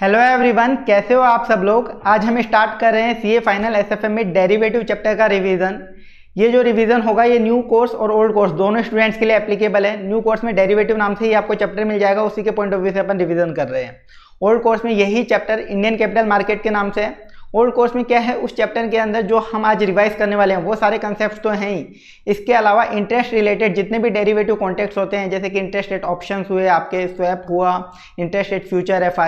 Hello everyone कैसे हो आप सब लोग आज हम स्टार्ट कर रहे हैं सीए फाइनल एसएफएम में डेरिवेटिव चैप्टर का रिवीजन ये जो रिवीजन होगा ये न्यू कोर्स और ओल्ड कोर्स दोनों स्टूडेंट्स के लिए एप्लीकेबल है न्यू कोर्स में डेरिवेटिव नाम से ही आपको चैप्टर मिल जाएगा उसी के पॉइंट ऑफ व्यू से अपन रिविजन कर रहे हैं ओल्ड कोर्स में यही चैप्टर इंडियन कैपिटल मार्केट के नाम से है ओल्ड कोर्स में क्या है उस चैप्टर के अंदर जो हम आज रिवाइज करने वाले हैं वो सारे कॉन्सेप्ट्स तो हैं ही इसके अलावा इंटरेस्ट रिलेटेड जितने भी डेरिवेटिव कॉन्टेक्ट्स होते हैं जैसे कि इंटरेस्ट रेट ऑप्शन हुए आपके स्वैप हुआ इंटरेस्ट रेट फ्यूचर एफ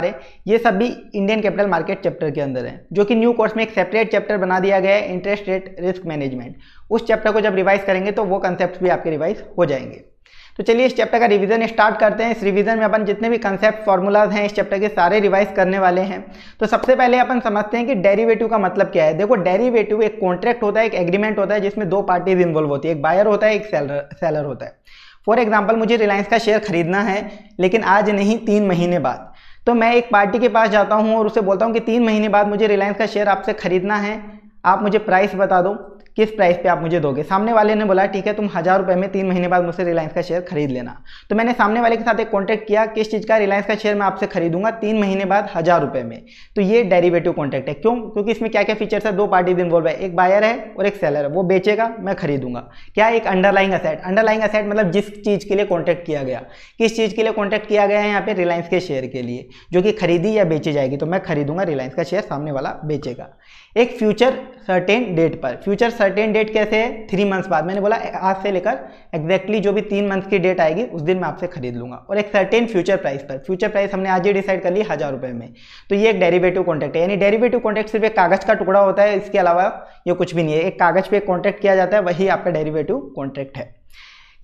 ये सब भी इंडियन कैपिटल मार्केट चैप्टर के अंदर है जो कि न्यू कोर्स में एक सेपरेट चैप्टर बना दिया गया है इंटरेस्ट रेट रिस्क मैनेजमेंट उस चैप्टर को जब रिवाइज करेंगे तो वो कंसेप्ट भी आपके रिवाइज हो जाएंगे तो चलिए इस चैप्टर का रिवीजन स्टार्ट करते हैं इस रिवीजन में अपन जितने भी कंसेप्ट फार्मूलाज हैं इस चैप्टर के सारे रिवाइज करने वाले हैं तो सबसे पहले अपन समझते हैं कि डेरिवेटिव का मतलब क्या है देखो डेरिवेटिव एक कॉन्ट्रैक्ट होता है एक एग्रीमेंट होता है जिसमें दो पार्टीज इन्वॉल्व होती है एक बायर होता है एक सेलर सेलर होता है फॉर एग्जाम्पल मुझे रिलायंस का शेयर खरीदना है लेकिन आज नहीं तीन महीने बाद तो मैं एक पार्टी के पास जाता हूँ और उसे बोलता हूँ कि तीन महीने बाद मुझे रिलायंस का शेयर आपसे खरीदना है आप मुझे प्राइस बता दो किस प्राइस पे आप मुझे दोगे सामने वाले ने बोला ठीक है तुम हज़ार रुपये में तीन महीने बाद मुझसे रिलायंस का शेयर खरीद लेना तो मैंने सामने वाले के साथ एक कॉन्टैक्ट किया किस चीज़ का रिलायंस का शेयर मैं आपसे खरीदूंगा तीन महीने बाद हज़ार रुपये में तो ये डेरिवेटिव कॉन्टैक्ट है क्यों क्योंकि इसमें क्या क्या फीचर्स है दो पार्टी इन्वॉल्व है एक बायर है और एक सेलर है वो बेचेगा मैं खरीदूंगा क्या एक अंडरलाइंग असेट अंडरलाइंग असेट मतलब जिस चीज़ के लिए कॉन्टैक्ट किया गया किस चीज़ के लिए कॉन्टैक्ट किया गया है यहाँ पे रिलायंस के शेयर के लिए जो कि खरीदी या बेची जाएगी तो मैं खरीदूंगा रिलायंस का शेयर सामने वाला बेचेगा एक फ्यूचर सर्टेन डेट पर फ्यूचर सर्टेन डेट कैसे है थ्री मंथ्स बाद मैंने बोला आज से लेकर एग्जैक्टली जो भी तीन मंथ्स की डेट आएगी उस दिन मैं आपसे खरीद लूँगा और एक सर्टेन फ्यूचर प्राइस पर फ्यूचर प्राइस हमने आज ही डिसाइड कर ली हज़ार रुपये में तो ये एक डेरिवेटिव कॉन्ट्रैक्ट है यानी डेरिवेटिव कॉन्ट्रैक्ट सिर्फ एक कागज़ का टुकड़ा होता है इसके अलावा ये कुछ भी नहीं है एक कागज़ पर कॉन्ट्रैक्ट किया जाता है वही आपका डेरीवेटिव कॉन्ट्रैक्ट है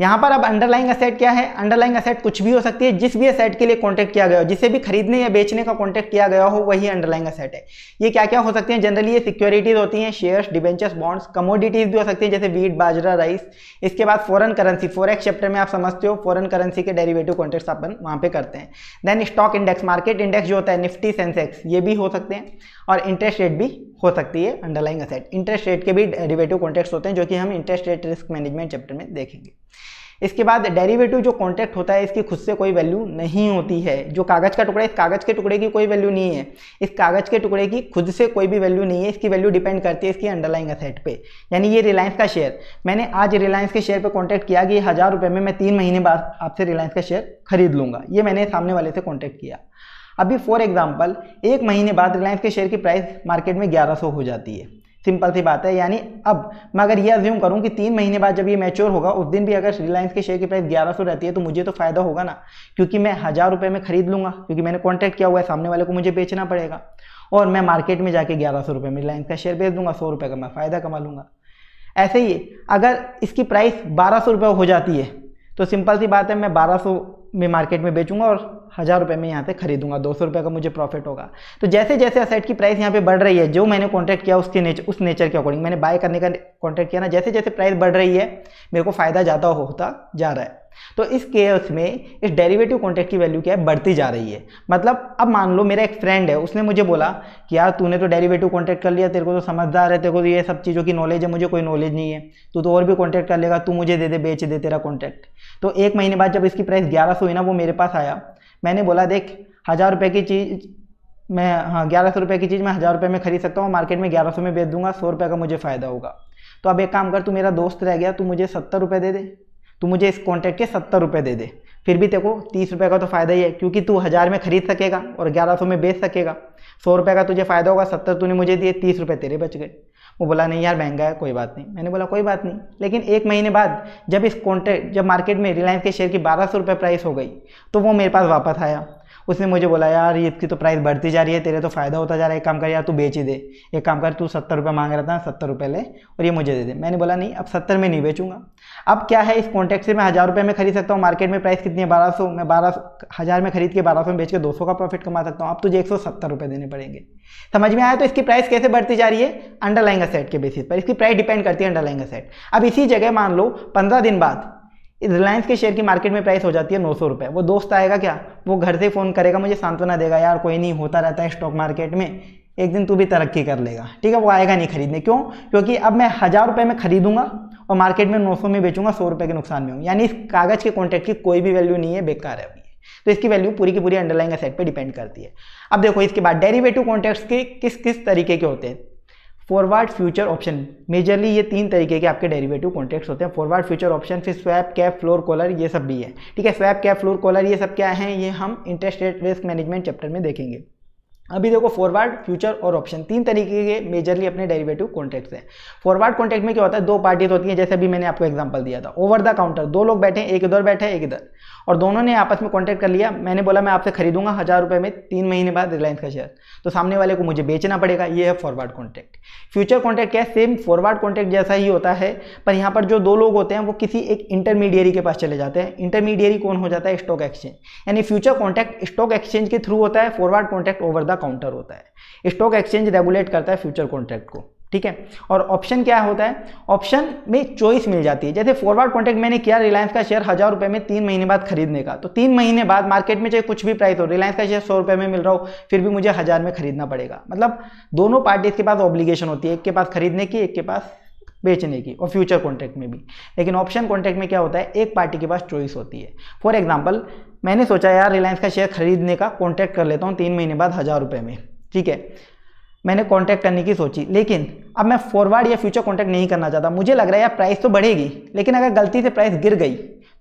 यहां पर अब अंडरलाइंग असेट क्या है अंडरलाइंग असेट कुछ भी हो सकती है जिस भी असेट के लिए कॉन्टैक्ट किया गया हो जिसे भी खरीदने या बेचने का कॉन्टैक्ट किया गया हो वही अंडरलाइंग असेट है ये क्या क्या हो सकते हैं जनरली ये सिक्योरिटीज होती हैं शेयर्स डिवेंचर्स बॉन्ड्स कमोडिटीज भी हो सकती है जैसे वीट बाजरा राइस इसके बाद फॉरन करेंसी फॉरेक्स चैप्टर में आप समझते हो फॉरन करेंसी के डेरिवेटिव कॉन्ट्रैक्ट्स अपन वहां पर करते हैं then stock index market index जो होता है निफ्टी सेंसेक्स ये भी हो सकते हैं और इंटरेस्ट रेट भी हो सकती है अंडरलाइंग असेट इंटरेस्ट रेट के भी डेरिवेटिव कॉन्ट्रैक्ट्स होते हैं जो कि हम interest rate risk management chapter में देखेंगे इसके बाद डेरिवेटिव जो कॉन्ट्रैक्ट होता है इसकी खुद से कोई वैल्यू नहीं होती है जो कागज़ का टुकड़ा इस कागज़ के टुकड़े की कोई वैल्यू नहीं है इस कागज़ के टुकड़े की खुद से कोई भी वैल्यू नहीं है इसकी वैल्यू डिपेंड करती है इसकी अंडरलाइंग असेट पे यानी ये रिलायंस का शेयर मैंने आज रिलायंस के शेयर पर कॉन्टैक्ट किया कि हज़ार रुपये में मैं तीन महीने बाद आपसे रिलायंस का शेयर खरीद लूँगा ये मैंने सामने वाले से कॉन्टैक्ट किया अभी फॉर एग्जाम्पल एक महीने बाद रिलायंस के शेयर की प्राइस मार्केट में 1100 हो जाती है सिंपल सी बात है यानी अब मैं अगर ये अज्यूम करूं कि तीन महीने बाद जब ये मैच्योर होगा उस दिन भी अगर रिलायंस के शेयर की प्राइस सौ रहती है तो मुझे तो फायदा होगा ना क्योंकि मैं हज़ार रुपये में खरीद लूँगा क्योंकि मैंने कॉन्टैक्ट किया हुआ है सामने वाले को मुझे बेचना पड़ेगा और मैं मार्केट में जाके ग्यारह सौ रुपये में रिलायंस का शेयर बेच दूंगा सौ रुपये का मैं फ़ायदा कमा लूँगा ऐसे ही अगर इसकी प्राइस बारह सौ रुपये हो जाती है तो सिंपल सी बात है मैं बारह सौ मैं मार्केट में बेचूंगा और हज़ार रुपये में यहाँ से खरीदूंगा दो सौ रुपये का मुझे प्रॉफिट होगा तो जैसे जैसे असेट की प्राइस यहाँ पे बढ़ रही है जो मैंने कॉन्ट्रैक्ट किया उसके नेचर उस नेचर के अकॉर्डिंग मैंने बाय करने का कॉन्ट्रैक्ट किया ना जैसे जैसे प्राइस बढ़ रही है मेरे को फ़ायदा ज़्यादा होता जा रहा है तो इस केस में इस डेरिवेटिव कॉन्ट्रैक्ट की वैल्यू क्या है बढ़ती जा रही है मतलब अब मान लो मेरा एक फ्रेंड है उसने मुझे बोला कि यार तूने तो डेरिवेटिव कॉन्ट्रैक्ट कर लिया तेरे को तो समझदार है तेरे को तो ये सब चीज़ों की नॉलेज है मुझे कोई नॉलेज नहीं है तू तो और भी कॉन्ट्रैक्ट कर लेगा तू मुझे दे दे बेच दे तेरा कॉन्ट्रैक्ट तो एक महीने बाद जब इसकी प्राइस ग्यारह सौ हुई ना वो मेरे पास आया मैंने बोला देख हज़ार रुपये की चीज़ मैं हाँ ग्यारह सौ रुपये की चीज़ मैं हज़ार रुपये में खरीद सकता हूँ मार्केट में ग्यारह सौ में बेच दूंगा सौ रुपये का मुझे फ़ायदा होगा तो अब एक काम कर तू मेरा दोस्त रह गया तू मुझे सत्तर रुपये दे दे तू तो मुझे इस कॉन्ट्रैक्ट के सत्तर रुपये दे दे फिर भी देखो तीस रुपये का तो फ़ायदा ही है क्योंकि तू हज़ार में खरीद सकेगा और ग्यारह सौ में बेच सकेगा सौ रुपये का तुझे फ़ायदा होगा सत्तर तूने मुझे दिए तीस रुपये तेरे बच गए वो बोला नहीं यार महंगा है कोई बात नहीं मैंने बोला कोई बात नहीं लेकिन एक महीने बाद जब इस कॉन्ट्रैक्ट जब मार्केट में रिलायंस के शेयर की बारह सौ रुपये प्राइस हो गई तो वो मेरे पास वापस आया उसने मुझे बोला यार इसकी तो प्राइस बढ़ती जा रही है तेरे तो फ़ायदा होता जा रहा है एक काम कर यार तू बेच ही दे एक काम कर तू सत्तर रुपये मांग रहा था सत्तर रुपये ले और ये मुझे दे दे मैंने बोला नहीं अब सत्तर में नहीं बेचूंगा अब क्या है इस कॉन्टैक्ट से मैं हज़ार रुपये में खरीद सकता हूँ मार्केट में प्राइस कितनी है बारह सौ मैं बारह हज़ार में खरीद के बारह सौ में बेच के दो सौ का प्रॉफिट कमा सकता हूँ अब तुझे एक सौ सत्तर रुपये देने पड़ेंगे समझ में आया तो इसकी प्राइस कैसे बढ़ती जा रही है अंडरलाइंग असेट के बेसिस पर इसकी प्राइस डिपेंड करती है अंडरलाइंग असेट अब इसी जगह मान लो पंद्रह दिन बाद रिलायंस के शेयर की मार्केट में प्राइस हो जाती है नौ सौ रुपये वो दोस्त आएगा क्या वो घर से फ़ोन करेगा मुझे सांत्वना देगा यार कोई नहीं होता रहता है स्टॉक मार्केट में एक दिन तू भी तरक्की कर लेगा ठीक है वो आएगा नहीं खरीदने क्यों क्योंकि अब मैं हज़ार रुपये में खरीदूंगा और मार्केट में नौ सौ में बेचूंगा सौ रुपये के नुकसान में हूँ यानी इस कागज़ के कॉन्ट्रैक्ट की कोई भी वैल्यू नहीं है बेकार है अभी तो इसकी वैल्यू पूरी की पूरी अंडरलाइन असेट पर डिपेंड करती है अब देखो इसके बाद डेरीवेटिव कॉन्ट्रैक्ट्स के किस किस तरीके के होते हैं फॉरवर्ड फ्यूचर ऑप्शन मेजरली ये तीन तरीके के आपके डेरिवेटिव कॉन्ट्रैक्ट्स होते हैं फॉरवर्ड फ्यूचर ऑप्शन फिर स्वैप कैप फ्लोर कॉलर ये सब भी है ठीक है स्वैप कैप फ्लोर कॉलर ये सब क्या है ये हम interest rate risk management chapter में देखेंगे अभी देखो फॉरवर्ड फ्यूचर और ऑप्शन तीन तरीके के मेजरली अपने डेरिवेटिव कॉन्ट्रैक्ट्स हैं फॉरवर्ड कॉन्ट्रैक्ट में क्या होता है दो पार्टीज होती हैं जैसे अभी मैंने आपको एग्जांपल दिया था ओवर द काउंटर दो लोग बैठे हैं एक इधर बैठे एक इधर और दोनों ने आपस में कॉन्ट्रैक्ट कर लिया मैंने बोला मैं आपसे खरीदूंगा हज़ार रुपये में तीन महीने बाद रिलायंस का शेयर तो सामने वाले को मुझे बेचना पड़ेगा ये है फॉरवर्ड कॉन्ट्रैक्ट फ्यूचर कॉन्ट्रैक्ट क्या है सेम फॉरवर्ड कॉन्ट्रैक्ट जैसा ही होता है पर यहाँ पर जो दो लोग होते हैं वो किसी एक इंटरमीडियरी के पास चले जाते हैं इंटरमीडियरी कौन हो जाता है स्टॉक एक्सचेंज यानी फ्यूचर कॉन्ट्रैक्ट स्टॉक एक्सचेंज के थ्रू होता है फॉरवर्ड कॉन्ट्रैक्ट ओवर द वाला काउंटर होता है स्टॉक एक्सचेंज रेगुलेट करता है फ्यूचर कॉन्ट्रैक्ट को ठीक है और ऑप्शन क्या होता है ऑप्शन में चॉइस मिल जाती है जैसे फॉरवर्ड कॉन्ट्रैक्ट मैंने किया रिलायंस का शेयर हज़ार रुपए में तीन महीने बाद खरीदने का तो तीन महीने बाद मार्केट में चाहे कुछ भी प्राइस हो रिलायंस का शेयर सौ रुपए में मिल रहा हो फिर भी मुझे हज़ार में खरीदना पड़ेगा मतलब दोनों पार्टीज के पास ऑब्लीगेशन होती है एक के पास खरीदने की एक के पास बेचने की और फ्यूचर कॉन्ट्रैक्ट में भी लेकिन ऑप्शन कॉन्ट्रैक्ट में क्या होता है एक पार्टी के पास चॉइस होती है फॉर एग्जाम्पल मैंने सोचा यार रिलायंस का शेयर खरीदने का कॉन्टैक्ट कर लेता हूँ तीन महीने बाद हज़ार रुपये में ठीक है मैंने कॉन्टैक्ट करने की सोची लेकिन अब मैं फॉरवर्ड या फ्यूचर कॉन्टैक्ट नहीं करना चाहता मुझे लग रहा है यार प्राइस तो बढ़ेगी लेकिन अगर गलती से प्राइस गिर गई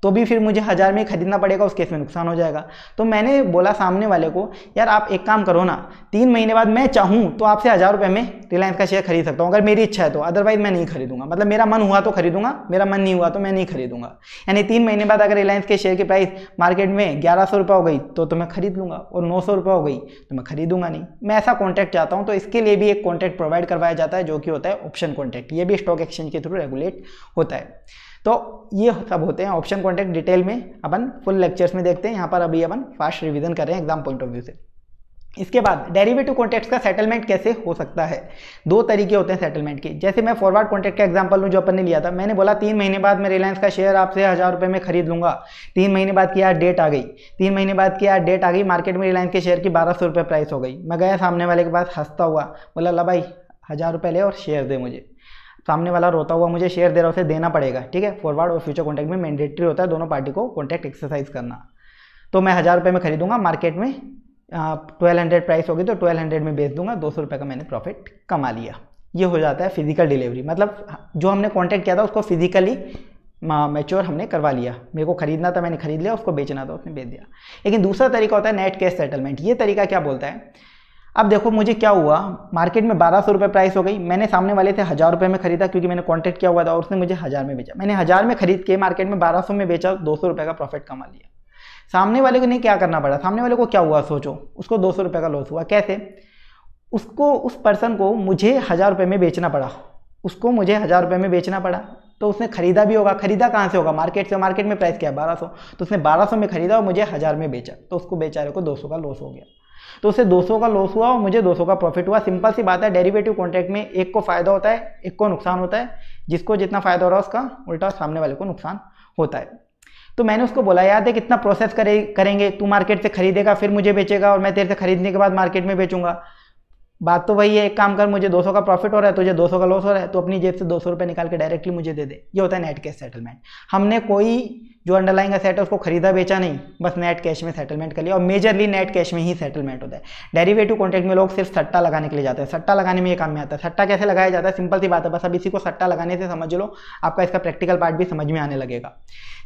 तो भी फिर मुझे हज़ार में ख़रीदना पड़ेगा उस केस में नुकसान हो जाएगा तो मैंने बोला सामने वाले को यार आप एक काम करो ना तीन महीने बाद मैं चाहूँ तो आपसे हज़ार रुपये में रिलायंस का शेयर खरीद सकता हूँ अगर मेरी इच्छा है तो अदरवाइज़ मैं नहीं खरीदूंगा मतलब मेरा मन हुआ तो खरीदूंगा मेरा मन नहीं हुआ तो मैं नहीं खरीदूंगा यानी तीन महीने बाद अगर रिलायंस के शेयर की प्राइस मार्केट में ग्यारह सौ हो गई तो, तो मैं खरीद लूँगा और नौ सौ हो गई तो मैं खरीदूंगा नहीं मैं ऐसा कॉन्ट्रैक्ट चाहता हूँ तो इसके लिए भी एक कॉन्ट्रैक्ट प्रोवाइड करवाया जाता है जो कि होता है ऑप्शन कॉन्ट्रैक्ट ये भी स्टॉक एक्सचेंज के थ्रू रेगुलेट होता है तो ये सब होते हैं ऑप्शन कॉन्टैक्ट डिटेल में अपन फुल लेक्चर्स में देखते हैं यहाँ पर अभी अपन फास्ट रिविजन कर रहे हैं एग्जाम पॉइंट ऑफ व्यू से इसके बाद डेरिवेटिव कॉन्टैक्ट्स का सेटलमेंट कैसे हो सकता है दो तरीके होते हैं सेटलमेंट के जैसे मैं फॉरवर्ड कॉन्ट्रैक्ट का एग्जांपल लूँ जो अपन ने लिया था मैंने बोला तीन महीने बाद मैं रिलायंस का शेयर आपसे हज़ार रुपये में खरीद लूँगा तीन महीने बाद की यार डेट आ गई तीन महीने बाद की यार डेट आ गई मार्केट में रिलायंस के शेयर की बारह सौ प्राइस हो गई मैं गया सामने वाले के पास हंसता हुआ बोला ला भाई हज़ार रुपये ले और शेयर दे मुझे सामने वाला रोता हुआ मुझे शेयर दे रहा है उसे देना पड़ेगा ठीक है फॉरवर्ड और फ्यूचर कॉन्टैक्ट में मैंडेटरी होता है दोनों पार्टी को कॉन्टैक्ट एक्सरसाइज करना तो मैं हज़ार रुपये में खरीदूंगा मार्केट में ट्वेल्व हंड्रेड प्राइस होगी तो ट्वेल्व हंड्रेड में बेच दूंगा दो सौ रुपये का मैंने प्रॉफिट कमा लिया ये हो जाता है फिजिकल डिलीवरी मतलब जो हमने कॉन्टैक्ट किया था उसको फिजिकली मेच्योर हमने करवा लिया मेरे को खरीदना था मैंने खरीद लिया उसको बेचना था उसने बेच दिया लेकिन दूसरा तरीका होता है नेट कैश सेटलमेंट ये तरीका क्या बोलता है अब देखो मुझे क्या हुआ मार्केट में बारह सौ रुपये प्राइस हो गई मैंने सामने वाले से हज़ार रुपये में खरीदा क्योंकि मैंने कॉन्टैक्ट किया हुआ था और उसने मुझे हज़ार में बेचा मैंने हज़ार में खरीद के मार्केट में बारह सौ में बेचा दो सौ रुपये का प्रॉफिट कमा लिया सामने वाले को नहीं क्या करना पड़ा सामने वाले को क्या हुआ सोचो उसको दो सौ रुपये का लॉस हुआ कैसे उसको उस पर्सन को मुझे हज़ार रुपये में बेचना पड़ा उसको मुझे हज़ार रुपये में बेचना पड़ा तो उसने खरीदा भी होगा खरीदा कहाँ से होगा मार्केट से मार्केट में प्राइस क्या है बारह सौ तो उसने बारह सौ में खरीदा और मुझे हज़ार में बेचा तो उसको बेचारे को दो सौ का लॉस हो गया तो उसे 200 का लॉस हुआ और मुझे 200 का प्रॉफिट हुआ सिंपल सी बात है डेरिवेटिव कॉन्ट्रैक्ट में एक को फायदा होता है एक को नुकसान होता है जिसको जितना फायदा हो रहा है उसका उल्टा सामने वाले को नुकसान होता है तो मैंने उसको बोला याद है कितना प्रोसेस करे करेंगे तू मार्केट से खरीदेगा फिर मुझे बेचेगा और मैं तेरे से खरीदने के बाद मार्केट में बेचूंगा बात तो वही है एक काम कर मुझे 200 का प्रॉफिट हो रहा है तुझे 200 का लॉस हो रहा है तो अपनी जेब से दो सौ रुपये निकाल के डायरेक्टली मुझे दे दे ये होता है नेट कैश सेटलमेंट हमने कोई जो अंडरलाइंग असेट है उसको खरीदा बेचा नहीं बस नेट कैश में सेटलमेंट कर लिया और मेजरली नेट कैश में ही सेटलमेंट होता है डेरीवेटिव कॉन्ट्रैक्ट में लोग सिर्फ सट्टा लगाने के लिए जाते हैं सट्टा लगाने में ये काम में आता है सट्टा कैसे लगाया जाता है सिंपल सी बात है बस अब इसी को सट्टा लगाने से समझ लो आपका इसका प्रैक्टिकल पार्ट भी समझ में आने लगेगा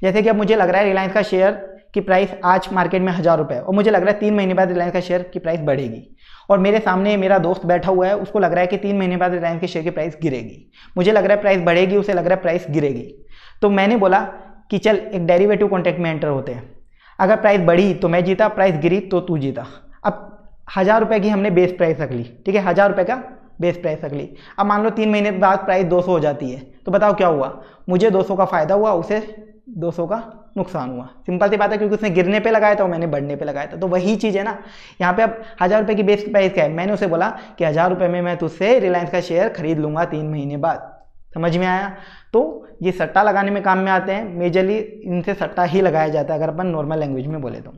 जैसे कि अब मुझे लग रहा है रिलायंस का शेयर की प्राइस आज मार्केट में हज़ार रुपये और मुझे लग रहा है तीन महीने बाद रिलायंस का शेयर की प्राइस बढ़ेगी और मेरे सामने मेरा दोस्त बैठा हुआ है उसको लग रहा है कि तीन महीने बाद रिलायंस के शेयर की प्राइस गिरेगी मुझे लग रहा है प्राइस बढ़ेगी उसे लग रहा है प्राइस गिरेगी तो मैंने बोला कि चल एक डेरिवेटिव कॉन्ट्रैक्ट में एंटर होते हैं अगर प्राइस बढ़ी तो मैं जीता प्राइस गिरी तो तू जीता अब हज़ार रुपये की हमने बेस प्राइस रख ली ठीक है हज़ार रुपये का बेस प्राइस रख ली अब मान लो तीन महीने बाद प्राइस 200 हो जाती है तो बताओ क्या हुआ मुझे 200 का फ़ायदा हुआ उसे 200 का नुकसान हुआ सिंपल सी बात है क्योंकि उसने गिरने पे लगाया था और मैंने बढ़ने पे लगाया था तो वही चीज़ है ना यहाँ पे अब हज़ार रुपये की बेस प्राइस क्या है मैंने उसे बोला कि हज़ार रुपये में मैं तुझसे रिलायंस का शेयर खरीद लूँगा तीन महीने बाद समझ में आया तो ये सट्टा लगाने में काम में आते हैं मेजरली इनसे सट्टा ही लगाया जाता है अगर अपन नॉर्मल लैंग्वेज में बोले तो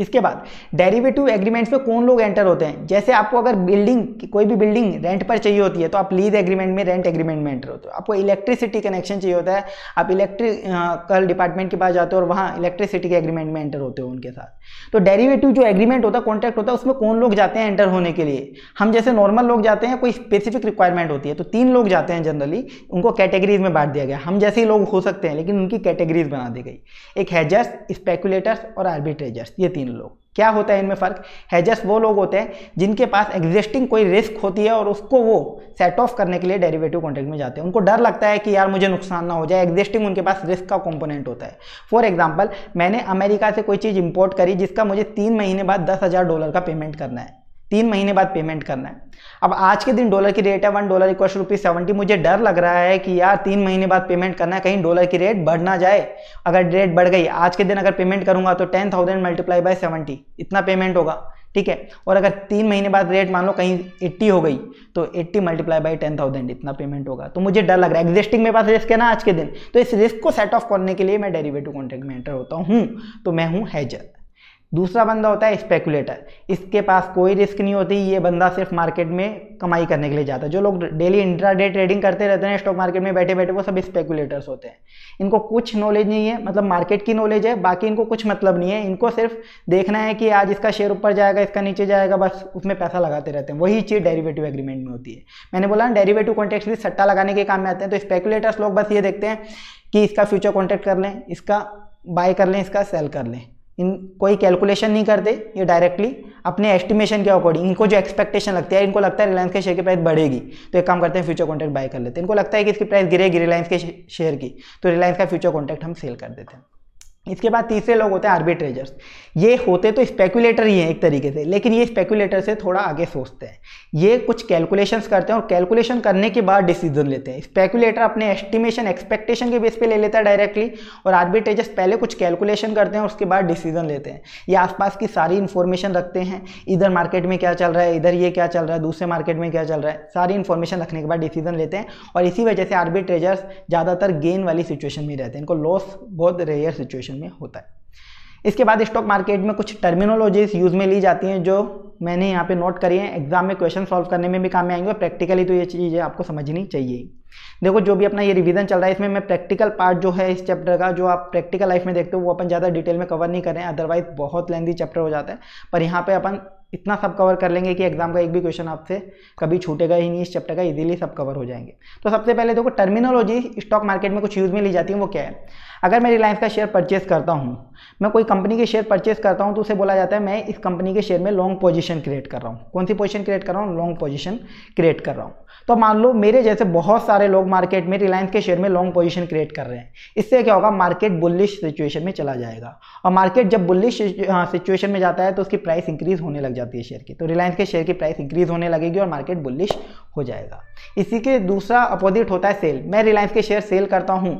इसके बाद डेरिवेटिव एग्रीमेंट्स में कौन लोग एंटर होते हैं जैसे आपको अगर बिल्डिंग कोई भी बिल्डिंग रेंट पर चाहिए होती है तो आप लीज एग्रीमेंट में रेंट एग्रीमेंट में एंटर होते हो आपको इलेक्ट्रिसिटी कनेक्शन चाहिए होता है आप इलेक्ट्रिकल डिपार्टमेंट के पास जाते हो और वहाँ इलेक्ट्रिसिटी के एग्रीमेंट में एंटर होते हो उनके साथ तो डेरिवेटिव जो एग्रीमेंट होता है कॉन्ट्रैक्ट होता है उसमें कौन लोग जाते हैं एंटर होने के लिए हम जैसे नॉर्मल लोग जाते हैं कोई स्पेसिफिक रिक्वायरमेंट होती है तो तीन लोग जाते हैं जनरली उनको कैटेगरीज में बांट दिया गया हम जैसे ही लोग हो सकते हैं लेकिन उनकी कैटेगरीज बना दी गई एक हैजर्स स्पेकुलेटर्स और आर्बिट्रेजर्स ये तीन लोग क्या होता है इनमें फ़र्क हैजस वो लोग होते हैं जिनके पास एग्जिस्टिंग कोई रिस्क होती है और उसको वो सेट ऑफ करने के लिए डेरिवेटिव कॉन्ट्रैक्ट में जाते हैं उनको डर लगता है कि यार मुझे नुकसान ना हो जाए एग्जिस्टिंग उनके पास रिस्क का कंपोनेंट होता है फॉर एग्जाम्पल मैंने अमेरिका से कोई चीज़ इंपोर्ट करी जिसका मुझे तीन महीने बाद दस हज़ार डॉलर का पेमेंट करना है तीन महीने बाद पेमेंट करना है अब आज के दिन डॉलर की रेट है one dollar equal rupees seventy मुझे डर लग रहा है कि यार तीन महीने बाद पेमेंट करना है कहीं डॉलर की रेट बढ़ ना जाए अगर रेट बढ़ गई आज के दिन अगर पेमेंट करूंगा तो ten thousand multiply by seventy इतना पेमेंट होगा ठीक है और अगर तीन महीने बाद रेट मान लो कहीं एट्टी हो गई तो eighty multiply by ten thousand इतना पेमेंट होगा तो मुझे डर लग रहा है एग्जिस्टिंग मेरे पास रिस्क है ना आज के दिन तो इस रिस्क को सेट ऑफ करने के लिए मैं डेरिवेटिव कॉन्ट्रैक्ट में एंटर होता हूँ तो मैं हूँ हैजर दूसरा बंदा होता है स्पेकुलेटर इसके पास कोई रिस्क नहीं होती ये बंदा सिर्फ मार्केट में कमाई करने के लिए जाता है जो लोग डेली इंट्रा डे ट्रेडिंग करते रहते हैं स्टॉक मार्केट में बैठे बैठे वो सब स्पेकुलेटर्स होते हैं इनको कुछ नॉलेज नहीं है मतलब मार्केट की नॉलेज है बाकी इनको कुछ मतलब नहीं है इनको सिर्फ देखना है कि आज इसका शेयर ऊपर जाएगा इसका नीचे जाएगा बस उसमें पैसा लगाते रहते हैं वही चीज़ डेरीवेटिव एग्रीमेंट में होती है मैंने बोला ना डेरीवेटिव कॉन्टेक्ट भी सट्टा लगाने के काम में आते हैं तो स्पेकुलेटर्स लोग बस ये देखते हैं कि इसका फ्यूचर कॉन्टेक्ट कर लें इसका बाय कर लें इसका सेल कर लें इन कोई कैलकुलेशन नहीं करते ये डायरेक्टली अपने एस्टिमेशन के अकॉर्डिंग इनको जो एक्सपेक्टेशन लगती है इनको लगता है रिलायंस के शेयर की प्राइस बढ़ेगी तो एक काम करते हैं फ्यूचर कॉन्ट्रैक्ट बाय कर लेते हैं इनको लगता है कि इसकी प्राइस गिरेगी रिलायंस के शेयर की तो रिलायंस का फ्यूचर कॉन्ट्रैक्ट हम सेल कर देते हैं इसके बाद तीसरे लोग होते हैं आर्बिट्रेजर्स ये होते तो स्पेकुलेटर ही हैं एक तरीके से लेकिन ये स्पेकुलेटर से थोड़ा आगे सोचते हैं ये कुछ कैलकुलेशंस करते हैं और कैलकुलेशन करने के बाद डिसीजन लेते हैं स्पेकुलेटर अपने एस्टिमेशन एक्सपेक्टेशन के बेस पे ले लेता है डायरेक्टली और आर्बिट्रेजर्स पहले कुछ कैलकुलेशन करते हैं और उसके बाद डिसीजन लेते हैं ये आसपास की सारी इन्फॉर्मेशन रखते हैं इधर मार्केट में क्या चल रहा है इधर ये क्या चल रहा है दूसरे मार्केट में क्या चल रहा है सारी इन्फॉर्मेशन रखने के बाद डिसीजन लेते हैं और इसी वजह से आर्बिट्रेजर्स ज़्यादातर गेन वाली सिचुएशन में रहते हैं इनको लॉस बहुत रेयर सिचुएशन में होता है इसके बाद स्टॉक मार्केट में कुछ टर्मिनोलॉजीज यूज़ में ली जाती हैं जो मैंने यहाँ पे नोट करी हैं एग्जाम में क्वेश्चन सॉल्व करने में भी काम में आएंगे प्रैक्टिकली तो ये चीज़ें आपको समझनी चाहिए देखो जो भी अपना ये रिवीजन चल रहा है इसमें मैं प्रैक्टिकल पार्ट जो है इस चैप्टर का जो आप प्रैक्टिकल लाइफ में देखते हो वो अपन ज़्यादा डिटेल में कवर नहीं करें अदरवाइज बहुत लेंदी चैप्टर हो जाता है पर यहाँ पर अपन इतना सब कवर कर लेंगे कि एग्जाम का एक भी क्वेश्चन आपसे कभी छूटेगा ही नहीं इस चैप्टर का इजीली सब कवर हो जाएंगे तो सबसे पहले देखो टर्मिनोलॉजी स्टॉक मार्केट में कुछ यूज़ में ली जाती है वो क्या है अगर मैं रिलायंस का शेयर परचेस करता हूँ मैं कोई कंपनी के शेयर परचेस करता हूँ तो उसे बोला जाता है मैं इस कंपनी के शेयर में लॉन्ग पोजिशन क्रिएट कर रहा हूँ कौन सी पोजिशन क्रिएट कर रहा हूँ लॉन्ग पोजिशन क्रिएट कर रहा हूँ तो मान लो मेरे जैसे बहुत सारे लोग मार्केट में रिलायंस के शेयर में लॉन्ग पोजिशन क्रिएट कर रहे हैं इससे क्या होगा मार्केट बुलिश सिचुएशन में चला जाएगा और मार्केट जब बुलिश सिचुएशन हाँ, में जाता है तो उसकी प्राइस इंक्रीज होने लग जाती जाती है शेयर की तो रिलायंस के शेयर की प्राइस इंक्रीज होने लगेगी और मार्केट बुलिश हो जाएगा इसी के दूसरा अपोजिट होता है सेल मैं रिलायंस के शेयर सेल करता हूँ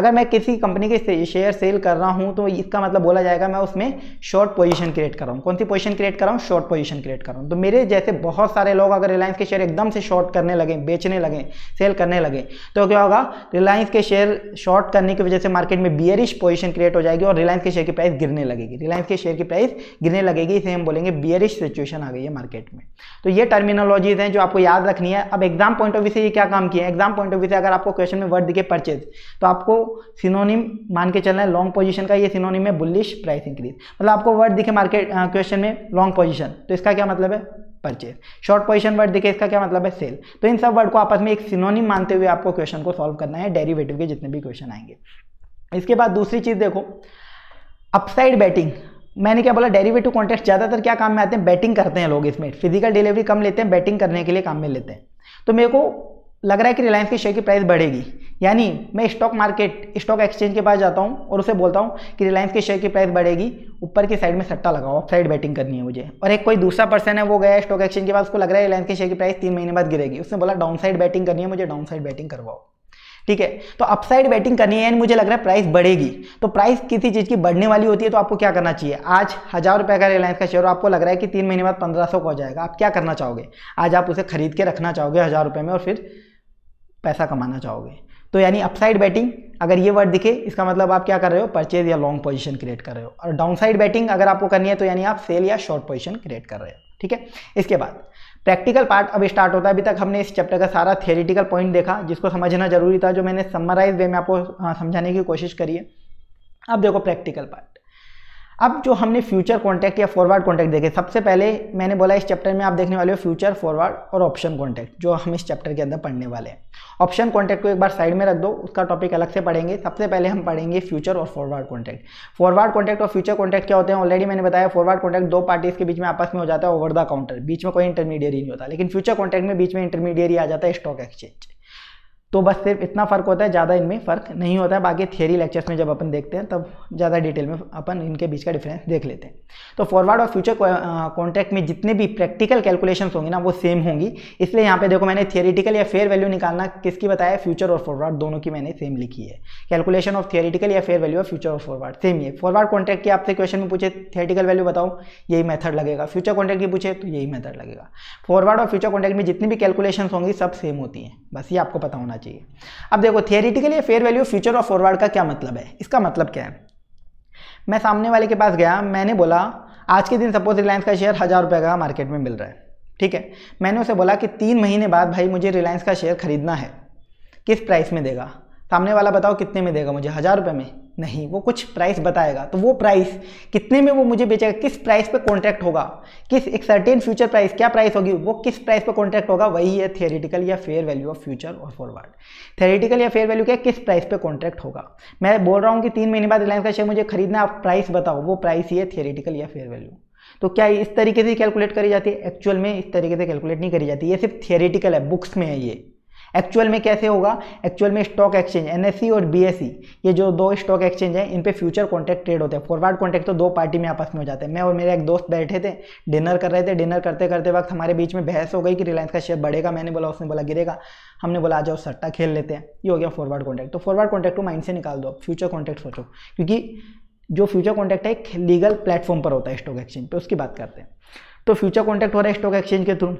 अगर मैं किसी कंपनी के शेयर सेल कर रहा हूँ तो इसका मतलब बोला जाएगा मैं उसमें शॉर्ट पोजिशन क्रिएट कर रहा हूँ कौन सी पोजिशन क्रिएट कर रहा हूँ शॉर्ट पोजिशन क्रिएट कर रहा हूँ तो मेरे जैसे बहुत सारे लोग अगर रिलायंस के शेयर एकदम से शॉर्ट करने लगे बेचने लगे सेल करने लगे तो क्या होगा रिलायंस के शेयर शॉर्ट करने की वजह से मार्केट में बियरिश पोजिशन क्रिएट हो जाएगी और रिलायंस के शेयर की प्राइस गिरने लगेगी रिलायंस के शेयर की प्राइस गिरने लगेगी इसे हम बोलेंगे बियरिश सिचुएशन आ गई है मार्केट में तो ये टर्मिनोलॉजीज हैं जो आपको याद रखनी है अब एग्जाम पॉइंट ऑफ व्यू से ये क्या काम किया है एग्जाम पॉइंट ऑफ व्यू से अगर आपको क्वेश्चन में वर्ड दिखे परचेज तो आपको सिनोनिम मान के चलना है लॉन्ग पोजिशन का ये सिनोनिम है बुलिश प्राइस इंक्रीज मतलब आपको वर्ड दिखे मार्केट क्वेश्चन में लॉन्ग पोजिशन तो इसका क्या मतलब है परचेज शॉर्ट पोजिशन वर्ड दिखे इसका क्या मतलब है सेल तो इन सब वर्ड को आपस में एक सिनोनिम मानते हुए आपको क्वेश्चन को सॉल्व करना है डेरीवेटिव के जितने भी क्वेश्चन आएंगे इसके बाद दूसरी चीज़ देखो अपसाइड बैटिंग मैंने क्या बोला डेरिवेटिव कॉन्टेक्ट ज़्यादातर क्या काम में आते हैं बैटिंग करते हैं लोग इसमें फिजिकल डिलीवरी कम लेते हैं बैटिंग करने के लिए काम में लेते हैं तो मेरे को लग रहा है कि रिलायंस की शेयर की प्राइस बढ़ेगी यानी मैं स्टॉक मार्केट स्टॉक एक्सचेंज के पास जाता हूँ और उसे बोलता हूँ कि रिलायंस के शेयर की प्राइस बढ़ेगी ऊपर की साइड में सट्टा लगाओ ऑफ साइड बैटिंग करनी है मुझे और एक कोई दूसरा पर्सन है वो गया स्टॉक एक्सचेंज के पास उसको लग रहा है रिलायंस के शेयर की प्राइस तीन महीने बाद गिरेगी उसने बोला डाउन साइड बैटिंग करनी है मुझे डाउन साइड बैटिंग करवाओ ठीक है तो अपसाइड बैटिंग करनी है मुझे लग रहा है प्राइस बढ़ेगी तो प्राइस किसी चीज़ की बढ़ने वाली होती है तो आपको क्या करना चाहिए आज हज़ार रुपये का रिलायंस का शेयर आपको लग रहा है कि तीन महीने बाद पंद्रह सौ हो जाएगा आप क्या करना चाहोगे आज आप उसे खरीद के रखना चाहोगे हज़ार रुपये में और फिर पैसा कमाना चाहोगे तो यानी अपसाइड बैटिंग अगर ये वर्ड दिखे इसका मतलब आप क्या कर रहे हो परचेज या लॉन्ग पोजीशन क्रिएट कर रहे हो और डाउनसाइड बैटिंग अगर आपको करनी है तो यानी आप सेल या शॉर्ट पोजीशन क्रिएट कर रहे हो ठीक है इसके बाद प्रैक्टिकल पार्ट अब स्टार्ट होता है अभी तक हमने इस चैप्टर का सारा थियोरिटिकल पॉइंट देखा जिसको समझना जरूरी था जो मैंने समराइज वे में आपको हाँ, समझाने की कोशिश करी है अब देखो प्रैक्टिकल पार्ट अब जो हमने फ्यूचर कॉन्टैक्ट या फॉरवर्ड कॉन्टैक्ट देखे सबसे पहले मैंने बोला इस चैप्टर में आप देखने वाले हो फ्यूचर फॉरवर्ड और ऑप्शन कॉन्टैक्ट जो हम इस चैप्टर के अंदर पढ़ने वाले हैं ऑप्शन कॉन्टैक्ट को एक बार साइड में रख दो उसका टॉपिक अलग से पढ़ेंगे सबसे पहले हम पढ़ेंगे फ्यूचर और फॉरवर्ड कॉन्टैक्ट फॉरवर्ड कॉन्टैक्ट और फ्यूचर कॉन्टैक्ट क्या होते हैं ऑलरेडी मैंने बताया फॉरवर्ड कॉन्टैक्ट दो पार्टीज के बीच में आपस में हो जाता है ओवर द काउंटर बीच में कोई इंटरमीडियरी नहीं होता लेकिन फ्यूचर कॉन्टैक्ट में बीच में इंटरमीडियरी आ जाता है स्टॉक एक्सचेंज तो बस सिर्फ इतना फ़र्क होता है ज़्यादा इनमें फ़र्क नहीं होता है बाकी थियरी लेक्चर्स में जब अपन देखते हैं तब ज़्यादा डिटेल में अपन इनके बीच का डिफरेंस देख लेते हैं तो फॉरवर्ड और फ्यूचर कॉन्ट्रैक्ट में जितने भी प्रैक्टिकल कैलकुलेशंस होंगी ना वो सेम होंगी इसलिए यहाँ पे देखो मैंने थियोरिटिकल या फेयर वैल्यू निकालना किसकी बताया फ्यूचर और फॉरवर्ड दोनों की मैंने सेम लिखी है कैलकुलेशन ऑफ थियोरिटिकल या फेयर वैल्यू और फ्यूचर और फॉरवर्ड सेम ये फॉरवर्ड कॉन्ट्रैक्ट की आपसे क्वेश्चन में पूछे थियोरिटिकल वैल्यू बताओ यही मेथड लगेगा फ्यूचर कॉन्ट्रैक्ट की पूछे तो यही मेथड लगेगा फॉरवर्ड और फ्यूचर कॉन्ट्रैक्ट में जितनी भी कैलकुलेशन होंगी सब सेम होती हैं बस ये आपको पता होना चाहिए अब देखो थियोरिटिकली फेयर वैल्यू फ्यूचर और फॉरवर्ड का क्या मतलब है इसका मतलब क्या है मैं सामने वाले के पास गया मैंने बोला आज के दिन सपोज रिलायंस का शेयर हज़ार रुपये का मार्केट में मिल रहा है ठीक है मैंने उसे बोला कि तीन महीने बाद भाई मुझे रिलायंस का शेयर खरीदना है किस प्राइस में देगा सामने वाला बताओ कितने में देगा मुझे हज़ार रुपये में नहीं वो कुछ प्राइस बताएगा तो वो प्राइस कितने में वो मुझे बेचेगा किस प्राइस पे कॉन्ट्रैक्ट होगा किस एक सर्टेन फ्यूचर प्राइस क्या प्राइस होगी वो किस प्राइस पे कॉन्ट्रैक्ट होगा वही है थियोरिटिकल या फेयर वैल्यू ऑफ फ्यूचर और फॉरवर्ड थियोरिटिकल या फेयर वैल्यू क्या किस प्राइस पे कॉन्ट्रैक्ट होगा मैं बोल रहा हूँ कि तीन महीने बाद रिलायंस का शेयर मुझे खरीदना आप प्राइस बताओ वो प्राइस ही है थियोरिटिकल या फेयर वैल्यू तो क्या इस तरीके से कैलकुलेट करी जाती है एक्चुअल में इस तरीके से कैलकुलेट नहीं करी जाती ये सिर्फ थियोरिटिकल है बुक्स में है ये एक्चुअल में कैसे होगा एक्चुअल में स्टॉक एक्सचेंज एन और बी e, ये जो दो स्टॉक एक्सचेंज हैं इन पे फ्यूचर कॉन्ट्रैक्ट ट्रेड होते हैं फॉरवर्ड कॉन्ट्रैक्ट तो दो पार्टी में आपस में हो जाते हैं मैं और मेरे एक दोस्त बैठे थे डिनर कर रहे थे डिनर करते करते वक्त हमारे बीच में बहस हो गई कि रिलायंस का शेयर बढ़ेगा मैंने बोला उसने बोला गिरेगा हमने बोला आ जाओ सट्टा खेल लेते हैं ये हो गया फॉरवर्ड कॉन्ट्रैक्ट तो फॉरवर्ड कॉन्ट्रैक्ट को माइंड से निकाल दो फ्यूचर कॉन्ट्रैक्ट सोचो क्योंकि जो फ्यूचर कॉन्ट्रैक्ट है एक लीगल प्लेटफॉर्म पर होता है स्टॉक एक्सचेंज पे उसकी बात करते हैं तो फ्यूचर कॉन्ट्रैक्ट हो रहा है स्टॉक एक्सचेंज के थ्रू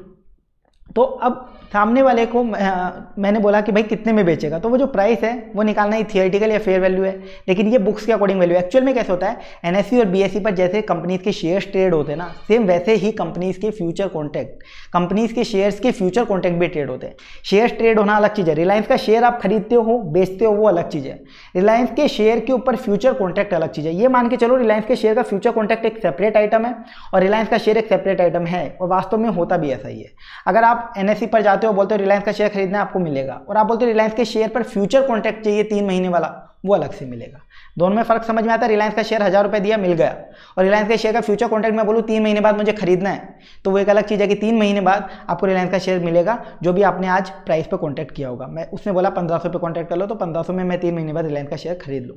तो अब सामने वाले को मैंने बोला कि भाई कितने में बेचेगा तो वो जो प्राइस है वो निकालना ही थियोरटिकल या फेयर वैल्यू है लेकिन ये बुक्स के अकॉर्डिंग वैल्यू एक्चुअल में कैसे होता है एन e और बी e पर जैसे कंपनीज के शेयर्स ट्रेड होते हैं ना सेम वैसे ही कंपनीज के फ्यूचर कॉन्टैक्ट कंपनीज के शेयर्स के फ्यूचर कॉन्टैक्ट भी ट्रेड होते हैं शेयर्स ट्रेड होना अलग चीज़ है रिलायंस का शेयर आप खरीदते हो बेचते हो वो अलग चीज़ है रिलायंस के शेयर के ऊपर फ्यूचर कॉन्टैक्ट अलग चीज़ है ये मान के चलो रिलायंस के शेयर का फ्यूचर कॉन्टैक्ट एक सेपरेट आइटम है और रिलायंस का शेयर एक सेपरेट आइटम है और वास्तव में होता भी ऐसा ही है अगर आप एन e पर जाते जाते हो बोलते हो रिलायंस का शेयर खरीदना आपको मिलेगा और आप बोलते हो रिलायंस के शेयर पर फ्यूचर कॉन्ट्रैक्ट चाहिए तीन महीने वाला वो अलग से मिलेगा दोनों में फर्क समझ में आता है रिलायंस का शेयर हज़ार रुपये दिया मिल गया और रिलायंस के शेयर का फ्यूचर कॉन्ट्रैक्ट में बोलूँ तीन महीने बाद मुझे खरीदना है तो वो एक अलग चीज़ है कि तीन महीने बाद आपको रिलायंस का शेयर मिलेगा जो भी आपने आज प्राइस पर कॉन्ट्रैक्ट किया होगा मैं उसने बोला पंद्रह सौ पर कॉन्ट्रैक्ट कर लो तो पंद्रह सौ में मैं तीन महीने बाद रिलायंस का शेयर खरीद लूँ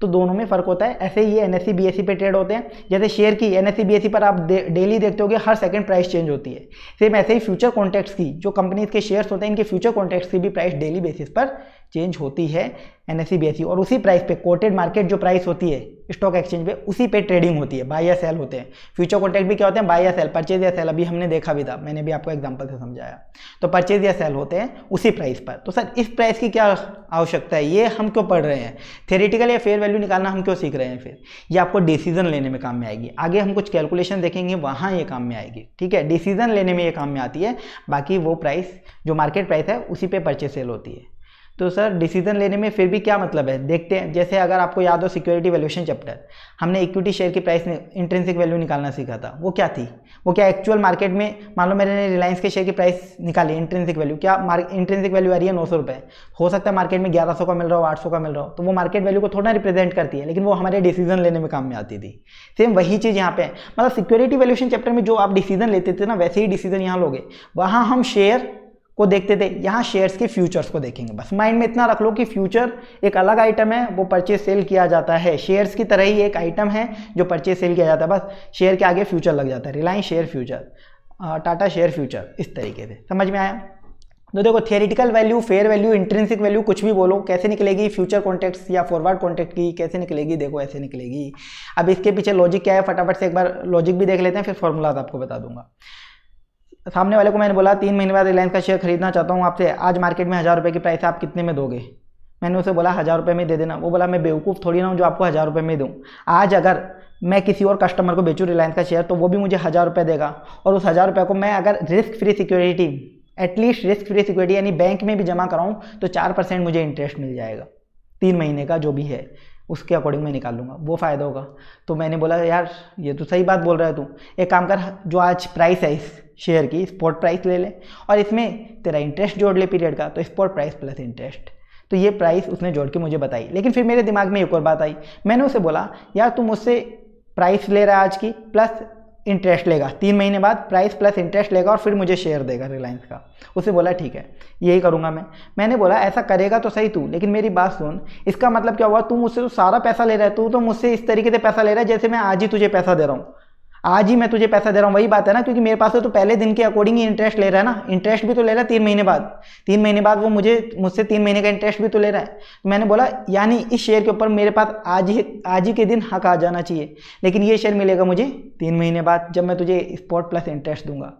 तो दोनों में फ़र्क होता है ऐसे ही एन एस सी पे ट्रेड होते हैं जैसे शेयर की एन एस सी पर आप डेली देखते हो हर सेकंड प्राइस चेंज होती है सेम ऐसे ही फ्यूचर कॉन्टैक्ट्स की जो कंपनीज के शेयर्स होते हैं इनके फ्यूचर कॉन्टैक्ट्स की भी प्राइस डेली बेसिस पर चेंज होती है एन एस e e, और उसी प्राइस पे कोटेड मार्केट जो प्राइस होती है स्टॉक एक्सचेंज पे उसी पे ट्रेडिंग होती है बाय या सेल होते हैं फ्यूचर कॉन्ट्रैक्ट भी क्या होते हैं बाय या सेल परचेज या सेल अभी हमने देखा भी था मैंने भी आपको एग्जांपल से समझाया तो परचेज या सेल होते हैं उसी प्राइस पर तो सर इस प्राइस की क्या आवश्यकता है ये हम क्यों पढ़ रहे हैं थेरेटिकल या फेयर वैल्यू निकालना हम क्यों सीख रहे हैं फिर ये आपको डिसीजन लेने में काम में आएगी आगे हम कुछ कैलकुलेशन देखेंगे वहाँ ये काम में आएगी ठीक है डिसीजन लेने में ये काम में आती है बाकी वो प्राइस जो मार्केट प्राइस है उसी पर परचेज सेल होती है तो सर डिसीजन लेने में फिर भी क्या मतलब है देखते हैं जैसे अगर आपको याद हो सिक्योरिटी वैल्यूशन चैप्टर हमने इक्विटी शेयर की प्राइस इंट्रेंसिक वैल्यू निकालना सीखा था वो क्या थी वो क्या एक्चुअल मार्केट में मान लो मैंने रिलायंस के शेयर की प्राइस निकाली इंट्रेंसिक वैल्यू क्या इंट्रेंसिक वैल्यू आ रही है नौ सौ रुपये हो सकता है मार्केट में ग्यारह सौ का मिल रहा हो आठ सौ का मिल रहा हो तो वो मार्केट वैल्यू को थोड़ा रिप्रेजेंट करती है लेकिन वो हमारे डिसीजन लेने में काम में आती थी सेम वही चीज़ यहाँ पे मतलब सिक्योरिटी वैल्यूशन चैप्टर में जो आप डिसीजन लेते थे ना वैसे ही डिसीजन यहाँ लोगे वहाँ हम शेयर को देखते थे यहाँ शेयर्स के फ्यूचर्स को देखेंगे बस माइंड में इतना रख लो कि फ्यूचर एक अलग आइटम है वो परचेज सेल किया जाता है शेयर्स की तरह ही एक आइटम है जो परचेज सेल किया जाता है बस शेयर के आगे फ्यूचर लग जाता है Reliance share future Tata share future इस तरीके से समझ में आया तो देखो theoretical value fair value intrinsic value कुछ भी बोलो कैसे निकलेगी फ्यूचर कॉन्टेक्ट या फॉरवर्ड कॉन्टेक्ट की कैसे निकलेगी देखो ऐसे निकलेगी अब इसके पीछे लॉजिक क्या है फटाफट से एक बार लॉजिक भी देख लेते हैं फिर फॉर्मूलाज आपको बता दूंगा सामने वाले को मैंने बोला तीन महीने बाद रिलायंस का शेयर खरीदना चाहता हूँ आपसे आज मार्केट में हज़ार रुपये की प्राइस आप कितने में दोगे मैंने उसे बोला हज़ार रुपये में दे देना वो बोला मैं बेवकूफ़ थोड़ी ना हूँ जो आपको हज़ार रुपये में दूँ आज अगर मैं किसी और कस्टमर को बेचूँ रिलायंस का शेयर तो वो भी मुझे हज़ार रुपये देगा और उस हज़ार रुपये को मैं अगर risk free security at least risk free security यानी बैंक में भी जमा कराऊँ तो चार परसेंट मुझे इंटरेस्ट मिल जाएगा तीन महीने का जो भी है उसके अकॉर्डिंग मैं निकाल लूँगा वो फ़ायदा होगा तो मैंने बोला यार ये तो सही बात बोल रहा है तू एक काम कर जो आज प्राइस है इस शेयर की स्पॉट प्राइस ले ले और इसमें तेरा इंटरेस्ट जोड़ ले पीरियड का तो स्पॉट प्राइस प्लस इंटरेस्ट तो ये प्राइस उसने जोड़ के मुझे बताई लेकिन फिर मेरे दिमाग में एक और बात आई मैंने उसे बोला यार तुम मुझसे प्राइस ले रहा है आज की प्लस इंटरेस्ट लेगा तीन महीने बाद प्राइस प्लस इंटरेस्ट लेगा और फिर मुझे शेयर देगा रिलायंस का उसे बोला ठीक है यही करूँगा मैं मैंने बोला ऐसा करेगा तो सही तू लेकिन मेरी बात सुन इसका मतलब क्या हुआ तू मुझसे तो सारा पैसा ले रहा है तू तो मुझसे इस तरीके से पैसा ले रहा है जैसे मैं आज ही तुझे पैसा दे रहा हूँ आज ही मैं तुझे पैसा दे रहा हूँ वही बात है ना क्योंकि मेरे पास तो पहले दिन के अकॉर्डिंग ही इंटरेस्ट ले रहा है ना इंटरेस्ट भी तो ले रहा है तीन महीने बाद तीन महीने बाद वो मुझे मुझसे तीन महीने का इंटरेस्ट भी तो ले रहा है तो मैंने बोला यानी इस शेयर के ऊपर मेरे पास आज ही आज ही के दिन हक आ जाना चाहिए लेकिन ये शेयर मिलेगा मुझे तीन महीने बाद जब मैं तुझे स्पॉट प्लस इंटरेस्ट दूंगा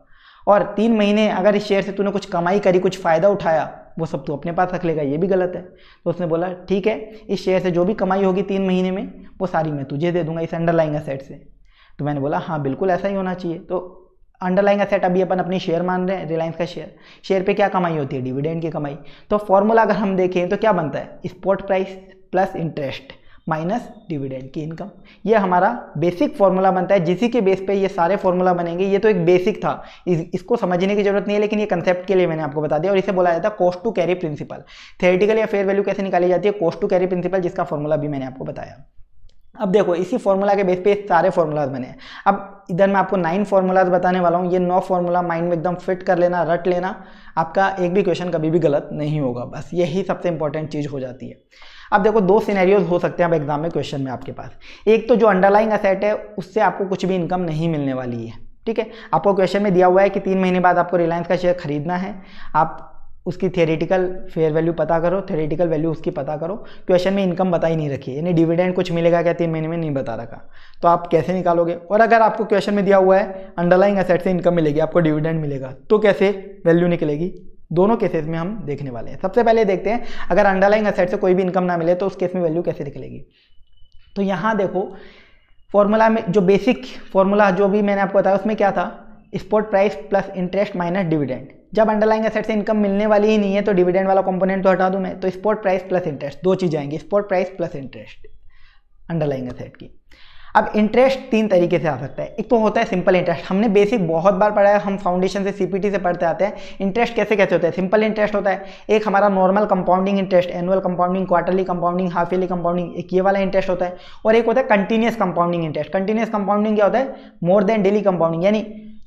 और तीन महीने अगर इस शेयर से तूने कुछ कमाई करी कुछ फ़ायदा उठाया वो सब तू अपने पास रख लेगा ये भी गलत है तो उसने बोला ठीक है इस शेयर से जो भी कमाई होगी तीन महीने में वो सारी मैं तुझे दे दूंगा इस अंडरलाइंग असेट से तो मैंने बोला हाँ बिल्कुल ऐसा ही होना चाहिए तो अंडरलाइंग असेट अभी अपन अपनी शेयर मान रहे हैं रिलायंस का शेयर शेयर पे क्या कमाई होती है डिविडेंड की कमाई तो फॉर्मूला अगर हम देखें तो क्या बनता है spot price plus interest minus dividend की इनकम ये हमारा बेसिक फॉर्मूला बनता है जिसी के बेस पे ये सारे फॉर्मूला बनेंगे ये तो एक बेसिक था इस, इसको समझने की जरूरत नहीं है लेकिन ये कंसेप्ट के लिए मैंने आपको बता दिया और इसे बोला जाता है cost to carry principle theoretical या फेयर वैल्यू कैसे निकाली जाती है कॉस्ट टू कैरी प्रिंसिपल जिसका फॉर्मूला भी मैंने आपको बताया अब देखो इसी फॉर्मूला के बेस पे सारे फार्मूलाज बने हैं अब इधर मैं आपको नाइन फार्मूलाज बताने वाला हूँ ये नौ फार्मूला माइंड में एकदम फिट कर लेना रट लेना आपका एक भी क्वेश्चन कभी भी गलत नहीं होगा बस यही सबसे इंपॉर्टेंट चीज़ हो जाती है अब देखो दो सिनेरियोज हो सकते हैं अब एग्जाम में क्वेश्चन में आपके पास एक तो जो अंडरलाइंग असेट है उससे आपको कुछ भी इनकम नहीं मिलने वाली है ठीक है आपको क्वेश्चन में दिया हुआ है कि तीन महीने बाद आपको रिलायंस का शेयर खरीदना है आप उसकी थेरेटिकल फेयर वैल्यू पता करो थेरेटिकल वैल्यू उसकी पता करो क्वेश्चन में इनकम बता ही नहीं रखी यानी डिविडेंड कुछ मिलेगा क्या तीन महीने में नहीं बता रखा तो आप कैसे निकालोगे और अगर आपको क्वेश्चन में दिया हुआ है अंडरलाइंग असेट से इनकम मिलेगी आपको डिविडेंड मिलेगा तो कैसे वैल्यू निकलेगी दोनों केसेस में हम देखने वाले हैं सबसे पहले देखते हैं अगर अंडरलाइंग असेट से कोई भी इनकम ना मिले तो उस केस में वैल्यू कैसे निकलेगी तो यहाँ देखो फॉर्मूला में जो बेसिक फॉर्मूला जो भी मैंने आपको बताया उसमें क्या था spot price plus interest minus dividend जब अंडरलाइंग एसेट से इनकम मिलने वाली ही नहीं है तो डिविडेंड वाला कंपोनेंट तो हटा दूं मैं तो स्पॉट प्राइस प्लस इंटरेस्ट दो चीज आएंगी spot price plus interest underlying asset की अब इंटरेस्ट तीन तरीके से आ सकता है एक तो होता है सिंपल इंटरेस्ट हमने बेसिक बहुत बार पढ़ा है हम फाउंडेशन से सीपीटी से पढ़ते आते हैं इंटरेस्ट कैसे कैसे होता है सिंपल इंटरेस्ट होता है एक हमारा normal compounding interest annual compounding quarterly compounding half yearly compounding एक ये वाला इंटरेस्ट होता है और एक होता है continuous compounding interest continuous compounding क्या होता है मोर देन डेली कंपाउंडिंग यानी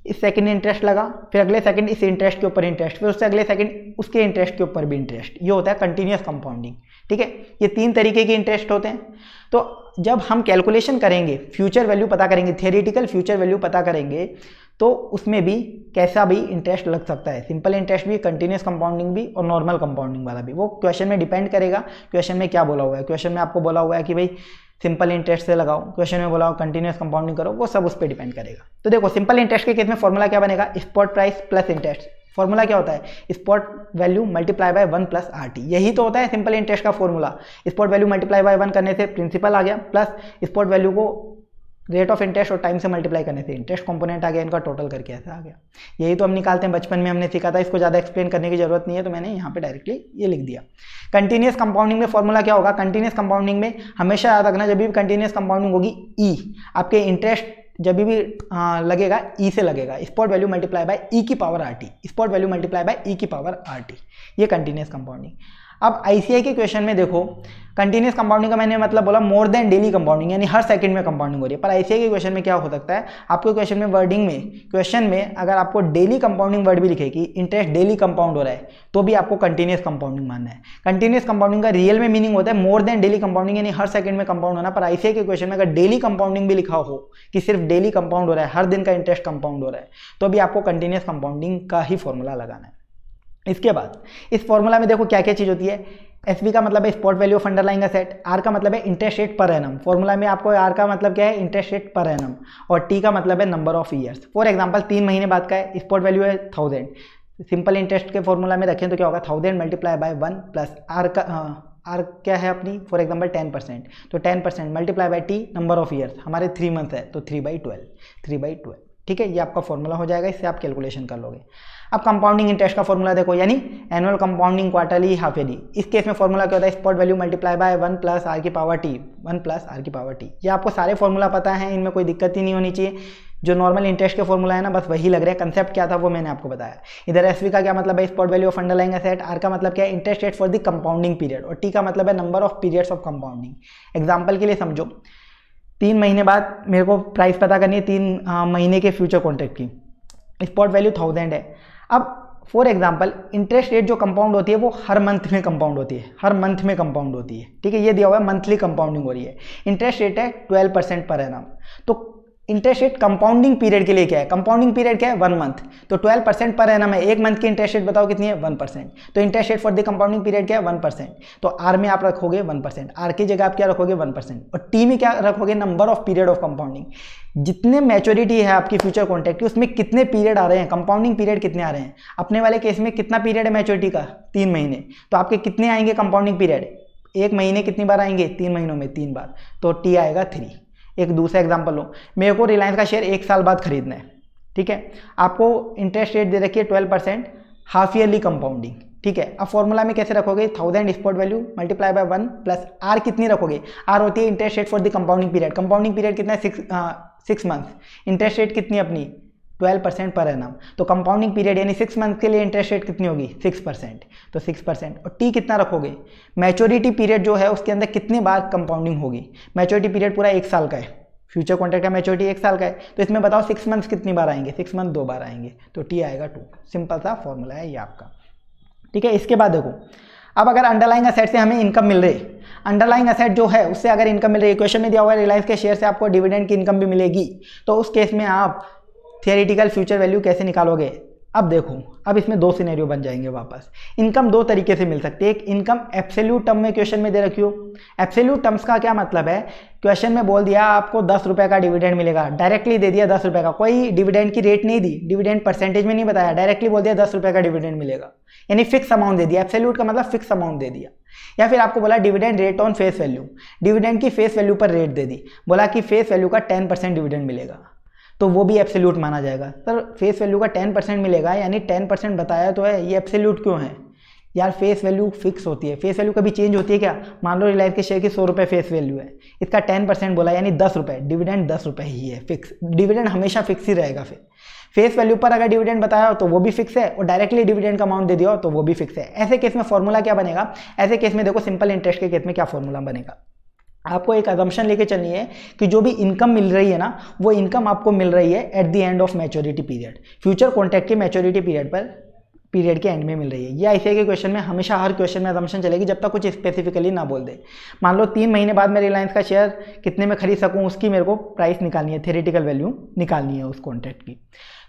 इस सेकंड इंटरेस्ट लगा फिर अगले सेकंड इस इंटरेस्ट के ऊपर इंटरेस्ट फिर उससे अगले सेकंड उसके इंटरेस्ट के ऊपर भी इंटरेस्ट ये होता है कंटिन्यूस कंपाउंडिंग ठीक है ये तीन तरीके के इंटरेस्ट होते हैं तो जब हम कैलकुलेशन करेंगे फ्यूचर वैल्यू पता करेंगे थियोरिटिकल फ्यूचर वैल्यू पता करेंगे तो उसमें भी कैसा भी इंटरेस्ट लग सकता है सिंपल इंटरेस्ट भी कंटिन्यूस कंपाउंडिंग भी और नॉर्मल कंपाउंडिंग वाला भी वो क्वेश्चन में डिपेंड करेगा क्वेश्चन में क्या बोला हुआ है क्वेश्चन में आपको बोला हुआ है कि भाई सिंपल इंटरेस्ट से लगाओ क्वेश्चन में बोलाओ कंटिन्यूस कंपाउंडिंग करो वो सब उस पर डिपेंड करेगा तो देखो सिंपल इंटरेस्ट के केस में फॉर्मूला क्या बनेगा spot price plus interest formula क्या होता है spot value multiply by one plus R T यही तो होता है सिंपल इंटरेस्ट का formula spot value multiply by one करने से प्रिंसिपल आ गया प्लस स्पॉट वैल्यू को रेट ऑफ इंटरेस्ट और टाइम से मल्टीप्लाई करने से इंटरेस्ट कंपोनेंट आ गया इनका टोटल करके ऐसा आ गया यही तो हम निकालते हैं बचपन में हमने सीखा था इसको ज़्यादा एक्सप्लेन करने की जरूरत नहीं है तो मैंने यहाँ पे डायरेक्टली ये लिख दिया कंटिन्यूस कंपाउंडिंग में फॉर्मूला क्या होगा कंटिन्यूस कंपाउंडिंग में हमेशा याद रखना जब भी कंटिन्यूस कंपाउंडिंग होगी ई e, आपके इंटरेस्ट जब भी आ, लगेगा ई e से लगेगा spot value multiply by e की power R T spot value multiply by e की पावर आर टी ये कंटिन्यूस कंपाउंडिंग अब आई के क्वेश्चन में देखो कंटिन्यूस कंपाउंडिंग का मैंने मतलब बोला मोर देन डेली कंपाउंडिंग यानी हर सेकंड में कंपाउंडिंग हो रही है पर ऐसे के क्वेश्चन में क्या हो सकता है आपको क्वेश्चन में वर्डिंग में क्वेश्चन में अगर आपको डेली कंपाउंडिंग वर्ड भी लिखे कि इंटरेस्ट डेली कंपाउंड हो रहा है तो भी आपको कंटिन्यूस कंपाउंडिंग मानना है कंटिन्यूस कंपाउंडिंग का रियल में मीनिंग होता है मोर देन डेली कंपाउंडिंग यानी हर सेकंड में कंपाउंड होना पर ऐसे के क्वेश्चन में अगर डेली कंपाउंडिंग भी लिखा हो कि सिर्फ डेली कंपाउंड हो रहा है हर दिन का इंटरेस्ट कंपाउंड हो रहा है तो भी आपको कंटिन्यूस कंपाउंडिंग का ही फॉर्मूला लगाना है इसके बाद इस फॉर्मूला में देखो क्या क्या चीज़ होती है एस का मतलब है spot value of underlying asset R का मतलब है interest rate per annum formula में आपको आर का मतलब क्या है इंटरेस्ट रेट पर एनम और टी का मतलब है number of years for example तीन महीने बाद का है स्पॉट वैल्यू है थाउजेंड सिंपल इंटरेस्ट के फॉर्मूला में रखें तो क्या होगा thousand multiply by one plus R का आर हाँ, क्या है अपनी फॉर एग्जाम्पल टेन परसेंट तो ten percent multiply by T number of years हमारे थ्री मंथ है तो three by twelve three by twelve ठीक है ये आपका फॉर्मूला हो जाएगा इससे आप कैलकुलेशन कर लोगे अब कंपाउंडिंग इंटरेस्ट का फॉर्मूला देखो यानी annual compounding quarterly half yearly इस केस में फॉर्मूला क्या होता है spot value multiply by one plus R की power T one plus R की पावर टी ये आपको सारे फॉर्मूला पता है इनमें कोई दिक्कत ही नहीं होनी चाहिए जो नॉर्मल इंटरेस्ट के फॉर्मूला है ना बस वही लग रहा है कंसेप्ट क्या था वो मैंने आपको बताया इधर एस का क्या मतलब है spot value of underlying asset R का मतलब क्या है interest rate for the compounding period और टी का मतलब है number of periods of compounding example के लिए समझो तीन महीने बाद मेरे को प्राइस पता करनी है तीन हाँ, महीने के फ्यूचर कॉन्ट्रैक्ट की स्पॉट वैल्यू थाउजेंड है अब फॉर एग्जाम्पल इंटरेस्ट रेट जो कंपाउंड होती है वो हर मंथ में कंपाउंड होती है हर मंथ में कंपाउंड होती है ठीक है ये दिया हुआ है मंथली कंपाउंडिंग हो रही है इंटरेस्ट रेट है ट्वेल्व परसेंट पर है तो इंटरेस्ट रेट कंपाउंडिंग पीरियड के लिए क्या है कंपाउंडिंग पीरियड क्या है वन मंथ तो 12 परसेंट पर है ना मैं एक मंथ की इंटरेस्ट रेट बताओ कितनी है वन परसेंट तो interest rate for the compounding period क्या है वन परसेंट तो आर में आप रखोगे वन परसेंट आर की जगह आप क्या रखोगे वन परसेंट और टी में क्या रखोगे number of period of compounding जितने मेच्योरिटी है आपकी फ्यूचर कॉन्ट्रैक्ट की उसमें कितने पीरियड आ रहे हैं कंपाउंडिंग पीरियड कितने आ रहे हैं अपने वाले केस में कितना पीरियड है मेच्योरिटी का तीन महीने तो आपके कितने आएंगे कंपाउंडिंग पीरियड एक महीने कितनी बार आएंगे तीन महीनों में तीन बार तो टी आएगा थ्री एक दूसरा एग्जाम्पल लो मेरे को रिलायंस का शेयर एक साल बाद खरीदना है ठीक है आपको इंटरेस्ट रेट दे रखिए twelve percent half yearly compounding ठीक है अब फॉर्मूला में कैसे रखोगे thousand spot value multiply by one plus R कितनी रखोगे आर होती है interest rate for the compounding period compounding period कितना है six six month interest rate कितनी अपनी ट्वेल्व परसेंट पर एनम तो कंपाउंडिंग पीरियड यानी सिक्स मंथ के लिए इंटरेस्ट रेट कितनी होगी सिक्स परसेंट तो सिक्स परसेंट और टी कितना रखोगे मैच्योरिटी पीरियड जो है उसके अंदर कितने बार कंपाउंडिंग होगी मैच्योरिटी पीरियड पूरा एक साल का है फ्यूचर कॉन्ट्रैक्ट का मैच्योरिटी एक साल का है तो इसमें बताओ सिक्स मंथ्स कितनी बार आएंगे सिक्स मंथ दो बार आएंगे तो टी आएगा टू सिंपल सा फॉर्मूला है ये आपका ठीक है इसके बाद देखो अब अगर अंडरलाइंग असेट से हमें इनकम मिल रही अंडरलाइंग असेट जो है उससे अगर इनकम मिल रही है क्वेश्चन में दिया हुआ है रिलायंस के शेयर से आपको डिविडेंड की इनकम भी मिलेगी तो उस केस में आप थियोरिटिकल फ्यूचर वैल्यू कैसे निकालोगे अब देखो अब इसमें दो सिनेरियो बन जाएंगे वापस इनकम दो तरीके से मिल सकती है एक इनकम एब्सोल्यूट टर्म में क्वेश्चन में दे रखी हो एब्सोल्यूट टर्म्स का क्या मतलब है क्वेश्चन में बोल दिया आपको दस रुपये का डिविडेंड मिलेगा डायरेक्टली दे दिया दस रुपये का कोई डिविडेंड की रेट नहीं दी डिविडेंड परसेंटेज में नहीं बताया डायरेक्टली बोल दिया दस रुपये का डिविडेंड मिलेगा यानी फिक्स अमाउंट दे दिया एप्सल्यूट का मतलब फिक्स अमाउंट दे दिया या फिर आपको बोला dividend rate on face value dividend की फेस वैल्यू पर रेट दे दी बोला कि फेस वैल्यू का टेन परसेंट डिविडेंड मिलेगा तो वो भी एप्सल्यूट माना जाएगा सर फेस वैल्यू का टेन परसेंट मिलेगा यानी टेन परसेंट बताया तो है ये एप्सल्यूट क्यों है यार फेस वैल्यू फिक्स होती है फेस वैल्यू कभी चेंज होती है क्या मान लो रिलायंस के शेयर की सौ रुपये फेस वैल्यू है इसका टेन परसेंट बोला यानी दस रुपये डिविडेंड दस रुपये ही है फिक्स डिविडेंड हमेशा फिक्स ही रहेगा फिर फेस वैल्यू पर अगर डिविडेंड बताया हो तो वो भी फिक्स है और डायरेक्टली डिविडेंड का अमाउंट दे दिया हो तो वो भी फिक्स है ऐसे केस में फॉर्मूला क्या बनेगा ऐसे केस में देखो सिंपल इंटरेस्ट के केस में क्या फॉर्मूला बनेगा आपको एक अदम्पन लेके चलनी है कि जो भी इनकम मिल रही है ना वो इनकम आपको मिल रही है at the end of maturity period future contract के मैच्योरिटी पीरियड पर पीरियड के एंड में मिल रही है या ऐसे के क्वेश्चन में हमेशा हर क्वेश्चन में अदम्पन चलेगी जब तक कुछ स्पेसिफिकली ना बोल दे मान लो तीन महीने बाद मैं रिलायंस का शेयर कितने में खरीद सकूँ उसकी मेरे को प्राइस निकालनी है थेरेटिकल वैल्यू निकालनी है उस कॉन्ट्रैक्ट की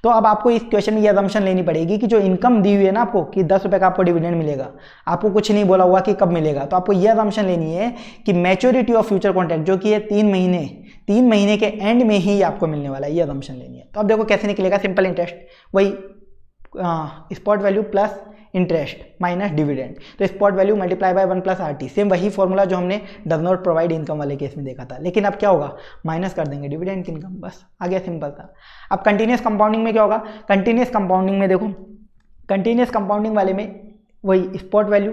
तो अब आपको इस क्वेश्चन में ये अजम्पन लेनी पड़ेगी कि जो इनकम दी हुई है ना आपको कि दस रुपये का आपको डिविडेंड मिलेगा आपको कुछ नहीं बोला हुआ कि कब मिलेगा तो आपको यह अजम्पन लेनी है कि मैच्योरिटी ऑफ फ्यूचर कॉन्ट्रैक्ट जो कि है तीन महीने तीन महीने के एंड में ही आपको मिलने वाला है ये अजम्पन लेनी है तो अब देखो कैसे निकलेगा सिंपल इंटरेस्ट वही spot value plus interest minus dividend तो spot value multiply by one plus R T same वही फॉर्मूला जो हमने डज नॉट प्रोवाइड इनकम वाले केस में देखा था लेकिन अब क्या होगा माइनस कर देंगे डिविडेंड की इनकम बस आ गया सिंपल था अब कंटिन्यूस कंपाउंडिंग में क्या होगा कंटिन्यूस कंपाउंडिंग में देखो कंटिन्यूस कंपाउंडिंग वाले में वही spot value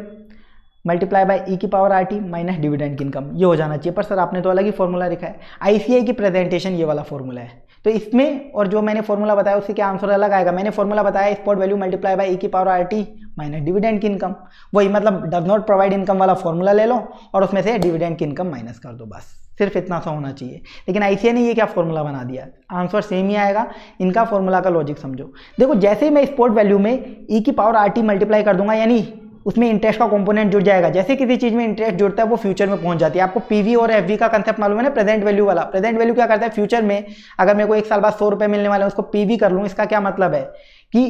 multiply by e की power R T minus dividend की इनकम ये हो जाना चाहिए पर सर आपने तो अलग ही फॉर्मूला लिखा है आईसीआई की प्रेजेंटेशन ये वाला फॉर्मूला है तो इसमें और जो मैंने फॉर्मूला बताया उससे क्या आंसर अलग आएगा मैंने फॉर्मूला बताया spot value multiply by e की power R T minus dividend की इनकम वही मतलब डज नॉट प्रोवाइड इनकम वाला फॉर्मूला ले लो और उसमें से डिविडेंड की इनकम माइनस कर दो बस सिर्फ इतना सा होना चाहिए लेकिन आई ने ये क्या फॉर्मूला बना दिया आंसर सेम ही आएगा इनका फॉर्मूला का लॉजिक समझो देखो जैसे ही मैं स्पोर्ट वैल्यू में ई e की पावर आर टी मल्टीप्लाई कर दूंगा यानी उसमें इंटरेस्ट का कंपोनेंट जुड़ जाएगा जैसे किसी चीज़ में इंटरेस्ट जुड़ता है वो फ्यूचर में पहुंच जाती है आपको पीवी और एफवी का कंसेप्ट मालूम है ना प्रेजेंट वैल्यू वाला प्रेजेंट वैल्यू क्या करता है फ्यूचर में अगर मेरे को एक साल बाद सौ रुपये मिलने वाले हैं उसको पीवी कर लूँ इसका क्या मतलब है कि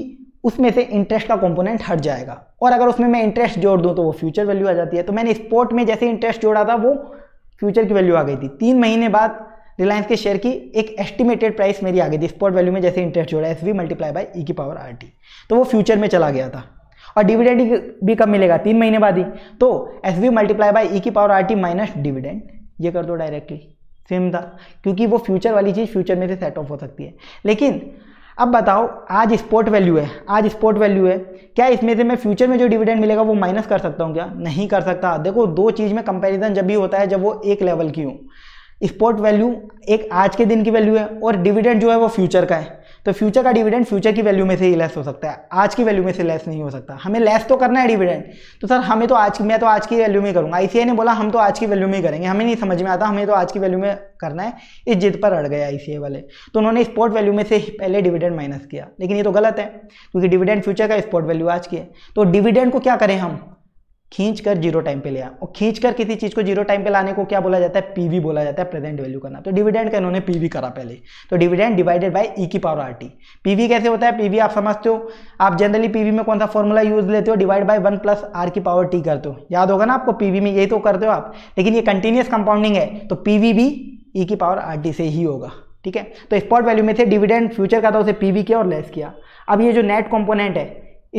उसमें से इंटरेस्ट का कंपोनेंट हट जाएगा और अगर उसमें मैं इंटरेस्ट जोड़ दूँ तो वो फ्यूचर वैल्यू आ जाती है तो मैंने स्पोर्ट में जैसे इंटरेस्ट जोड़ा था वो फ्यूचर की वैल्यू आ गई थी तीन महीने बाद रिलायंस के शेयर की एक एस्टिमेटेड प्राइस मेरी आ गई थी स्पॉट वैल्यू में जैसे इंटरेस्ट जोड़ा एस वी मल्टीप्लाई बाई ई की पावर आर टी तो वो फ्यूचर में चला गया था और डिविडेंड भी कब मिलेगा तीन महीने बाद ही तो एस वी मल्टीप्लाई बाई ई की power R T minus dividend ये कर दो डायरेक्टली सेम था क्योंकि वो फ्यूचर वाली चीज़ फ्यूचर में से सेट ऑफ हो सकती है लेकिन अब बताओ आज स्पोर्ट वैल्यू है आज स्पोर्ट वैल्यू है क्या इसमें से मैं फ्यूचर में जो डिविडेंड मिलेगा वो माइनस कर सकता हूँ क्या नहीं कर सकता देखो दो चीज़ में कंपैरिजन जब भी होता है जब वो एक लेवल की हूँ स्पोर्ट वैल्यू एक आज के दिन की वैल्यू है और डिविडेंड जो है वो फ्यूचर का है तो फ्यूचर का डिविडेंड फ्यूचर की वैल्यू में से ही लेस हो सकता है आज की वैल्यू में से लेस नहीं हो सकता हमें लेस तो करना है डिविडेंड तो सर हमें तो आज मैं तो आज की वैल्यू में करूँगा आई ने बोला हम तो आज की वैल्यू में ही करेंगे हमें नहीं समझ में आता हमें तो आज की वैल्यू में करना है इस जिद पर अड़ गए आई वाले तो उन्होंने स्पॉट वैल्यू में से पहले डिविडेंड माइनस किया लेकिन ये तो गलत है क्योंकि डिविडेंड फ्यूचर का स्पॉट वैल्यू आज की है तो डिविडेंड को क्या करें हम खींच कर जीरो टाइम पे लिया और खींच कर किसी चीज़ को जीरो टाइम पे लाने को क्या बोला जाता है पीवी बोला जाता है प्रेजेंट वैल्यू करना तो डिविडेंड का इन्होंने पीवी करा पहले तो डिविडेंड डिवाइडेड बाय ई की पावर आर टी पीवी कैसे होता है पीवी आप समझते हो आप जनरली पीवी में कौन सा फॉर्मूला यूज लेते हो divide by one plus R की पावर टी करते हो याद होगा ना आपको पीवी में यही तो करते हो आप लेकिन ये कंटिन्यूस कंपाउंडिंग है तो पीवी भी ई e की पावर आर टी से ही होगा ठीक है तो स्पॉट वैल्यू में से डिविडेंड फ्यूचर का था उसे पीवी किया और लेस किया अब ये जो नेट कॉम्पोनेंट है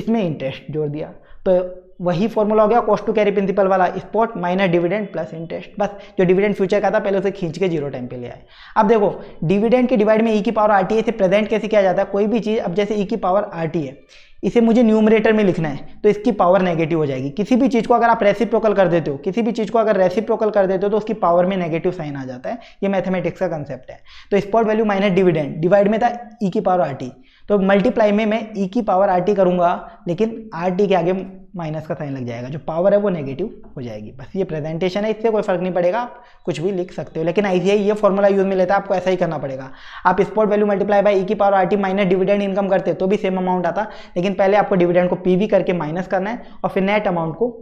इसमें इंटरेस्ट जोड़ दिया तो वही फॉर्मूला हो गया कॉस्ट टू कैरी प्रिंसिपल वाला spot minus dividend plus interest बस जो डिविडेंड फ्यूचर का था पहले उसे खींच के जीरो टाइम पे ले आए अब देखो डिविडेंड के डिवाइड में ई e की पावर आर टी से प्रेजेंट कैसे किया जाता है कोई भी चीज़ अब जैसे ई e की पावर आर टी है इसे मुझे न्यूमरेटर में लिखना है तो इसकी पावर नेगेटिव हो जाएगी किसी भी चीज़ को अगर आप रेसिप्रोकल कर देते हो किसी भी चीज़ को अगर रेसिप्रोकल कर देते हो तो उसकी पावर में नेगेटिव साइन आ जाता है ये मैथमेटिक्स का कंसेप्ट है तो spot value minus dividend divide में था ई e की पावर आर टी तो मल्टीप्लाई में मैं ई की पावर आर टी करूँगा लेकिन आर टी के आगे माइनस का साइन लग जाएगा जो पावर है वो नेगेटिव हो जाएगी बस ये प्रेजेंटेशन है इससे कोई फर्क नहीं पड़ेगा आप कुछ भी लिख सकते हो लेकिन आई ये फॉर्मूला यूज में लेता है आपको ऐसा ही करना पड़ेगा आप स्पॉट वैल्यू मल्टीप्लाई बाई ई की power R T minus dividend income करते तो भी सेम अमाउंट आता लेकिन पहले आपको डिविडेंड को पी करके माइनस करना है और फिर नेट अमाउंट को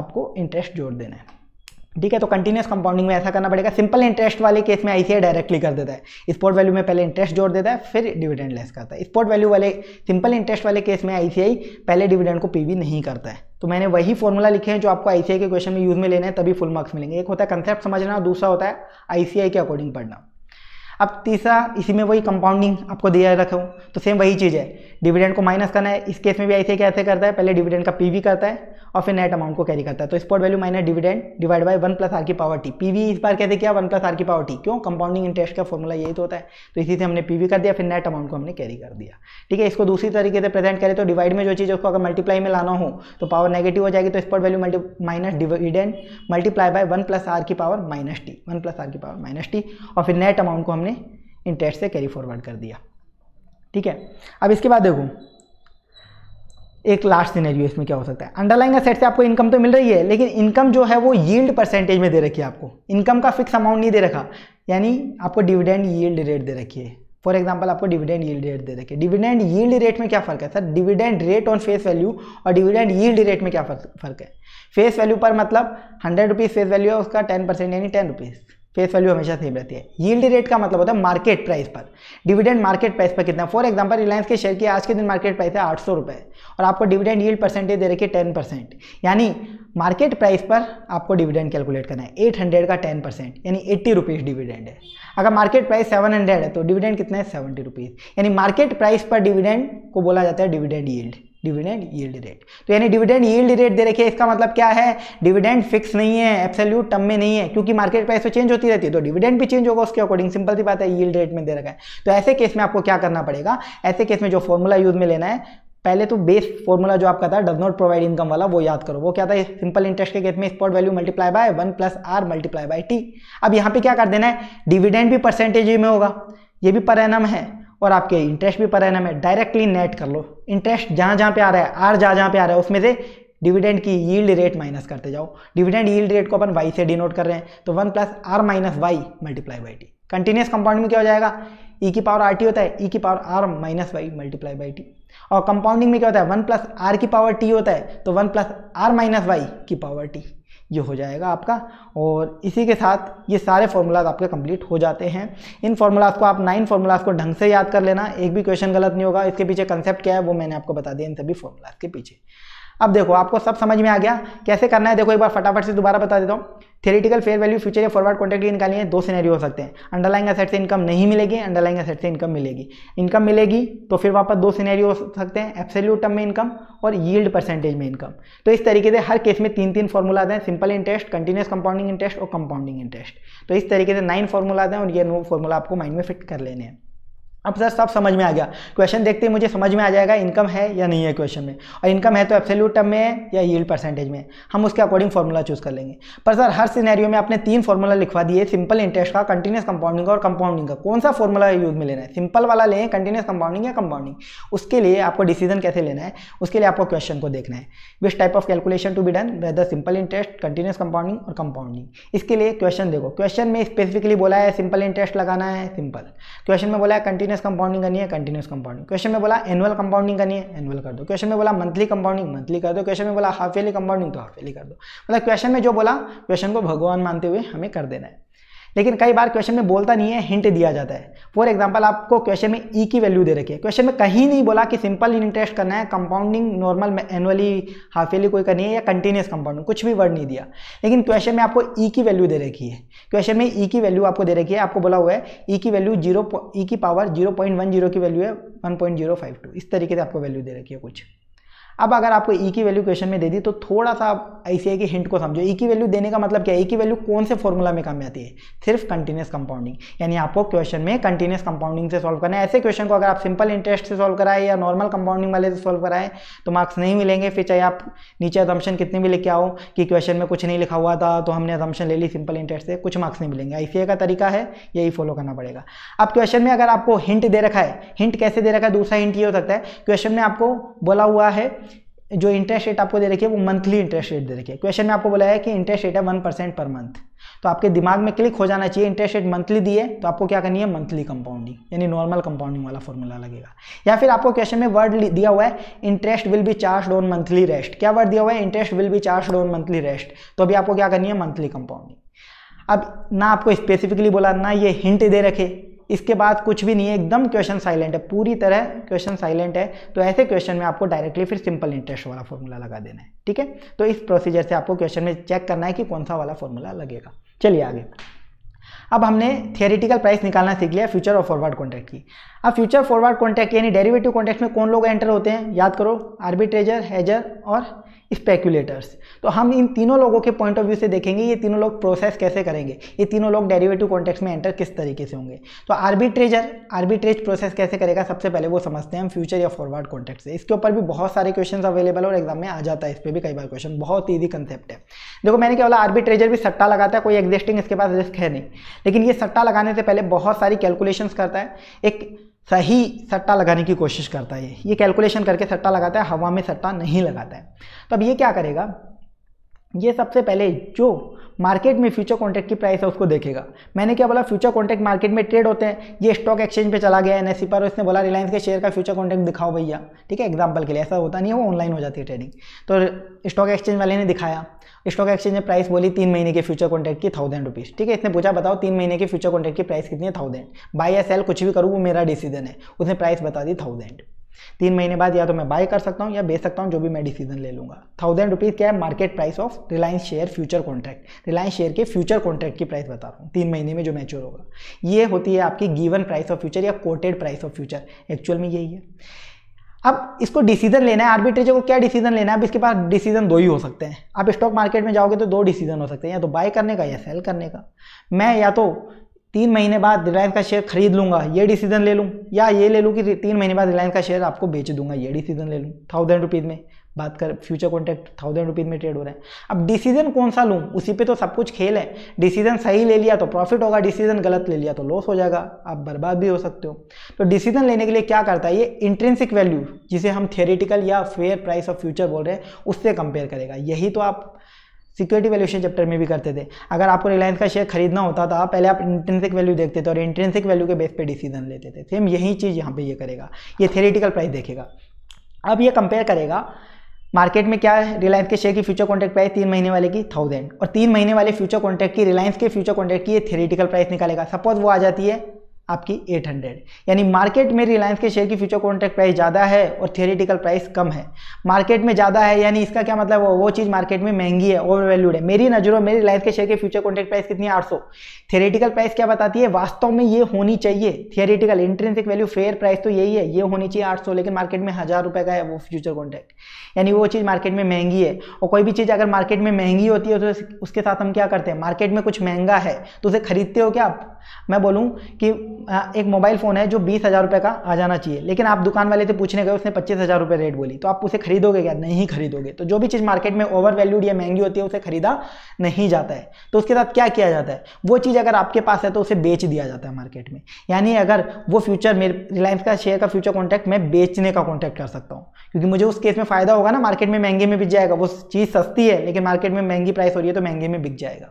आपको इंटरेस्ट जोड़ देना है ठीक है तो कंटिन्यूस कंपाउंडिंग में ऐसा करना पड़ेगा सिंपल इंटरेस्ट वाले केस में आईसीआई डायरेक्टली कर देता है स्पॉट वैल्यू में पहले इंटरेस्ट जोड़ देता है फिर डिविडेंड लेस करता है स्पॉट वैल्यू वाले सिंपल इंटरेस्ट वाले केस में आईसीआई पहले डिविडेंड को पीवी नहीं करता है तो मैंने वही फॉर्मूला लिखे हैं जो आपको आईसीआई के क्वेश्चन में यूज में लेने हैं तभी फुल मार्क्स मिलेंगे एक होता है कंसेप्ट समझना और दूसरा होता है आईसीआई के अकॉर्डिंग पढ़ना अब तीसरा इसी में वही कंपाउंडिंग आपको दिया रखा हूँ तो सेम वही चीज़ है डिविडेंड को माइनस करना है इस केस में भी ऐसे कैसे करता है पहले डिविडेंड का पीवी करता है और फिर नेट अमाउंट को कैरी करता है तो spot value minus dividend divide by one plus R की पावर टी पीवी इस बार कैसे किया वन प्लस आर की पावर टी क्यों कंपाउंडिंग इंटरेस्ट का फॉर्मूला यही तो होता है तो इसी से हमने पीवी कर दिया फिर नेट अमाउंट को हमने कैरी कर दिया ठीक है इसको दूसरी तरीके से प्रेजेंट करें तो डिवाइड में जो चीज़ उसको अगर मल्टीप्लाई में लाना हो तो पावर नेगेटिव हो जाएगी तो spot value multi minus dividend multiply by one plus R की power minus T one plus R की पावर माइनस टी और फिर नेट अमाउंट को हमने इंटरेस्ट से कैरी फॉरवर्ड कर दिया ठीक है अब इसके बाद देखो एक लास्ट सिनेरियो इसमें क्या हो सकता है अंडरलाइंग असेट से आपको इनकम तो मिल रही है लेकिन इनकम जो है वो यील्ड परसेंटेज में दे रखी है आपको इनकम का फिक्स अमाउंट नहीं दे रखा यानी आपको डिविडेंड यील्ड रेट दे रखी है फॉर एग्जाम्पल आपको डिविडेंड यील्ड रेट दे रखी है डिविडेंड यील्ड रेट में क्या फर्क है sir dividend rate on face value और डिविडेंड यील्ड रेट में क्या फर्क है फेस वैल्यू पर मतलब हंड्रेड रुपीज़ फेस वैल्यू है उसका टेन परसेंट यानी टेन रुपीज़ फेस वैल्यू हमेशा सेम रहती है यील्ड रेट का मतलब होता है मार्केट प्राइस पर डिविडेंड मार्केट प्राइस पर कितना फॉर एग्जांपल रिलायंस के शेयर की आज के दिन मार्केट प्राइस है आठ सौ और आपको डिविडेंड यील्ड परसेंटेज दे रखी है टेन परसेंट यानी मार्केट प्राइस पर आपको डिविडेंड कैलकुलेट करना है एट हंड्रेड का टेन परसेंट यानी एट्टी रुपीज़ डिविडेंड है अगर मार्केट प्राइस सेवन हंड्रेड है तो डिविडेंड कितना है सेवेंटी रुपीज़ यानी मार्केट प्राइस पर डिविडेंड को बोला जाता है dividend yield dividend yield rate तो यानी डिविडेंड यील्ड रेट दे रखे इसका मतलब क्या है डिविडेंड फिक्स नहीं है एप्सल्यूट टर्म में नहीं है क्योंकि मार्केट प्राइस तो चेंज होती रहती है तो डिविडेंड भी चेंज होगा उसके अकॉर्डिंग सिंपल सी बात है यील्ड रेट में दे रखा है तो ऐसे केस में आपको क्या करना पड़ेगा ऐसे केस में जो फॉर्मूला यूज में लेना है पहले तो बेस फॉर्मूला जो आपका था डज नॉट प्रोवाइड इनकम वाला वो याद करो वो क्या था सिंपल इंटरेस्ट के केस में spot value multiply by one plus R multiply by T अब यहाँ पे क्या कर देना है डिविडेंड भी परसेंटेज में होगा ये भी पर एनम है और आपके इंटरेस्ट भी पर एन में डायरेक्टली नेट कर लो इंटरेस्ट जहाँ जहाँ पे आ रहा है आर जहाँ जहाँ पे आ रहा है उसमें से डिविडेंड की यील्ड रेट माइनस करते जाओ डिविडेंड यील्ड रेट को अपन वाई से डिनोट कर रहे हैं तो one plus R minus Y multiply by T continuous compound में क्या हो जाएगा ई e की पावर आर टी होता है ई e की power R minus Y multiply by T और कंपाउंडिंग में क्या होता है वन प्लस आर की पावर टी होता है तो one plus R minus Y की पावर टी ये हो जाएगा आपका और इसी के साथ ये सारे फार्मूलाज आपके कंप्लीट हो जाते हैं इन फार्मूलाज को आप नाइन फार्मूलाज को ढंग से याद कर लेना एक भी क्वेश्चन गलत नहीं होगा इसके पीछे कंसेप्ट क्या है वो मैंने आपको बता दिया इन सभी फार्मूलाज के पीछे अब देखो आपको सब समझ में आ गया कैसे करना है देखो एक बार फटाफट से दोबारा बता देता हूँ थेरेटिकल फेयर वैल्यू फ्यूचर या फॉरवर्ड कॉन्ट्रैक्ट की निकालिए दो सिनेरियो हो सकते हैं अंडरलाइंग असेट से इनकम नहीं मिलेगी अंडरलाइंग असेट से इनकम मिलेगी इनकम मिलेगी तो फिर वापस दो सिनेरियो हो सकते हैं एब्सोल्यूट टर्म में इनकम और यील्ड परसेंटेज में इनकम तो इस तरीके से हर केस में तीन तीन फॉर्मूला आते हैं simple interest continuous compounding interest और कंपाउंडिंग इंटरेस्ट तो इस तरीके से नाइन फॉर्मूला आते हैं और ये नो फॉर्मूला आपको माइंड में फिट कर लेने हैं अब सर सब समझ में आ गया क्वेश्चन देखते ही मुझे समझ में आ जाएगा इनकम है या नहीं है क्वेश्चन में और इनकम है तो एब्सोल्यूट टर्म में है या यील्ड परसेंटेज में हम उसके अकॉर्डिंग फॉर्मूला चूज कर लेंगे पर सर हर सिनेरियो में आपने तीन फॉर्मूला लिखवा दिए सिंपल इंटरेस्ट का कंटिन्यूस कंपाउंडिंग का और कंपाउंडिंग का कौन सा फॉर्मूला यूज में लेना है सिंपल वाला लें कंटिन्यूस कंपाउंडिंग या कंपाउंडिंग उसके लिए आपको डिसीजन कैसे लेना है उसके लिए आपको क्वेश्चन को देखना है which type of calculation to be done whether simple interest continuous compounding और कंपाउंडिंग इसके लिए क्वेश्चन देखो क्वेश्चन में स्पेसिफिकली बोला है सिंपल इंटरेस्ट लगाना है सिंपल क्वेश्चन में बोला है कंटिन्यू कंटिन्यूस कंपाउंडिंग करनी है कंटिन्यूस कंपाउंडिंग क्वेश्चन में बोला एनुअल कंपाउंडिंग करनी है एनुअल कर दो क्वेश्चन में बोला मंथली कंपाउंडिंग मंथली कर दो क्वेश्चन में बोला हाफ ईयरली कंपाउंडिंग तो हाफ ईयरली कर दो मतलब क्वेश्चन में जो बोला क्वेश्चन को भगवान मानते हुए हमें कर देना है लेकिन कई बार क्वेश्चन में बोलता नहीं है हिंट दिया जाता है फॉर एग्जाम्पल आपको क्वेश्चन में ई e की वैल्यू दे रखी है क्वेश्चन में कहीं नहीं बोला कि सिंपल इंटरेस्ट करना है compounding normal annually half yearly कोई करनी है या कंटिन्यूस कंपाउंडिंग कुछ भी वर्ड नहीं दिया लेकिन क्वेश्चन में आपको ई e की वैल्यू दे रखी है क्वेश्चन में ई e की वैल्यू आपको दे रखी है आपको बोला हुआ है ई e की वैल्यू जीरो ई की पावर जीरो की वैल्यू है वन इस तरीके से आपको वैल्यू दे रखी है कुछ अब अगर आपको ई e की वैल्यू क्वेश्चन में दे दी तो थोड़ा सा आप ऐसी की हिंट को समझो ई e की वैल्यू देने का मतलब क्या है ई e की वैल्यू कौन से फॉर्मूला में काम में आती है सिर्फ कंटिन्यूस कंपाउंडिंग यानी आपको क्वेश्चन में कंटिन्यूस कंपाउंडिंग से सॉल्व करना है ऐसे क्वेश्चन को अगर आप सिंपल इंटरेस्ट से सॉल्व कराए या नॉर्मल कंपाउंडिंग वाले से सॉल्व कराए तो मार्क्स नहीं मिलेंगे फिर चाहे आप नीचे अदम्पन कितने भी लेके आओ कि क्वेश्चन में कुछ नहीं लिखा हुआ था तो हमने अदम्पन ले ली सिंपल इंटरेस्ट से कुछ मार्क्स नहीं मिलेंगे आई का तरीका है यही फॉलो करना पड़ेगा अब क्वेश्चन में अगर आपको हिंट दे रखा है हिंट कैसे दे रखा है दूसरा हिंट ये हो सकता है क्वेश्चन में आपको बोला हुआ है जो इंटरेस्ट रेट आपको दे रखी है वो मंथली इंटरेस्ट रेट दे रखी है क्वेश्चन में आपको बोला है कि इंटरेस्ट रेट है वन परसेंट पर मंथ तो आपके दिमाग में क्लिक हो जाना चाहिए इंटरेस्ट रेट मंथली दिए तो आपको क्या करनी है मंथली कंपाउंडिंग यानी नॉर्मल कंपाउंडिंग वाला फॉर्मूला लगेगा या फिर आपको क्वेश्चन में वर्ड दिया हुआ है interest will be charge on monthly rest क्या वर्ड दिया हुआ है interest will be charge on monthly rest तो अभी आपको क्या करनी है मंथली कंपाउंडिंग अब ना आपको स्पेसिफिकली बोला ना ये हिंट दे रखे इसके बाद कुछ भी नहीं है एकदम क्वेश्चन साइलेंट है पूरी तरह क्वेश्चन साइलेंट है तो ऐसे क्वेश्चन में आपको डायरेक्टली फिर सिंपल इंटरेस्ट वाला फॉर्मूला लगा देना है ठीक है तो इस प्रोसीजर से आपको क्वेश्चन में चेक करना है कि कौन सा वाला फॉर्मूला लगेगा चलिए आगे अब हमने थियोरिटिकल प्राइस निकालना सीख लिया फ्यूचर और फॉरवर्ड कॉन्ट्रैक्ट की अब फ्यूचर फॉरवर्ड कॉन्ट्रैक्ट यानी डेरिवेटिव कॉन्ट्रैक्ट में कौन लोग एंटर होते हैं याद करो आर्बिट्रेजर हेजर और स्पेकुलेटर्स तो हम इन तीनों लोगों के पॉइंट ऑफ व्यू से देखेंगे ये तीनों लोग प्रोसेस कैसे करेंगे ये तीनों लोग डेरिवेटिव कॉन्टेक्स में एंटर किस तरीके से होंगे तो आर्बिट्रेजर आर्बिट्रेज प्रोसेस कैसे करेगा सबसे पहले वो समझते हैं हम फ्यूचर या फॉरवर्ड कॉन्टेक्ट से इसके ऊपर भी बहुत सारे क्वेश्चन अवेलेबल और एग्जाम में आ जाता है इस पर भी कई बार क्वेश्चन बहुत ईजी कंसेप्ट है देखो मैंने क्या बोला आर्बिट्रेजर भी सट्टा लगाता है कोई एग्जिस्टिंग इसके पास रिस्क है नहीं लेकिन ये सट्टा लगाने से पहले बहुत सारी कैलकुलेशन करता है एक सही सट्टा लगाने की कोशिश करता है ये कैलकुलेशन करके सट्टा लगाता है हवा में सट्टा नहीं लगाता है तो अब ये क्या करेगा ये सबसे पहले जो मार्केट में फ्यूचर कॉन्ट्रैक्ट की प्राइस है उसको देखेगा मैंने क्या बोला फ्यूचर कॉन्ट्रैक्ट मार्केट में ट्रेड होते हैं ये स्टॉक एक्सचेंज पे चला गया एनएससी e पर उसने बोला रिलायंस के शेयर का फ्यूचर कॉन्ट्रैक्ट दिखाओ भैया ठीक है एग्जाम्पल के लिए ऐसा होता नहीं है वो ऑनलाइन हो जाती है ट्रेडिंग तो स्टॉक एक्सचेंज वाले ने दिखाया स्टॉक एक्सचेंज ने प्राइस बोली तीन महीने के फ्यूचर कॉन्ट्रैक्ट की थाउजेंड रुपीज़ ठीक है इसने पूछा बताओ तीन महीने के फ्यूचर कॉन्ट्रैक्ट की प्राइस कितनी है थाउजेंड बाई या सेल कुछ भी करूँ वो मेरा डिसीजन है उसने प्राइस बता दी थाउजेंड तीन महीने बाद या तो मैं बाय कर सकता हूँ या बेच सकता हूँ जो भी मैं डिसीजन ले लूँगा थाउजेंड रुपीज़ क्या है market price of Reliance share future contract Reliance share के फ्यूचर कॉन्ट्रैक्ट की प्राइस बता रहा हूँ तीन महीने में जो मैच्योर होगा ये होती है आपकी गिवन प्राइस ऑफ फ्यूचर या quoted price of future actual में यही है अब इसको डिसीजन लेना है आर्बिट्रेजर को क्या डिसीजन लेना है अब इसके पास डिसीजन दो ही हो सकते हैं आप स्टॉक मार्केट में जाओगे तो दो डिसीजन हो सकते हैं या तो बाय करने का या सेल करने का मैं या तो तीन महीने बाद रिलायंस का शेयर खरीद लूँगा ये डिसीजन ले लूँ या ये ले लूँ कि तीन महीने बाद रिलायंस का शेयर आपको बेच दूंगा ये डिसीजन ले लूँ थाउजेंड रुपीज़ में बात कर फ्यूचर कॉन्टैक्ट थाउजेंड रुपीज़ में ट्रेड हो रहा है अब डिसीजन कौन सा लूँ उसी पे तो सब कुछ खेल है डिसीजन सही ले लिया तो प्रॉफिट होगा डिसीजन गलत ले लिया तो लॉस हो जाएगा आप बर्बाद भी हो सकते हो तो डिसीजन लेने के लिए क्या करता है ये इंट्रेंसिक वैल्यू जिसे हम थियोरिटिकल या फेयर प्राइस ऑफ फ्यूचर बोल रहे हैं उससे कंपेयर करेगा यही तो आप सिक्योरिटी वैल्यूशन चैप्टर में भी करते थे अगर आपको रिलायंस का शेयर खरीदना होता था तो पहले आप इंटेंसिक वैल्यू देखते थे और इंटेंसिक वैल्यू के बेस पे डिसीजन लेते थे सेम यही चीज़ यहाँ पे ये करेगा ये थेरेटिकल प्राइस देखेगा अब ये कंपेयर करेगा मार्केट में क्या है रिलायंस के शेयर की फ्यूचर कॉन्ट्रैक्ट प्राइस तीन महीने वाले की थाउजेंड और तीन महीने वाले फ्यूचर कॉन्ट्रैक्ट की रिलायंस के फ्यूचर कॉन्ट्रैक्ट की ये थेरेटिकल प्राइस निकालेगा सपोज वो आ जाती है आपकी 800 यानी मार्केट में रिलायंस के शेयर की फ्यूचर कॉन्ट्रैक्ट प्राइस ज़्यादा है और थियोरिटिकल प्राइस कम है मार्केट में ज़्यादा है यानी इसका क्या मतलब वो, चीज़ मार्केट में महंगी है ओवर वैल्यूड है मेरी नज़रों में रिलायंस के शेयर की फ्यूचर कॉन्ट्रैक्ट प्राइस कितनी आठ सौ थियरेटिकल प्राइस क्या बताती है वास्तव में ये होनी चाहिए theoretical intrinsic value fair price तो यही है ये होनी चाहिए आठ लेकिन मार्केट में हज़ार रुपये का है वो फ्यूचर कॉन्ट्रैक्ट यानी वो चीज़ मार्केट में महंगी है और कोई भी चीज़ अगर मार्केट में महंगी होती है तो उसके साथ हम क्या करते हैं मार्केट में कुछ महंगा है तो उसे खरीदते हो क्या आप मैं बोलूँ कि एक मोबाइल फ़ोन है जो बीस हज़ार रुपये का आ जाना चाहिए लेकिन आप दुकान वाले से पूछने गए उसने पच्चीस हज़ार रुपये रेट बोली तो आप उसे खरीदोगे क्या नहीं खरीदोगे तो जो भी चीज़ मार्केट में ओवर वैल्यूड या महंगी होती है उसे खरीदा नहीं जाता है तो उसके साथ क्या किया जाता है वो चीज़ अगर आपके पास है तो उसे बेच दिया जाता है मार्केट में यानी अगर वो फ्यूचर मेरे रिलायंस का शेयर का फ्यूचर कॉन्टैक्ट मैं बेचने का कॉन्टैक्ट कर सकता हूँ क्योंकि मुझे उस केस में फ़ायदा होगा ना मार्केट में महंगे में बिक जाएगा वो चीज़ सस्ती है लेकिन मार्केट में महंगी प्राइस हो रही है तो महंगे में बिक जाएगा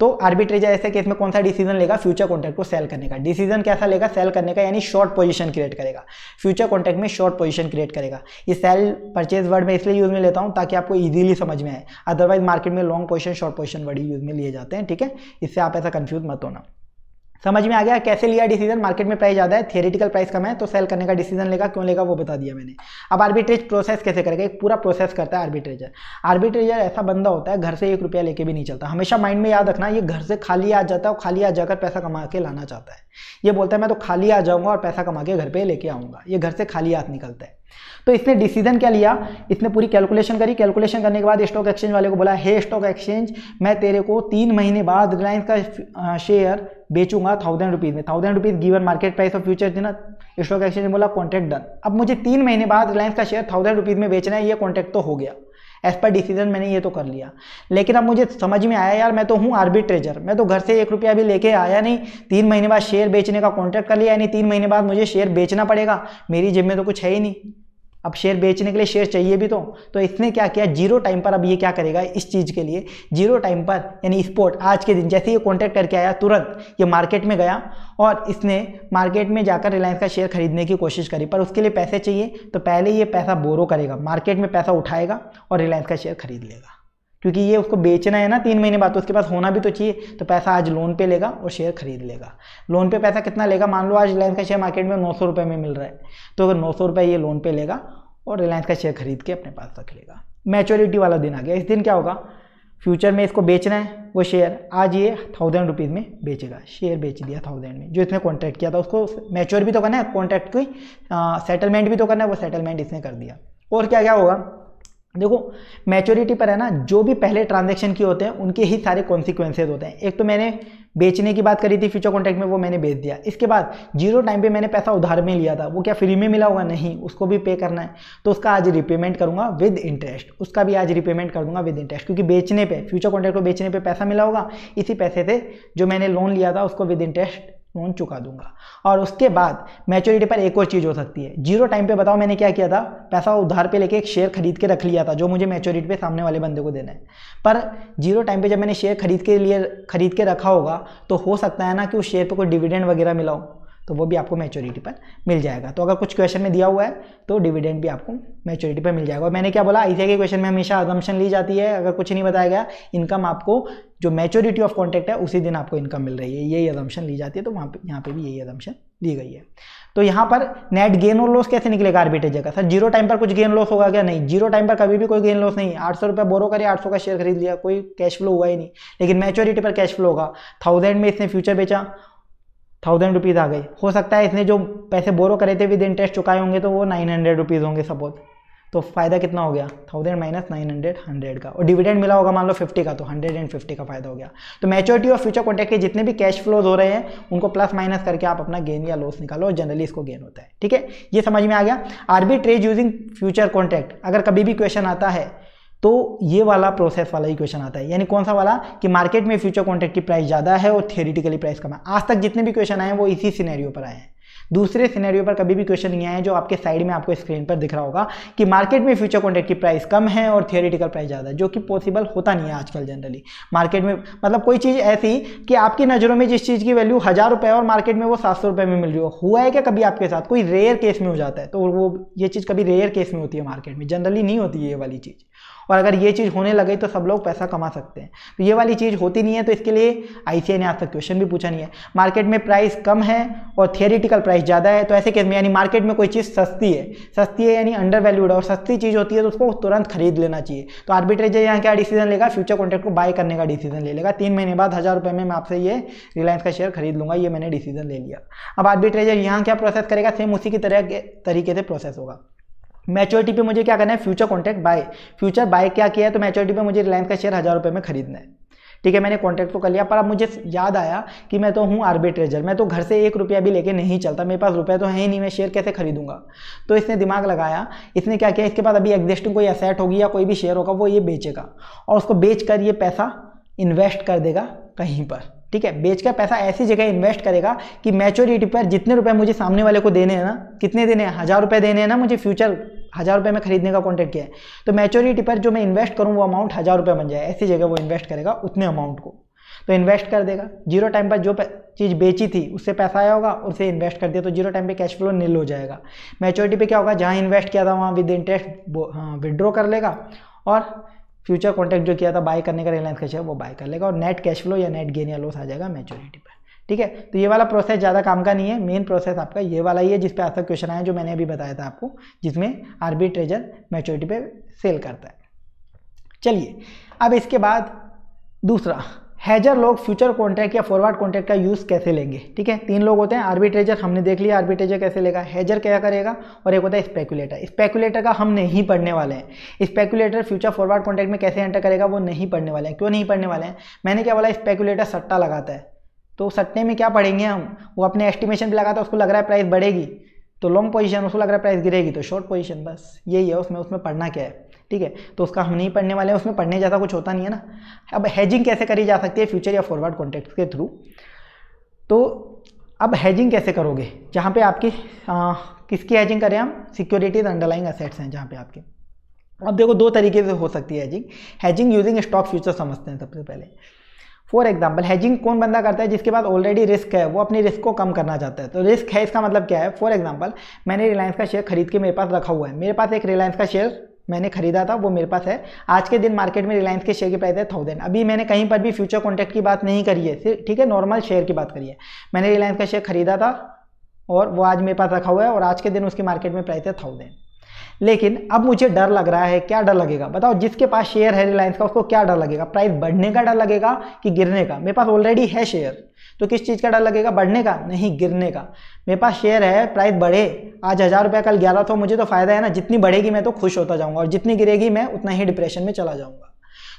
तो आर्बिट्रेज ऐसे केस में कौन सा डिसीजन लेगा फ्यूचर कॉन्ट्रैक्ट को सेल करने का डिसीजन कैसा लेगा सेल करने का यानी शॉर्ट पोजिशन क्रिएट करेगा फ्यूचर कॉन्ट्रैक्ट में शॉर्ट पोजिशन क्रिएट करेगा ये सेल परचेज वर्ड में इसलिए यूज में लेता हूँ ताकि आपको ईजिली समझ में आए अदरवाइज मार्केट में long position short position word use में लिए जाते हैं ठीक है इससे आप ऐसा कन्फ्यूज मत होना समझ में आ गया कैसे लिया डिसीजन मार्केट में प्राइस ज़्यादा है थियरिटिकल प्राइस कम है तो सेल करने का डिसीजन लेगा क्यों लेगा वो बता दिया मैंने अब आर्बिट्रेज प्रोसेस कैसे करेगा एक पूरा प्रोसेस करता है आर्बिट्रेजर आर्बिट्रेजर ऐसा बंदा होता है घर से एक रुपया लेके भी नहीं चलता हमेशा माइंड में याद रखना ये घर से खाली आ जाता है और खाली आ जाकर पैसा कमा के लाना चाहता है ये बोलता है मैं तो खाली आ जाऊँगा और पैसा कमा के घर पर लेके आऊँगा ये घर से खाली हाथ निकलता है तो इसने डिसीजन क्या लिया इसने पूरी कैलकुलेशन करी कैलकुलेशन करने के बाद स्टॉक एक्सचेंज वाले को बोला हे स्टॉक एक्सचेंज मैं तेरे को तीन महीने बाद रिलायंस का शेयर बेचूंगा थाउजेंड रुपीज़ में thousand rupees given market price of future थी ना स्टॉक एक्सचेंज ने बोला कॉन्ट्रैक्ट डन अब मुझे तीन महीने बाद रिलायंस का शेयर थाउजेंड रुपीज़ में बेचना है ये कॉन्ट्रैक्ट तो हो गया एज पर डिसीजन मैंने ये तो कर लिया लेकिन अब मुझे समझ में आया यार मैं तो हूँ आर्बिट्रेजर मैं तो घर से एक रुपया भी लेके आया नहीं तीन महीने बाद शेयर बेचने का कॉन्ट्रैक्ट कर लिया यानी तीन महीने बाद मुझे शेयर बेचना पड़ेगा मेरी जिम में तो कुछ है ही नहीं अब शेयर बेचने के लिए शेयर चाहिए भी तो तो इसने क्या किया जीरो टाइम पर अब ये क्या करेगा इस चीज़ के लिए जीरो टाइम पर यानी स्पोर्ट आज के दिन जैसे ये कॉन्टैक्ट करके आया तुरंत ये मार्केट में गया और इसने मार्केट में जाकर रिलायंस का शेयर खरीदने की कोशिश करी पर उसके लिए पैसे चाहिए तो पहले ये पैसा बोरो करेगा मार्केट में पैसा उठाएगा और रिलायंस का शेयर खरीद लेगा क्योंकि ये उसको बेचना है ना तीन महीने बाद तो उसके पास होना भी तो चाहिए तो पैसा आज लोन पे लेगा और शेयर खरीद लेगा लोन पे पैसा कितना लेगा मान लो आज रिलायंस का शेयर मार्केट में नौ सौ रुपये में मिल रहा है तो अगर नौ सौ रुपये ये लोन पे लेगा और रिलायंस का शेयर खरीद के अपने पास रख लेगा मैच्योरिटी वाला दिन आ गया इस दिन क्या होगा फ्यूचर में इसको बेचना है वो शेयर आज ये थाउजेंड रुपीज़ में बेचेगा शेयर बेच दिया थाउजेंड में जो इसने कॉन्ट्रैक्ट किया था उसको मैच्योर भी तो करना है कॉन्ट्रैक्ट की सेटलमेंट भी तो करना है वो सेटलमेंट इसने कर दिया और क्या क्या होगा देखो मैच्योरिटी पर है ना जो भी पहले ट्रांजेक्शन किए होते हैं उनके ही सारे कॉन्सिक्वेंसेज होते हैं एक तो मैंने बेचने की बात करी थी फ्यूचर कॉन्ट्रैक्ट में वो मैंने बेच दिया इसके बाद जीरो टाइम पे मैंने पैसा उधार में लिया था वो क्या फ्री में मिला होगा नहीं उसको भी पे करना है तो उसका आज रिपेमेंट करूंगा विद इंटरेस्ट उसका भी आज रिपेमेंट कर दूंगा विद इंटरेस्ट क्योंकि बेचने पे फ्यूचर कॉन्ट्रैक्ट को बेचने पे पैसा मिला होगा इसी पैसे से जो मैंने लोन लिया था उसको विद इंटरेस्ट लोन चुका दूंगा और उसके बाद मैच्योरिटी पर एक और चीज़ हो सकती है जीरो टाइम पे बताओ मैंने क्या किया था पैसा उधार पे लेके एक शेयर खरीद के रख लिया था जो मुझे मैच्योरिटी पे सामने वाले बंदे को देना है पर जीरो टाइम पे जब मैंने शेयर खरीद के लिए खरीद के रखा होगा तो हो सकता है ना कि उस शेयर पर कोई डिविडेंड वगैरह मिलाऊँ तो वो भी आपको मैच्योरिटी पर मिल जाएगा तो अगर कुछ क्वेश्चन में दिया हुआ है तो डिविडेंड भी आपको मैच्योरिटी पर मिल जाएगा और मैंने क्या बोला आई के क्वेश्चन में हमेशा अजम्पन ली जाती है अगर कुछ नहीं बताया गया इनकम आपको जो मैच्योरिटी ऑफ कॉन्टैक्ट है उसी दिन आपको इनकम मिल रही है यही अजम्पन ली जाती है तो वहाँ पर यहाँ पर भी यही अजम्पन ली गई है तो यहाँ पर नेट गेन और लॉस कैसे निकलेगा आर्बिटेज का सर जीरो टाइम पर कुछ गेन लॉस होगा क्या नहीं जीरो टाइम पर कभी भी कोई गेन लॉस नहीं आठ सौ रुपये बोरो करे आठ सौ का शेयर खरीद लिया कोई कैश फ्लो हुआ ही नहीं लेकिन मैच्योरिटी पर कैश फ्लो होगा थाउजेंड में इसने फ्यूचर बेचा थाउजेंड रुपीज़ आ गई हो सकता है इसने जो पैसे बोरो करे थे विद इंटरेस्ट चुकाए होंगे तो वो नाइन हंड्रेड रुपीज़ होंगे सपोज तो फ़ायदा कितना हो गया thousand minus nine hundred hundred का और डिविडेंड मिला होगा मान लो फिफ्टी का तो हंड्रेड एंड फिफ्टी का फायदा हो गया तो मैच्योरिटी और फ्यूचर कॉन्टैक्ट के जितने भी कैश फ्लोज हो रहे हैं उनको प्लस माइनस करके आप अपना गेन या लॉस निकालो और जनरली इसको गेन होता है ठीक है ये समझ में आ गया ट्रेज यूजिंग फ्यूचर कॉन्टैक्ट अगर कभी भी क्वेश्चन आता है तो ये वाला प्रोसेस वाला इक्वेशन आता है यानी कौन सा वाला कि मार्केट में फ्यूचर कॉन्ट्रैक्ट की प्राइस ज़्यादा है और थियोरिटिकली प्राइस कम है आज तक जितने भी क्वेश्चन आए हैं वो इसी सिनेरियो पर आए हैं दूसरे सिनेरियो पर कभी भी क्वेश्चन नहीं आए जो आपके साइड में आपको स्क्रीन पर दिख रहा होगा कि मार्केट में फ्यूचर कॉन्ट्रैक्ट की प्राइस कम है और थियोरिटिकल प्राइस ज़्यादा है जो कि पॉसिबल होता नहीं है आजकल जनरली मार्केट में मतलब कोई चीज़ ऐसी कि आपकी नज़रों में जिस चीज़ की वैल्यू हज़ार रुपये और मार्केट में वो सात सौ रुपये में मिल रही हो हुआ है क्या कभी आपके साथ कोई रेयर केस में हो जाता है तो वो ये चीज़ कभी रेयर केस में होती है मार्केट में जनरली नहीं होती है ये वाली चीज़ और अगर ये चीज़ होने लगे तो सब लोग पैसा कमा सकते हैं तो ये वाली चीज़ होती नहीं है तो इसके लिए आई ने आज तक क्वेश्चन भी पूछा नहीं है मार्केट में प्राइस कम है और थियोरिटिकल प्राइस ज़्यादा है तो ऐसे केस में यानी मार्केट में कोई चीज़ सस्ती है सस्ती है यानी अंडर वैल्यूड और सस्ती चीज़ होती है तो उसको तुरंत खरीद लेना चाहिए तो आर्बिट्रेजर यहाँ क्या डिसीजन लेगा फ्यूचर कॉन्ट्रैक्ट को बाय करने का डिसीजन ले लेगा तीन महीने बाद हज़ार रुपये में मैं आपसे ये रिलायंस का शेयर खरीद लूँगा ये मैंने डिसीजन ले लिया अब आर्बिट्रेजर यहाँ क्या प्रोसेस करेगा सेम उसी की तरह तरीके से प्रोसेस होगा मैच्योरिटी पे मुझे क्या करना है future contract buy future buy क्या किया है तो मैच्योरिटी पे मुझे रिलायंस का शेयर हज़ार रुपये में खरीदना है ठीक है मैंने कॉन्ट्रैक्ट तो कर लिया पर अब मुझे याद आया कि मैं तो हूँ आर्बिट्रेजर मैं तो घर से एक रुपया भी लेके नहीं चलता मेरे पास रुपया तो है ही नहीं मैं शेयर कैसे खरीदूंगा तो इसने दिमाग लगाया इसने क्या किया इसके पास अभी एग्जिस्टिंग कोई असेट होगी या कोई भी शेयर होगा वो ये बेचेगा और उसको बेच कर ये पैसा इन्वेस्ट कर देगा कहीं पर ठीक है बेचकर पैसा ऐसी जगह इन्वेस्ट करेगा कि मैच्योरिटी पर जितने रुपए मुझे सामने वाले को देने हैं ना कितने देने हैं हज़ार रुपये देने हैं ना मुझे फ्यूचर हज़ार रुपये में खरीदने का कॉन्टेक्ट किया है तो मैच्योरिटी पर जो मैं इन्वेस्ट करूँ वो अमाउंट हज़ार रुपये बन जाए ऐसी जगह वो इन्वेस्ट करेगा उतने अमाउंट को तो इन्वेस्ट कर देगा जीरो टाइम पर जो चीज़ बेची थी उससे पैसा आया होगा उसे इन्वेस्ट कर दिया तो जीरो टाइम पे कैश फ्लो नील हो जाएगा मैच्योरिटी पे क्या होगा जहाँ इन्वेस्ट किया था वहाँ विद इंटरेस्ट विड्रॉ कर लेगा और फ्यूचर कॉन्टैक्ट जो किया था बाय करने का रिलायंस का वो बाय कर लेगा और नेट कैश फ्लो या नेट गेन या लॉस आ जाएगा मैच्योरिटी पर ठीक है तो ये वाला प्रोसेस ज़्यादा काम का नहीं है मेन प्रोसेस आपका ये वाला ही है जिसपे आज तक क्वेश्चन आया जो मैंने अभी बताया था आपको जिसमें आरबी ट्रेजर मेच्योरिटी पे सेल करता है चलिए अब इसके बाद दूसरा हैजर लोग फ्यूचर कॉन्ट्रैक्ट या फॉरवर्ड कॉन्ट्रैक्ट का यूज़ कैसे लेंगे ठीक है तीन लोग होते हैं आर्बिट्रेजर हमने देख लिया आर्बिट्रेजर कैसे लेगा हैजर क्या करेगा और एक होता है स्पेकुलेटर स्पेकुलेटर का हम नहीं पढ़ने वाले हैं स्पेकुलेटर फ्यूचर फॉरवर्ड कॉन्ट्रैक्ट में कैसे एंटर करेगा वो नहीं पढ़ने वाले हैं क्यों नहीं पढ़ने वाले हैं मैंने क्या बोला स्पेकुलेटर सट्टा लगाता है तो सट्टे में क्या पढ़ेंगे हम वो अपने एस्टिमेशन पे लगा था उसको लग रहा है प्राइस बढ़ेगी तो लॉन्ग पोजीशन उसको लग रहा है प्राइस गिरेगी तो शॉर्ट पोजीशन बस यही है उसमें उसमें पढ़ना क्या है ठीक है तो उसका हम नहीं पढ़ने वाले हैं उसमें पढ़ने जैसा कुछ होता नहीं है ना अब हैजिंग कैसे करी जा सकती है फ्यूचर या फॉरवर्ड कॉन्ट्रैक्ट के थ्रू तो अब हैजिंग कैसे करोगे जहाँ पर आपकी आ, किसकी हैजिंग करें हम सिक्योरिटीज अंडरलाइंग असेट्स हैं जहाँ पे आपके अब देखो दो तरीके से हो सकती है hedging hedging using stock future समझते हैं सबसे पहले फॉर एग्जाम्पल हैजिंग कौन बंदा करता है जिसके पास ऑलरेडी रिस्क है वो अपनी रिस्क को कम करना चाहता है तो रिस्क है इसका मतलब क्या है फॉर एग्जाम्पल मैंने रिलायंस का शेयर खरीद के मेरे पास रखा हुआ है मेरे पास एक रिलायंस का शेयर मैंने खरीदा था वो मेरे पास है आज के दिन मार्केट में रिलायंस के शेयर की प्राइस है थाउजेंड अभी मैंने कहीं पर भी फ्यूचर कॉन्टैक्ट की बात नहीं करी है सिर्फ ठीक है नॉर्मल शेयर की बात करी है मैंने रिलायंस का शेयर खरीदा था और वो आज मेरे पास रखा हुआ है और आज के दिन उसकी मार्केट में प्राइस है थाउजेंड लेकिन अब मुझे डर लग रहा है क्या डर लगेगा बताओ जिसके पास शेयर है रिलायंस का उसको क्या डर लगेगा प्राइस बढ़ने का डर लगेगा कि गिरने का मेरे पास ऑलरेडी है शेयर तो किस चीज़ का डर लगेगा बढ़ने का नहीं गिरने का मेरे पास शेयर है प्राइस बढ़े आज हज़ार रुपया कल ग्यारह सौ तो मुझे तो फ़ायदा है ना जितनी बढ़ेगी मैं तो खुश होता जाऊँगा और जितनी गिरेगी मैं उतना ही डिप्रेशन में चला जाऊँगा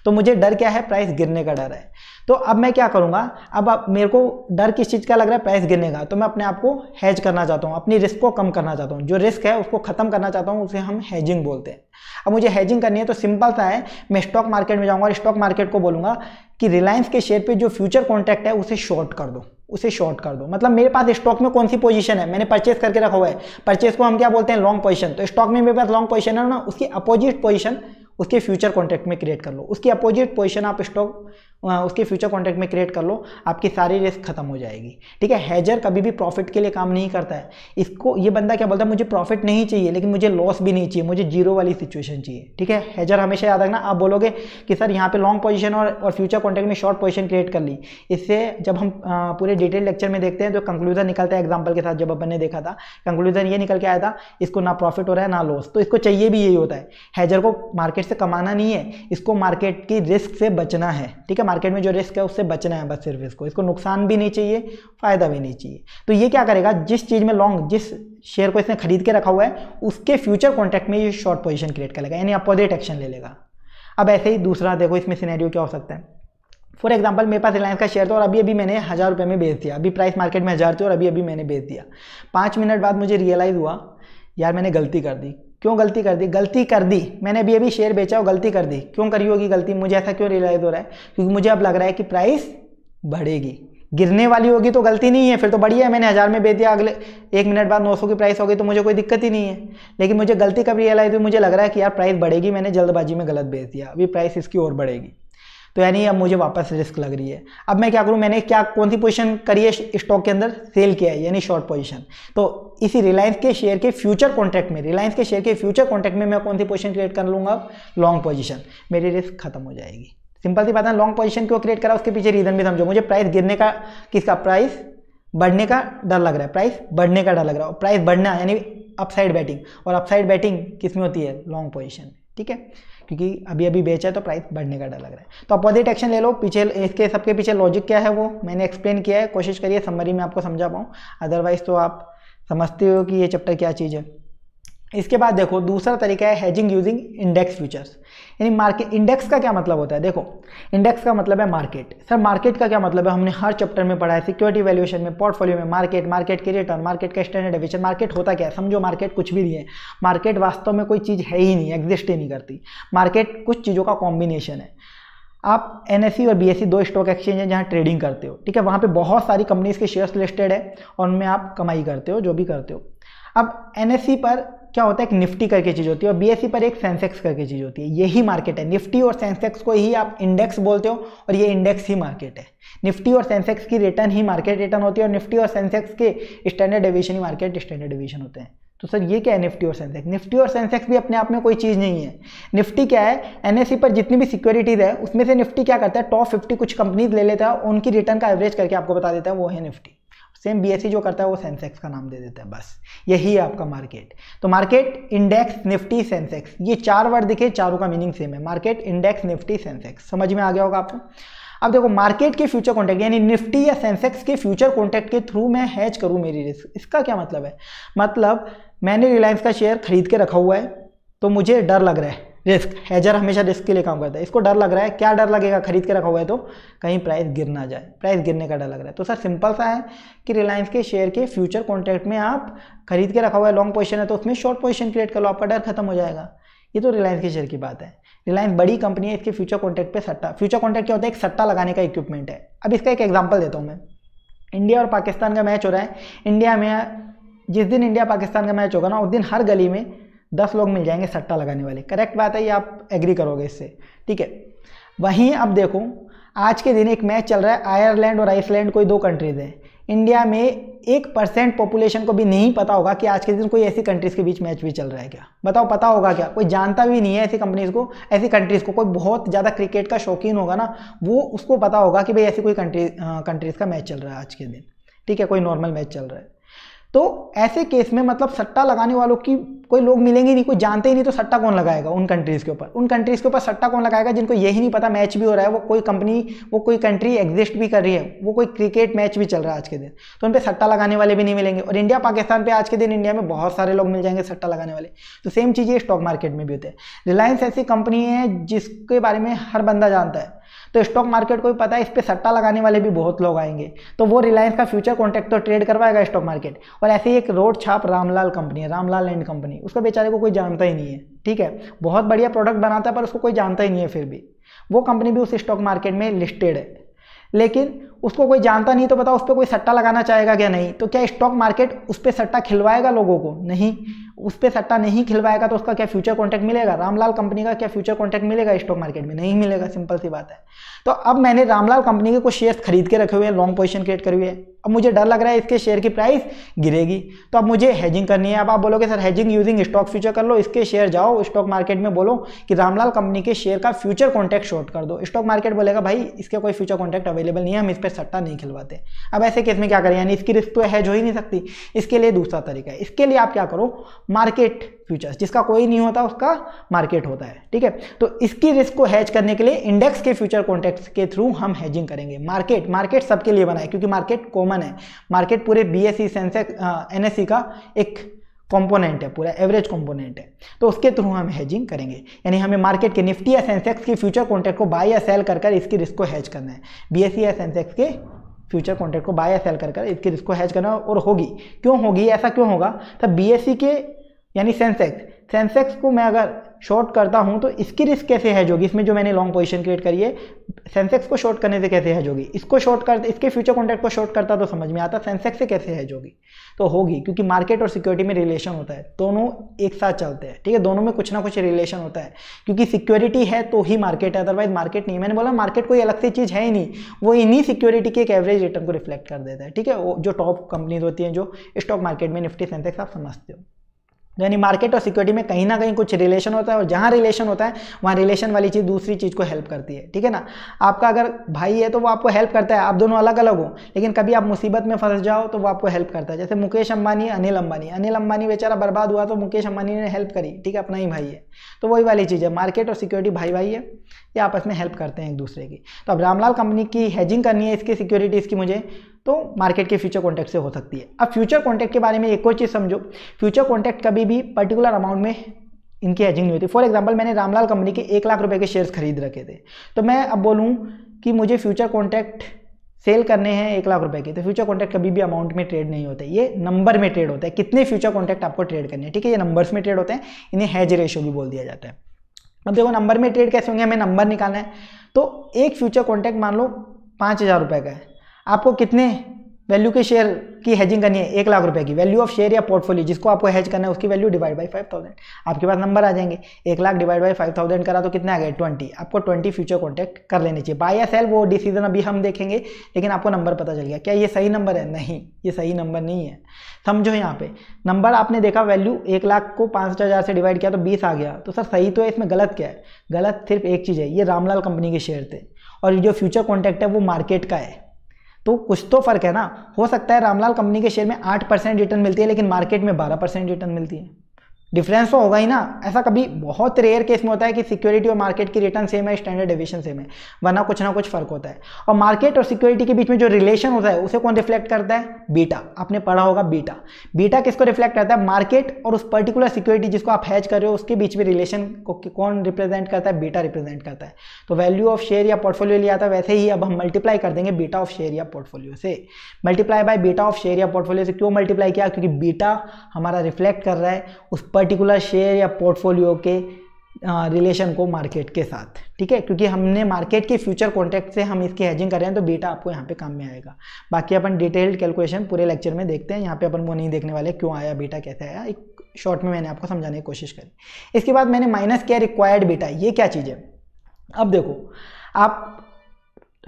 तो मुझे डर क्या है प्राइस गिरने का डर है तो अब मैं क्या करूँगा अब अब मेरे को डर किस चीज़ का लग रहा है प्राइस गिरने का तो मैं अपने आप को हैज करना चाहता हूँ अपनी रिस्क को कम करना चाहता हूँ जो रिस्क है उसको ख़त्म करना चाहता हूँ उसे हम हैजिंग बोलते हैं अब मुझे हैजिंग करनी है तो सिंपल सा है मैं स्टॉक मार्केट में जाऊँगा और स्टॉक मार्केट को बोलूँगा कि रिलायंस के शेयर पर जो फ्यूचर कॉन्ट्रैक्ट है उसे शॉर्ट कर दो उसे शॉर्ट कर दो मतलब मेरे पास स्टॉक में कौन सी पोजीशन है मैंने परचेस करके रखा हुआ है परचेस को हम क्या बोलते हैं लॉन्ग पोजीशन तो स्टॉक में मेरे पास लॉन्ग पोजीशन है ना उसकी अपोजिट पोजीशन उसके फ्यूचर कॉन्ट्रैक्ट में क्रिएट कर लो उसकी अपोजिट पोजीशन आप स्टॉक उसके फ्यूचर कॉन्ट्रैक्ट में क्रिएट कर लो आपकी सारी रिस्क खत्म हो जाएगी ठीक है हैजर कभी भी प्रॉफिट के लिए काम नहीं करता है इसको ये बंदा क्या बोलता है मुझे प्रॉफिट नहीं चाहिए लेकिन मुझे लॉस भी नहीं चाहिए मुझे जीरो वाली सिचुएशन चाहिए ठीक है हैजर हमेशा याद रखना आप बोलोगे कि सर यहाँ पे लॉन्ग पोजिशन और और फ्यूचर कॉन्ट्रैक्ट में शॉर्ट पोजिशन क्रिएट कर ली इससे जब हम पूरे डिटेल लेक्चर में देखते हैं तो कंक्लूजन निकलता है एग्जाम्पल के साथ जब अपन ने देखा था कंक्लूजन ये निकल के आया था इसको ना प्रॉफिट हो रहा है ना लॉस तो इसको चाहिए भी यही होता है हैजर को मार्केट से कमाना नहीं है इसको मार्केट की रिस्क से बचना है ठीक है मार्केट में जो रिस्क है उससे बचना है बस सिर्फ इसको इसको नुकसान भी नहीं चाहिए फ़ायदा भी नहीं चाहिए तो ये क्या करेगा जिस चीज़ में लॉन्ग जिस शेयर को इसने खरीद के रखा हुआ है उसके फ्यूचर कॉन्ट्रैक्ट में ये शॉर्ट पोजिशन क्रिएट कर लेगा यानी अपोजिट एक्शन ले लेगा अब ऐसे ही दूसरा देखो इसमें सिनेरियो क्या हो सकता है फॉर एग्जाम्पल मेरे पास रिलायंस का शेयर था और अभी अभी मैंने हज़ार रुपये में बेच दिया अभी प्राइस मार्केट में हज़ार थी और अभी अभी मैंने बेच दिया पाँच मिनट बाद मुझे रियलाइज़ हुआ यार मैंने गलती कर दी क्यों गलती कर दी गलती कर दी मैंने अभी अभी शेयर बेचा और गलती कर दी क्यों करी होगी गलती मुझे ऐसा क्यों रियलाइज़ हो रहा है क्योंकि मुझे अब लग रहा है कि प्राइस बढ़ेगी गिरने वाली होगी तो गलती नहीं है फिर तो बढ़िया है मैंने हज़ार में बेच दिया अगले एक मिनट बाद नौ सौ की प्राइस होगी तो मुझे कोई दिक्कत ही नहीं है लेकिन मुझे गलती कब रियलाइज़ हुई मुझे लग रहा है कि यार प्राइस बढ़ेगी मैंने जल्दबाजी में गलत बेच दिया अभी प्राइस इसकी और बढ़ेगी तो यानी अब मुझे वापस रिस्क लग रही है अब मैं क्या करूँ मैंने क्या कौन सी पोजीशन करी है स्टॉक के अंदर सेल किया है यानी शॉर्ट पोजीशन तो इसी रिलायंस के शेयर के फ्यूचर कॉन्ट्रैक्ट में रिलायंस के शेयर के फ्यूचर कॉन्ट्रैक्ट में मैं कौन सी पोजीशन क्रिएट कर लूँगा अब लॉन्ग पोजीशन मेरी रिस्क खत्म हो जाएगी सिंपल सी बात है लॉन्ग पोजीशन क्यों क्रिएट करा उसके पीछे रीजन भी समझो मुझे प्राइस गिरने का किसका प्राइस बढ़ने का डर लग रहा है प्राइस बढ़ने का डर लग रहा है प्राइस बढ़ना यानी अपसाइड बैटिंग और अपसाइड बैटिंग किस में होती है लॉन्ग पोजिशन ठीक है क्योंकि अभी अभी बेचा है तो प्राइस बढ़ने का डर लग रहा है तो अपोजिट एक्शन ले लो पीछे इसके सबके पीछे लॉजिक क्या है वो मैंने एक्सप्लेन किया है कोशिश करिए समरी में आपको समझा पाऊँ अदरवाइज़ तो आप समझते हो कि ये चैप्टर क्या चीज़ है इसके बाद देखो दूसरा तरीका है हेजिंग यूजिंग इंडेक्स फ्यूचर्स यानी मार्केट इंडेक्स का क्या मतलब होता है देखो इंडेक्स का मतलब है मार्केट सर मार्केट का क्या मतलब है हमने हर चैप्टर में पढ़ा है सिक्योरिटी वैल्यूएशन में पोर्टफोलियो में मार्केट मार्केट के रिटर्न मार्केट का स्टैंडर्ड एविशन मार्केट होता क्या है समझो मार्केट कुछ भी नहीं है मार्केट वास्तव में कोई चीज़ है ही नहीं एग्जिस्ट ही नहीं करती मार्केट कुछ चीज़ों का कॉम्बिनेशन है आप एन e और बी e दो स्टॉक एक्सचेंज हैं जहाँ ट्रेडिंग करते हो ठीक है वहाँ पर बहुत सारी कंपनीज के शेयर्स लिस्टेड है और उनमें आप कमाई करते हो जो भी करते हो अब एन e पर क्या होता है एक निफ्टी करके चीज़ होती है और बीएससी e पर एक सेंसेक्स करके चीज़ होती है यही मार्केट है निफ्टी और सेंसेक्स को ही आप इंडेक्स बोलते हो और ये इंडेक्स ही मार्केट है निफ्टी और सेंसेक्स की रिटर्न ही मार्केट रिटर्न होती है और निफ्टी और सेंसेक्स के स्टैंडर्ड डिवीजन ही मार्केट स्टैंडर्ड डिवीजन होते हैं तो सर ये क्या है निफ्टी और सेंसेक्स निफ्टी और सेंसेक्स भी अपने आप में कोई चीज़ नहीं है निफ्टी क्या है एन e पर जितनी भी सिक्योरिटीज है उसमें से निफ्टी क्या करता है टॉप फिफ्टी कुछ कंपनीज ले लेता है उनकी रिटर्न का एवरेज करके आपको बता देता है वो है निफ्टी सेम बी e जो करता है वो सेंसेक्स का नाम दे देता है बस यही है आपका मार्केट तो मार्केट इंडेक्स निफ्टी सेंसेक्स ये चार वर्ड दिखे चारों का मीनिंग सेम है मार्केट इंडेक्स निफ्टी सेंसेक्स समझ में आ गया होगा आपको अब देखो मार्केट के फ्यूचर कॉन्टैक्ट यानी निफ्टी या सेंसेक्स के फ्यूचर कॉन्टैक्ट के थ्रू मैं हैच करूँ मेरी रिस्क इसका क्या मतलब है मतलब मैंने रिलायंस का शेयर खरीद के रखा हुआ है तो मुझे डर लग रहा है रिस्क हैजर हमेशा रिस्क के लिए काम करता है इसको डर लग रहा है क्या डर लगेगा खरीद के रखा हुआ है तो कहीं प्राइस गिर ना जाए प्राइस गिरने का डर लग रहा है तो सर सिंपल सा है कि रिलायंस के शेयर के फ्यूचर कॉन्ट्रैक्ट में आप खरीद के रखा हुआ है लॉन्ग पोजिशन है तो उसमें शॉर्ट पोजिशन क्रिएट कर लो आपका डर खत्म हो जाएगा ये तो रिलायंस के शेयर की बात है रिलायंस बड़ी कंपनी है इसके फ्यूचर कॉन्ट्रैक्ट पे सट्टा फ्यूचर कॉन्ट्रैक्ट क्या होता है एक सट्टा लगाने का इक्विपमेंट है अब इसका एक एग्जाम्पल देता हूँ मैं इंडिया और पाकिस्तान का मैच हो रहा है इंडिया में जिस दिन इंडिया पाकिस्तान का मैच होगा ना उस दिन हर गली में दस लोग मिल जाएंगे सट्टा लगाने वाले करेक्ट बात है ये आप एग्री करोगे इससे ठीक है वहीं अब देखो आज के दिन एक मैच चल रहा है आयरलैंड और आइसलैंड कोई दो कंट्रीज है इंडिया में एक परसेंट पॉपुलेशन को भी नहीं पता होगा कि आज के दिन कोई ऐसी कंट्रीज़ के बीच मैच भी चल रहा है क्या बताओ पता होगा क्या कोई जानता भी नहीं है ऐसी कंपनीज़ को ऐसी कंट्रीज़ को कोई बहुत ज़्यादा क्रिकेट का शौकीन होगा ना वो उसको पता होगा कि भाई ऐसी कोई कंट्री कंट्रीज़ का मैच चल रहा है आज के दिन ठीक है कोई नॉर्मल मैच चल रहा है तो ऐसे केस में मतलब सट्टा लगाने वालों की कोई लोग मिलेंगे नहीं कोई जानते ही नहीं तो सट्टा कौन लगाएगा उन कंट्रीज़ के ऊपर उन कंट्रीज़ के ऊपर सट्टा कौन लगाएगा जिनको यही नहीं पता मैच भी हो रहा है वो कोई कंपनी वो कोई कंट्री एग्जिस्ट भी कर रही है वो कोई क्रिकेट मैच भी चल रहा है आज के दिन तो उन पर सट्टा लगाने वाले भी नहीं मिलेंगे और इंडिया पाकिस्तान पर आज के दिन इंडिया में बहुत सारे लोग मिल जाएंगे सट्टा लगाने वाले तो सेम चीज़ ये स्टॉक मार्केट में भी होते हैं रिलायंस ऐसी कंपनी है जिसके बारे में हर बंदा जानता है तो स्टॉक मार्केट को भी पता है इस पर सट्टा लगाने वाले भी बहुत लोग आएंगे तो वो रिलायंस का फ्यूचर कॉन्ट्रैक्ट तो ट्रेड करवाएगा स्टॉक मार्केट और ऐसे ही एक रोड छाप रामलाल कंपनी है रामलाल एंड कंपनी उसका बेचारे को कोई जानता ही नहीं है ठीक है बहुत बढ़िया प्रोडक्ट बनाता है पर उसको कोई जानता ही नहीं है फिर भी वो कंपनी भी उस स्टॉक मार्केट में लिस्टेड है लेकिन उसको कोई जानता नहीं तो बताओ उस पर कोई सट्टा लगाना चाहेगा क्या नहीं तो क्या स्टॉक मार्केट उस पर सट्टा खिलवाएगा लोगों को नहीं उस पर सट्टा नहीं खिलवाएगा तो उसका क्या फ्यूचर कॉन्ट्रैक्ट मिलेगा रामलाल कंपनी का क्या फ्यूचर कॉन्ट्रैक्ट मिलेगा स्टॉक मार्केट में नहीं मिलेगा सिंपल सी बात है तो अब मैंने रामलाल कंपनी के कुछ शेयर खरीद के रखे हुए हैं लॉन्ग पोजिशन क्रिएट करी हुई है अब मुझे डर लग रहा है इसके शेयर की प्राइस गिरेगी तो अब मुझे हेजिंग करनी है अब आप बोलोगे sir hedging using stock future कर लो इसके शेयर जाओ स्टॉक मार्केट में बोलो कि रामलाल कंपनी के शेयर का फ्यूचर कॉन्टैक्ट शॉर्ट कर दो स्टॉक मार्केट बोलेगा भाई इसके कोई फ्यूचर कॉन्टैक्ट अवेलेबल नहीं है हम इस पर सट्टा नहीं खिलवाते अब ऐसे केस में क्या करें यानी इसकी रिस्क तो हैज हो ही नहीं सकती इसके लिए दूसरा तरीका है इसके लिए आप क्या करो मार्केट फ्यूचर्स जिसका कोई नहीं होता उसका मार्केट होता है ठीक है तो इसकी रिस्क को हैज करने के लिए इंडेक्स के फ्यूचर कॉन्ट्रैक्ट्स के थ्रू हम हैजिंग करेंगे मार्केट मार्केट सबके लिए बना है क्योंकि मार्केट कॉमन है मार्केट पूरे B S C Sensex N S C का एक कंपोनेंट है पूरा एवरेज कंपोनेंट है तो उसके थ्रू हम हैजिंग करेंगे यानी हमें मार्केट के निफ्टी या सेंसेक्स के फ्यूचर कॉन्ट्रैक्ट को बाय या सेल कर कर इसकी रिस्क को हैज करना है बीएससी e या सेंसेक्स के फ्यूचर कॉन्ट्रैक्ट को बाय या सेल कर कर इसकी रिस्क को हैज करना है और होगी क्यों होगी ऐसा क्यों होगा तब बी e के यानी सेंसेक्स सेंसेक्स को मैं अगर शॉर्ट करता हूं तो इसकी रिस्क कैसे है जोगी इसमें जो मैंने लॉन्ग पोजीशन क्रिएट करी है सेंसेक्स को शॉर्ट करने से कैसे है जोगी इसको शॉर्ट कर इसके फ्यूचर कॉन्ट्रैक्ट को शॉर्ट करता तो समझ में आता सेंसेक्स से कैसे है जोगी तो होगी क्योंकि मार्केट और सिक्योरिटी में रिलेशन होता है दोनों एक साथ चलते हैं ठीक है दोनों में कुछ ना कुछ रिलेशन होता है क्योंकि सिक्योरिटी है तो ही मार्केट है अदरवाइज मार्केट नहीं मैंने बोला मार्केट कोई अलग से चीज़ है ही नहीं वो इन्हीं सिक्योरिटी के एक एवरेज रिटर्न को रिफ्लेक्ट कर देता है ठीक है वो जो टॉप कंपनीज होती हैं जो स्टॉक मार्केट में निफ्टी सेंसेक्स आप समझते हो यानी मार्केट और सिक्योरिटी में कहीं ना कहीं कुछ रिलेशन होता है और जहाँ रिलेशन होता है वहाँ रिलेशन वाली चीज़ दूसरी चीज़ को हेल्प करती है ठीक है ना आपका अगर भाई है तो वो आपको हेल्प करता है आप दोनों अलग अलग हो लेकिन कभी आप मुसीबत में फंस जाओ तो वो आपको हेल्प करता है जैसे मुकेश अंबानी अनिल अंबानी अनिल अंबानी बेचारा बर्बाद हुआ तो मुकेश अंबानी ने हेल्प करी ठीक है अपना ही भाई है तो वही वाली चीज़ है मार्केट और सिक्योरिटी भाई भाई है ये आपस में हेल्प करते हैं एक दूसरे की तो अब रामलाल कंपनी की हैजिंग करनी है इसकी सिक्योरिटीज़ की मुझे तो मार्केट के फ्यूचर कॉन्टैक्ट से हो सकती है अब फ्यूचर कॉन्टैक्ट के बारे में एक और चीज़ समझो फ्यूचर कॉन्टैक्ट कभी भी पर्टिकुलर अमाउंट में इनकी हेजिंग नहीं होती फॉर एग्जाम्पल मैंने रामलाल कंपनी के एक लाख रुपये के शेयर्स खरीद रखे थे तो मैं अब बोलूँ कि मुझे फ्यूचर कॉन्टैक्ट सेल करने हैं एक लाख रुपए के तो फ्यूचर कॉन्टैक्ट कभी भी अमाउंट में ट्रेड नहीं होते ये नंबर में ट्रेड होता है कितने फ्यूचर कॉन्टैक्ट आपको ट्रेड करने हैं ठीक है ये नंबर्स में ट्रेड होते हैं इन्हें हैज रेशो भी बोल दिया जाता है अब देखो नंबर में ट्रेड कैसे होंगे हमें नंबर निकालना है तो एक फ्यूचर कॉन्टैक्ट मान लो पाँच हज़ार रुपये का है आपको कितने वैल्यू के शेयर की हेजिंग करनी है एक लाख रुपए की वैल्यू ऑफ शेयर या पोर्टफोलियो जिसको आपको हेज करना है उसकी value divide by five thousand आपके पास नंबर आ जाएंगे एक lakh divide by five thousand करा तो कितना आ गया ट्वेंटी आपको ट्वेंटी फ्यूचर कॉन्टैक्ट कर लेने चाहिए बाय या सेल वो डिसीजन अभी हम देखेंगे लेकिन आपको नंबर पता चल गया क्या ये सही नंबर है नहीं ये सही नंबर नहीं है समझो यहाँ पे नंबर आपने देखा वैल्यू एक लाख को पाँच हज़ार से डिवाइड किया तो बीस आ गया तो सर सही तो है इसमें गलत क्या है गलत सिर्फ एक चीज़ है ये रामलाल कंपनी के शेयर थे और जो फ्यूचर कॉन्टैक्ट है वो मार्केट का है तो कुछ तो फर्क है ना हो सकता है रामलाल कंपनी के शेयर में आठ परसेंट रिटर्न मिलती है लेकिन मार्केट में बारह परसेंट रिटर्न मिलती है डिफरेंस तो होगा ही ना ऐसा कभी बहुत रेयर केस में होता है कि सिक्योरिटी और मार्केट की रिटर्न सेम है स्टैंडर्ड डिविशन सेम है वरना कुछ ना कुछ फर्क होता है और मार्केट और सिक्योरिटी के बीच में जो रिलेशन होता है उसे कौन रिफ्लेक्ट करता है बीटा आपने पढ़ा होगा बीटा बीटा किसको रिफ्लेक्ट करता है मार्केट और उस पर्टिकुलर सिक्योरिटी जिसको आप हैच कर रहे हो उसके बीच में रिलेशन को कौन रिप्रेजेंट करता है बीटा रिप्रेजेंट करता है तो वैल्यू ऑफ शेयर या पोर्टफोलियो लिया आता वैसे ही अब हम मल्टीप्लाई कर देंगे बीटा ऑफ शेयर या पोर्टफोलियो से multiply by beta of share या पोर्टफोलियो से क्यों मल्टीप्लाई किया क्योंकि बीटा हमारा रिफ्लेक्ट कर रहा है उस पर्टिकुलर शेयर या पोर्टफोलियो के रिलेशन को मार्केट के साथ ठीक है क्योंकि हमने मार्केट के फ्यूचर कॉन्ट्रैक्ट से हम इसकी हेजिंग कर रहे हैं तो बेटा आपको यहाँ पे काम में आएगा बाकी अपन डिटेल्ड कैलकुलेशन पूरे लेक्चर में देखते हैं यहाँ पे अपन वो नहीं देखने वाले क्यों आया बेटा कैसे आया एक शॉर्ट में मैंने आपको समझाने की कोशिश करी इसके बाद मैंने माइनस किया रिक्वायर्ड बेटा ये क्या चीज़ है अब देखो आप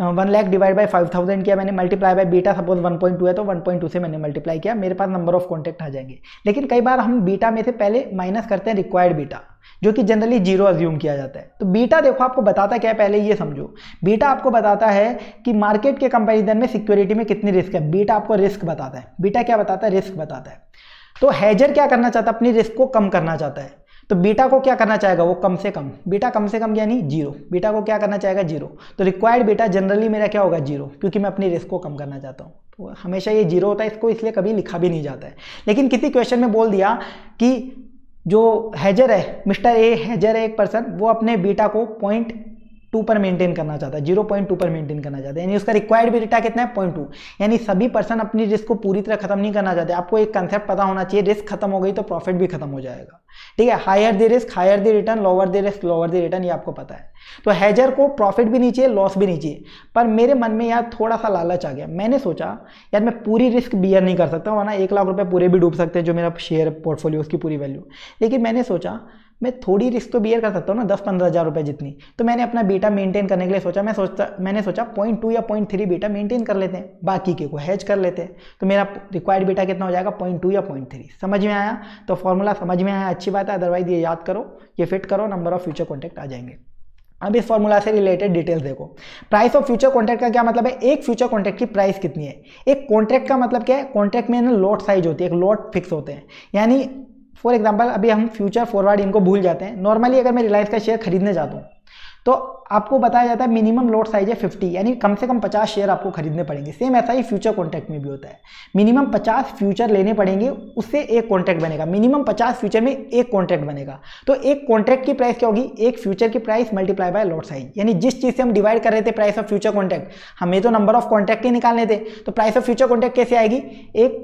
one lakh divide by five thousand किया मैंने multiply by beta suppose one point two है तो वन पॉइंट टू से मैंने मल्टीप्लाई किया मेरे पास नंबर ऑफ कॉन्टैक्ट आ जाएंगे लेकिन कई बार हम बीटा में से पहले माइनस करते हैं रिक्वायर्ड बीटा जो कि जनरली जीरो अज्यूम किया जाता है तो बीटा देखो आपको बताता क्या है पहले ये समझो बीटा आपको बताता है कि मार्केट के कंपेरिजन में सिक्योरिटी में कितनी रिस्क है बीटा आपको रिस्क बताता है बीटा क्या बताता है रिस्क बताता है तो हैजर क्या करना चाहता है अपनी रिस्क को कम करना चाहता है तो बीटा को क्या करना चाहेगा वो कम से कम बीटा कम से कम यानी जीरो बीटा को क्या करना चाहेगा जीरो तो रिक्वायर्ड बीटा जनरली मेरा क्या होगा जीरो क्योंकि मैं अपनी रिस्क को कम करना चाहता हूँ तो हमेशा ये जीरो होता है इसको इसलिए कभी लिखा भी नहीं जाता है लेकिन किसी क्वेश्चन में बोल दिया कि जो हैजर है मिस्टर ए हैजर है एक पर्सन वो अपने बीटा को पॉइंट टू पर मेंटेन करना चाहता है जीरो पॉइंट टू पर मेंटेन करना चाहता है यानी उसका रिक्वायर्ड भी रिटा कितना है पॉइंट टू यानी सभी पर्सन अपनी रिस्क को पूरी तरह खत्म नहीं करना चाहते आपको एक कंसेप्ट पता होना चाहिए रिस्क खत्म हो गई तो प्रॉफिट भी खत्म हो जाएगा ठीक है higher the risk higher the return lower the risk lower the return ये आपको पता है तो हैजर को प्रॉफिट भी नहीं चाहिए लॉस भी नहीं चाहिए पर मेरे मन में यार थोड़ा सा लालच आ गया मैंने सोचा यार मैं पूरी रिस्क बियर नहीं कर सकता वरना एक लाख रुपये पूरे भी डूब सकते हैं जो मेरा शेयर पोर्टफोलियो उसकी पूरी वैल्यू लेकिन मैंने सोचा मैं थोड़ी रिस्क तो बियर कर सकता हूँ ना दस पंद्रह हज़ार रुपये जितनी तो मैंने अपना बेटा मेंटेन करने के लिए सोचा मैं सोचता मैंने सोचा पॉइंट टू या पॉइंट थ्री बेटा मेंटेन कर लेते हैं बाकी के को हैज कर लेते हैं तो मेरा रिक्वायर्ड बेटा कितना हो जाएगा पॉइंट टू या पॉइंट थ्री समझ में आया तो फॉर्मूला समझ में आया अच्छी बात है अदरवाइज ये याद करो ये फिट करो नंबर ऑफ फ्यूचर कॉन्टैक्ट आ जाएंगे अब इस फॉर्मूला से रिलेटेड डिटेल्स देखो प्राइस ऑफ फ्यूचर कॉन्ट्रैक्ट का क्या मतलब है एक फ्यूचर कॉन्ट्रैक्ट की प्राइस कितनी है एक कॉन्ट्रैक्ट का मतलब क्या है कॉन्ट्रैक्ट में ना लॉट साइज होती है एक लॉट फिक्स होते हैं यानी फॉर एग्जाम्पल अभी हम फ्यूचर फॉरवर्ड इनको भूल जाते हैं नॉर्मली अगर मैं रिलायंस का शेयर खरीदने जाता हूँ तो आपको बताया जाता है मिनिमम लॉट साइज है 50 यानी कम से कम 50 शेयर आपको खरीदने पड़ेंगे सेम ऐसा ही फ्यूचर कॉन्ट्रैक्ट में भी होता है मिनिमम 50 फ्यूचर लेने पड़ेंगे उससे एक कॉन्ट्रैक्ट बनेगा मिनिमम 50 फ्यूचर में एक कॉन्ट्रैक्ट बनेगा तो एक कॉन्ट्रैक्ट की प्राइस क्या होगी एक फ्यूचर की price multiply by lot size यानी जिस चीज़ से हम डिवाइड कर रहे थे प्राइस ऑफ फ्यूचर कॉन्ट्रैक्ट हमें तो नंबर ऑफ कॉन्ट्रैक्ट ही निकालने थे तो प्राइस ऑफ फ्यूचर कॉन्ट्रैक्ट कैसे आएगी एक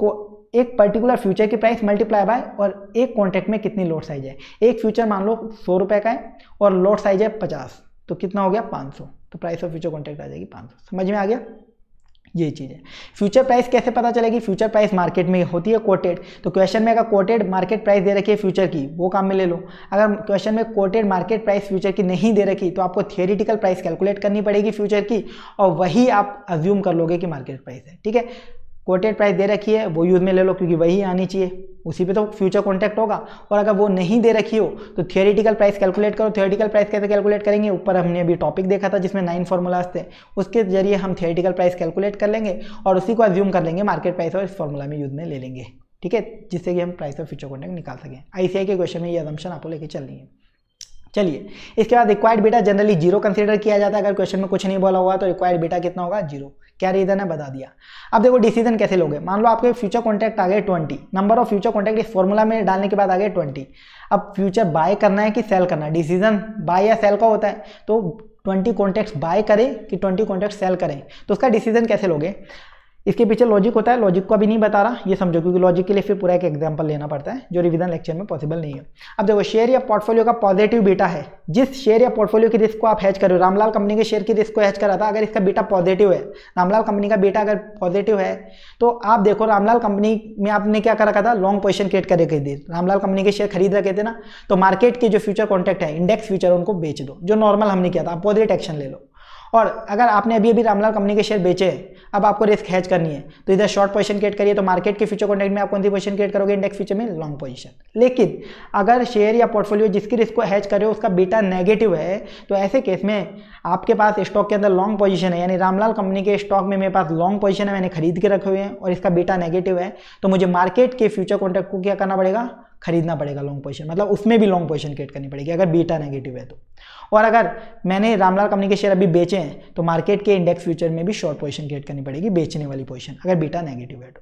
एक पर्टिकुलर फ्यूचर की प्राइस मल्टीप्लाई बाय और एक कॉन्ट्रैक्ट में कितनी लोड साइज है एक फ्यूचर मान लो सौ रुपये का है और लोड साइज है पचास तो कितना हो गया पाँच सौ तो प्राइस ऑफ फ्यूचर कॉन्ट्रैक्ट आ जाएगी पाँच सौ समझ में आ गया ये चीज़ है फ्यूचर प्राइस कैसे पता चलेगी फ्यूचर प्राइस मार्केट में होती है कोटेड तो क्वेश्चन में अगर कोटेड मार्केट प्राइस दे रखी है फ्यूचर की वो काम में ले लो अगर क्वेश्चन में कोटेड मार्केट प्राइस फ्यूचर की नहीं दे रखी तो आपको थियोरिटिकल प्राइस कैलकुलेट करनी पड़ेगी फ्यूचर की और वही आप अज्यूम कर लोगे कि मार्केट प्राइस है ठीक है कोटेड प्राइस दे रखी है वो यूज़ में ले लो क्योंकि वही आनी चाहिए उसी पे तो फ्यूचर कॉन्टैक्ट होगा और अगर वो नहीं दे रखी हो तो थियोरिटिकल प्राइस कैलकुलेट करो थियोरिटिकल प्राइस कैसे कैलकुलेट करेंगे ऊपर हमने अभी टॉपिक देखा था जिसमें नाइन फॉर्मूलाज थे उसके जरिए हम थियोरिटिकल प्राइस कैलकुलेट कर लेंगे और उसी को एज्यूम कर लेंगे मार्केट प्राइस और इस फॉर्मूला में यूज़ में ले लेंगे ठीक है जिससे कि हम प्राइस और फ्यूचर कॉन्टैक्ट निकाल सकें आईसीआई के क्वेश्चन में ये अजम्पन आपको लेकर चलनी है चलिए इसके बाद रिक्वायर्ड बेटा जनरली जीरो कंसीडर किया जाता है अगर क्वेश्चन में कुछ नहीं बोला हुआ तो रिक्वायर्ड बेटा कितना होगा जीरो क्या रीज़न है बता दिया अब देखो डिसीजन कैसे लोगे मान लो आपके फ्यूचर कॉन्टैक्ट आ गए twenty number of future contact इस फॉर्मूला में डालने के बाद आ गए ट्वेंटी अब फ्यूचर बाय करना है कि सेल करना है डिसीजन बाय या सेल का होता है तो ट्वेंटी कॉन्टैक्ट बाय करें कि ट्वेंटी कॉन्टैक्ट सेल करें तो उसका डिसीजन कैसे लोगे इसके पीछे लॉजिक होता है लॉजिक को अभी नहीं बता रहा ये समझो क्योंकि लॉजिक के लिए फिर पूरा एक एग्जाम्पल लेना पड़ता है जो रिविजन लेक्चर में पॉसिबल नहीं है अब देखो शेयर या पोर्टफोलियो का पॉजिटिव बीटा है जिस शेयर या पोर्टफोलियो की रिस्क को आप हैच करो रामलाल कंपनी के शेयर की रिस्क को हैच करा था अगर इसका बीटा पॉजिटिव है रामलाल कंपनी का बीटा अगर पॉजिटिव है तो आप देखो रामलाल कंपनी में आपने क्या कर रखा था लॉन्ग पोजिशन क्रिएट कर रखे थे रामलाल कंपनी के शेयर खरीद रखे थे ना तो मार्केट के जो फ्यूचर कॉन्टैक्ट है इंडेक्स फ्यूचर उनको बेच दो जो नॉर्मल हमने किया था अपोजिट एक्शन ले लो और अगर आपने अभी अभी रामलाल कंपनी के शेयर बेचे अब आपको रिस्क हैच करनी है तो इधर शॉर्ट पोजीशन क्रिएट करिए तो मार्केट के फ्यूचर कॉन्टेक्ट में आप कौन सी पोजीशन क्रिएट करोगे इंडेक्स फ्यूचर में लॉन्ग पोजीशन लेकिन अगर शेयर या पोर्टफोलियो जिसकी रिस्क को हैच कर रहे हो उसका बीटा नेगेटिव है तो ऐसे केस में आपके पास स्टॉक के अंदर लॉन्ग पोजिशन है यानी रामलाल कंपनी के स्टॉक में मेरे पास लॉन्ग पोजिशन है मैंने खरीद के रखे हुए हैं और इसका बीटा नेगेटिव है तो मुझे मार्केट के फ्यूचर कॉन्टैक्ट को क्या करना पड़ेगा खरीदना पड़ेगा लॉन्ग पोजिशन मतलब उसमें भी लॉन्ग पोजिशन क्रिएट करनी पड़ेगी अगर बीटा नेगेटिव है तो और अगर मैंने रामलाल कंपनी के शेयर अभी बेचे हैं तो मार्केट के इंडेक्स फ्यूचर में भी शॉर्ट पोजिशन क्रिएट करनी पड़ेगी बेचने वाली पोजिशन अगर बीटा नेगेटिव है तो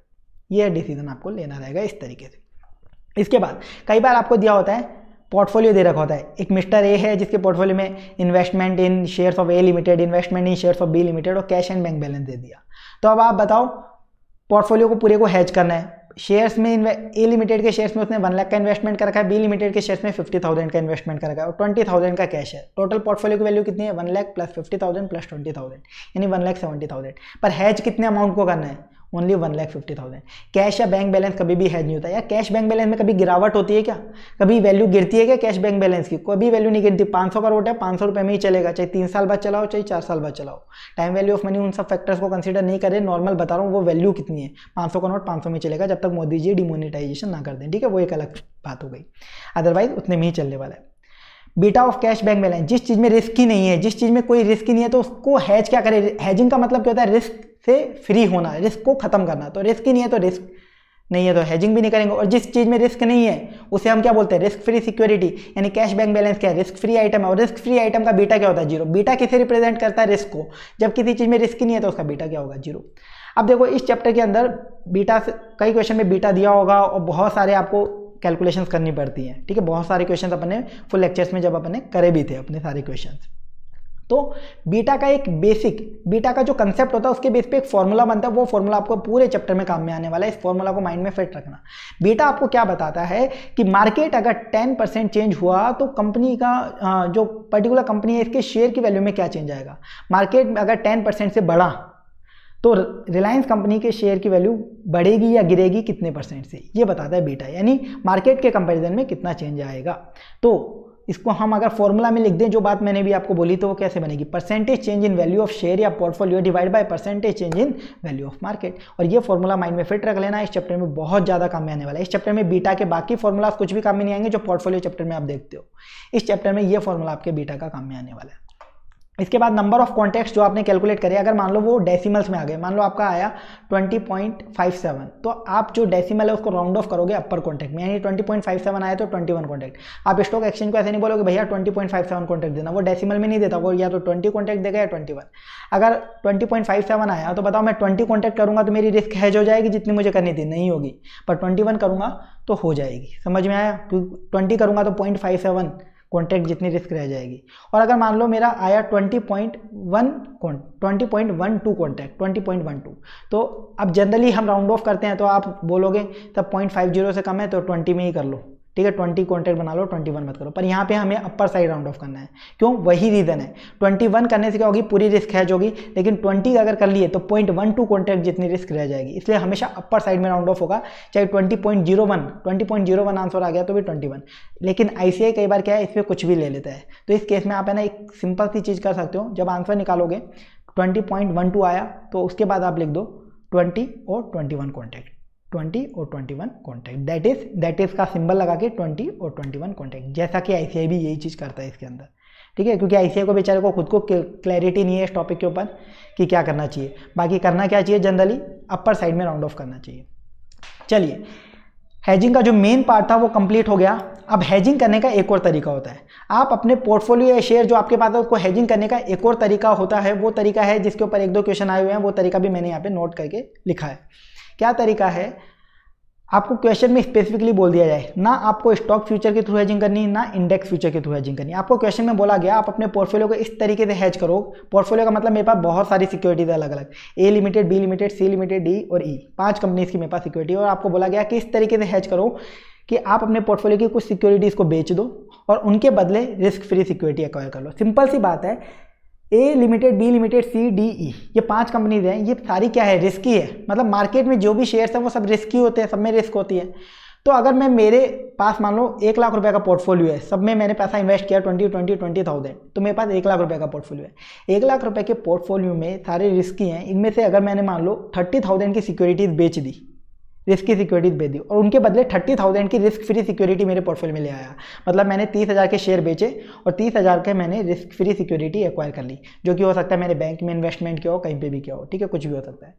यह डिसीजन आपको लेना रहेगा इस तरीके से इसके बाद कई बार आपको दिया होता है पोर्टफोलियो दे रखा होता है एक मिस्टर ए है जिसके पोर्टफोलियो में investment in shares of A limited investment in shares of B limited और कैश एंड बैंक बैलेंस दे दिया तो अब आप बताओ पोर्टफोलियो को पूरे को हैज करना है शेयर्स में ए लिमिटेड के शेयर्स में उसने वन लाख का इन्वेस्टमेंट कर रखा है बी लिमिटेड के शेयर्स में फिफ्टी थाउजेंड का इन्वेस्टमेंट कर रखा है और ट्वेंटी थाउजेंड का कैश है टोटल पोर्टफोलियो की वैल्यू कितनी है one lakh plus fifty thousand plus twenty thousand यानी वन लाख सेवेंटी थाउजेंड पर हैज कितने अमाउंट को करना है only one lakh fifty thousand cash या बैंक बैलेंस कभी भी हैज नहीं होता या कैश बैंक बैलेंस में कभी गिरावट होती है क्या कभी वैल्यू गिरती है क्या कैश बैंक बैलेंस की कभी वैल्यू नहीं गिरती पाँच सौ करोड़ है पाँच सौ रुपये में ही चलेगा चाहे तीन साल बाद चलाओ चाहे चार साल बाद चलाओ टाइम वैल्यू ऑफ मनी उन सब फैक्टर्स को कंसिडर नहीं करें नॉर्मल बता रहा हूँ वो वैल्यू कितनी है पाँच सौ का नोट पाँच सौ में चलेगा जब तक मोदी जी डिमोनिटाइजेशन ना कर दें ठीक है वो एक अलग बात हो गई अदरवाइज उतने में ही चलने वाला है beta of cash back balance जिस चीज़ में रिस्क ही नहीं है जिस चीज़ में कोई रिस्क ही नहीं है तो उसको हैज क्या करें हैजिंग का मतलब क्या होता है रिस्क से फ्री होना रिस्क को ख़त्म करना तो रिस्क ही नहीं है तो रिस्क नहीं है तो हैजिंग भी नहीं करेंगे और जिस चीज़ में रिस्क नहीं है उसे हम क्या बोलते हैं रिस्क फ्री सिक्योरिटी यानी कैश बैंक बैलेंस क्या है रिस्क फ्री आइटम है और रिस्क फ्री आइटम का बीटा क्या होता है जीरो बीटा किसे रिप्रेजेंट करता है रिस्क को जब किसी चीज़ में रिस्क नहीं है तो उसका बीटा क्या होगा जीरो अब देखो इस चैप्टर के अंदर बीटा कई क्वेश्चन में बीटा दिया होगा और बहुत सारे आपको कैलकुलेशंस करनी पड़ती हैं ठीक है बहुत सारे क्वेश्चन अपने फुल लेक्चर्स में जब अपने करे भी थे अपने सारे क्वेश्चन तो बीटा का एक बेसिक बीटा का जो कंसेप्ट होता है उसके बेस पे एक फॉर्मूला बनता है वो फॉर्मूला आपको पूरे चैप्टर में काम में आने वाला है इस फॉर्मूला को माइंड में फिट रखना बीटा आपको क्या बताता है कि मार्केट अगर 10 परसेंट चेंज हुआ तो कंपनी का जो पर्टिकुलर कंपनी है इसके शेयर की वैल्यू में क्या चेंज आएगा मार्केट अगर टेन से बढ़ा तो रिलायंस कंपनी के शेयर की वैल्यू बढ़ेगी या गिरेगी कितने परसेंट से ये बताता है बीटा यानी मार्केट के कंपैरिजन में कितना चेंज आएगा तो इसको हम अगर फॉर्मूला में लिख दें जो बात मैंने भी आपको बोली तो वो कैसे बनेगी percentage change in value of share या portfolio divide by percentage change in value of market और ये फॉर्मूला माइंड में फिट रख लेना इस चैप्टर में बहुत ज़्यादा काम में आने वाला है इस चैप्टर में बीटा के बाकी फॉर्मूलाज कुछ भी काम में नहीं आएंगे जो पोर्टफोलियो चैप्टर में आप देखते हो इस चैप्टर में ये फॉर्मूला आपके बीटा का काम में आने वाला है इसके बाद नंबर ऑफ कॉन्टैक्ट्स जो आपने कैलकुलेट करे अगर मान लो वो डेसिमल्स में आ गए मान लो आपका आया 20.57 तो आप जो डेसिमल है उसको राउंड ऑफ करोगे अपर कॉन्टैक्ट में यानी 20.57 आया तो 21 कॉन्टैक्ट आप स्टॉक एक्सचेंज को ऐसे नहीं बोलोगे भैया 20.57 कॉन्टैक्ट देना वो डेसिमल में नहीं देता वो या तो ट्वेंटी कॉन्टैक्ट देगा या ट्वेंटी अगर ट्वेंटी आया तो बताओ मैं ट्वेंटी कॉन्टैक्ट करूँगा तो मेरी रिस्क हैज हो जाएगी जितनी मुझे करनी थी नहीं होगी पर ट्वेंटी करूँगा तो हो जाएगी समझ में आया क्योंकि ट्वेंटी करूँगा तो पॉइंट कॉन्ट्रैक्ट जितनी रिस्क रह जाएगी और अगर मान लो मेरा आया 20.1 टू कॉन्ट्रैक्ट टू तो अब जनरली हम राउंड ऑफ करते हैं तो आप बोलोगे तब 0.50 से कम है तो 20 में ही कर लो ठीक है ट्वेंटी कॉन्टैक्ट बना लो ट्वेंटी वन मत करो पर यहाँ पे हमें अपर साइड राउंड ऑफ करना है क्यों वही रीज़न है ट्वेंटी वन करने से क्या होगी पूरी रिस्क हैज होगी लेकिन ट्वेंटी अगर कर लिए तो पॉइंट वन टू कॉन्ट्रैक्ट जितनी रिस्क रह जाएगी इसलिए हमेशा अपर साइड में राउंड ऑफ होगा चाहे twenty point zero one twenty point zero one answer आ गया तो भी ट्वेंटी वन लेकिन आई कई बार क्या है इसमें कुछ भी ले लेता है तो इस केस में आप है ना एक सिंपल सी चीज़ कर सकते हो जब आंसर निकालोगे ट्वेंटी पॉइंट वन टू आया तो उसके बाद आप लिख दो ट्वेंटी और ट्वेंटी वन कॉन्टैक्ट ट्वेंटी और one contact that is that is का सिंबल लगा के ट्वेंटी और वन कॉन्टैक्ट जैसा कि आईसीआई भी यही चीज़ करता है इसके अंदर ठीक है क्योंकि आईसीआई को बेचारे को खुद को क्लैरिटी नहीं है इस टॉपिक के ऊपर कि क्या करना चाहिए बाकी करना क्या चाहिए जनरली अपर साइड में राउंड ऑफ करना चाहिए चलिए हैजिंग का जो मेन पार्ट था वो कंप्लीट हो गया अब हैजिंग करने का एक और तरीका होता है आप अपने पोर्टफोलियो या शेयर जो आपके पास है उसको हैजिंग करने का एक और तरीका होता है वो तरीका है जिसके ऊपर एक दो क्वेश्चन आए हुए हैं वो तरीका भी मैंने यहाँ पे नोट करके लिखा है क्या तरीका है आपको क्वेश्चन में स्पेसिफिकली बोल दिया जाए ना आपको स्टॉक फ्यूचर के थ्रू हेजिंग करनी ना इंडेक्स फ्यूचर के थ्रू हेजिंग करनी आपको क्वेश्चन में बोला गया आप अपने पोर्टफोलियो को इस तरीके से हैज करो पोर्टफोलियो का मतलब मेरे पास बहुत सारी सिक्योरिटीज अलग अलग A limited B limited C limited D और ई e. पांच कंपनीज की मेरे पास सिक्योरिटी और आपको बोला गया कि इस तरीके से हैज करो कि आप अपने पोर्टफोलियो की कुछ सिक्योरिटीज़ को बेच दो और उनके बदले रिस्क फ्री सिक्योरिटी अक्वायर कर लो सिंपल सी बात है A limited B limited C D E ये पांच कंपनीज हैं ये सारी क्या है रिस्की है मतलब मार्केट में जो भी शेयर्स हैं वो सब रिस्की होते हैं सब में रिस्क होती है तो अगर मैं मेरे पास मान लो एक लाख रुपए का पोर्टफोलियो है सब में मैंने पैसा इन्वेस्ट किया ट्वेंटी ट्वेंटी ट्वेंटी थाउजेंड तो मेरे पास एक लाख रुपए का पोर्टफोलियो है एक लाख रुपए के पोर्टफोलियो में सारे रिस्की हैं इनमें से अगर मैंने मान लो थर्टी थाउजेंड की सिक्योरिटीज़ बेच दी रिस्क की सिक्योरिटीज बेच दी और उनके बदले थर्टी थाउजेंड की रिस्क फ्री सिक्योरिटी मेरे पोर्टफोलियो में ले आया मतलब मैंने तीस हज़ार के शेयर बेचे और तीस हज़ार के मैंने रिस्क फ्री सिक्योरिटी एक्वायर कर ली जो कि हो सकता है मेरे बैंक में इन्वेस्टमेंट किया हो कहीं पे भी किया हो ठीक है कुछ भी हो सकता है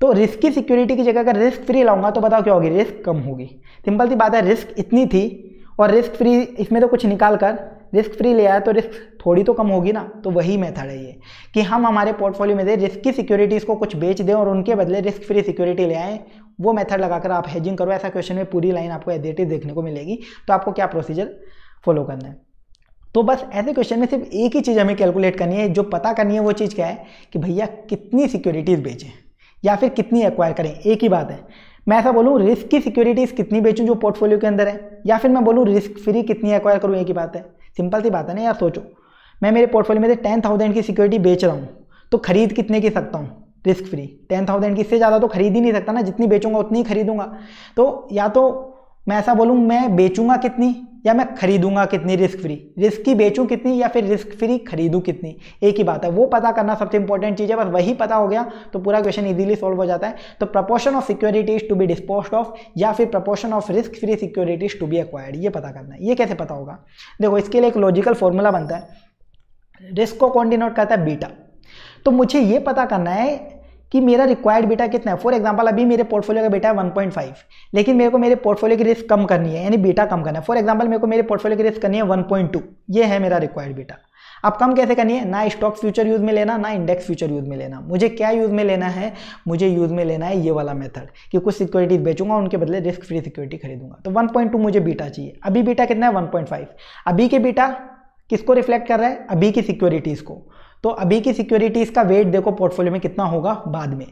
तो रिस्क की सिक्योरिटी की जगह अगर रिस्क फ्री लाऊंगा तो बताओ क्या होगी रिस्क कम होगी सिंपल सी बात है रिस्क इतनी थी और रिस्क फ्री इसमें तो कुछ निकाल कर रिस्क फ्री ले आया तो रिस्क थोड़ी तो कम होगी ना तो वही मेथड है ये कि हम हमारे पोर्टफोलियो में से रिस्क की सिक्योरिटीज़ को कुछ बेच दें और उनके बदले रिस्क फ्री सिक्योरिटी ले आएँ वो मेथड लगाकर आप हेजिंग करो ऐसा क्वेश्चन में पूरी लाइन आपको एडिटिव देखने को मिलेगी तो आपको क्या प्रोसीजर फॉलो करना है तो बस ऐसे क्वेश्चन में सिर्फ एक ही चीज़ हमें कैलकुलेट करनी है जो पता करनी है वो चीज़ क्या है कि भैया कितनी सिक्योरिटीज़ बेचें या फिर कितनी एक्वायर करें एक ही बात है मैं ऐसा बोलूँ रिस्क की सिक्योरिटीज़ कितनी बेचूँ जो पोर्टफोलियो के अंदर है या फिर मैं बोलूँ रिस्क फ्री कितनी एक्वायर करूँ एक ही बात है सिंपल सी बात है ना यार सोचो मैं मेरे पोर्टफोलियो में से टेन थाउजेंड की सिक्योरिटी बेच रहा हूँ तो खरीद कितने की सकता हूँ रिस्क फ्री टेन थाउजेंड की इससे ज़्यादा तो खरीद ही नहीं सकता ना जितनी बेचूंगा उतनी ही खरीदूंगा तो या तो मैं ऐसा बोलूँ मैं बेचूंगा कितनी या मैं खरीदूंगा कितनी रिस्क फ्री रिस्क की बेचूँ कितनी या फिर रिस्क फ्री खरीदूँ कितनी एक ही बात है वो पता करना सबसे इंपॉर्टेंट चीज़ है बस वही पता हो गया तो पूरा क्वेश्चन इजीली सॉल्व हो जाता है तो proportion of securities to be dispose of या फिर proportion of risk free securities to be acquired ये पता करना है ये कैसे पता होगा देखो इसके लिए एक लॉजिकल फॉर्मूला बनता है रिस्क को कौन डिनोट करता है बीटा तो मुझे ये पता करना है कि मेरा रिक्वायर्ड बेटा कितना है फॉर एग्जाम्पल अभी मेरे पोर्टफोलियो का बेटा है वन पॉइंट फाइव लेकिन मेरे को मेरे पोर्टफोलियो की रिस्क कम करनी है यानी बेटा कम करना है फॉर एग्जाम्पल मेरे को मेरे पोर्टफोलियो की रिस्क करनी है वन पॉइंट टू ये है मेरा रिक्वायर्ड बेटा अब कम कैसे करनी है ना स्टॉक फ्यूचर यूज़ में लेना ना इंडेक्स फ्यूचर यूज़ में लेना मुझे क्या यूज़ में लेना है मुझे यूज़ में लेना है ये वाला मेथड कि कुछ सिक्योरिटीज़ बेचूंगा उनके बदले रिस्क फ्री सिक्योरिटी खरीदूंगा तो 1.2 मुझे बीटा चाहिए अभी बीटा कितना है 1.5 अभी के बीटा किसको रिफ्लेक्ट कर रहा है अभी की सिक्योरिटीज़ को तो अभी की सिक्योरिटीज़ का वेट देखो पोर्टफोलियो में कितना होगा बाद में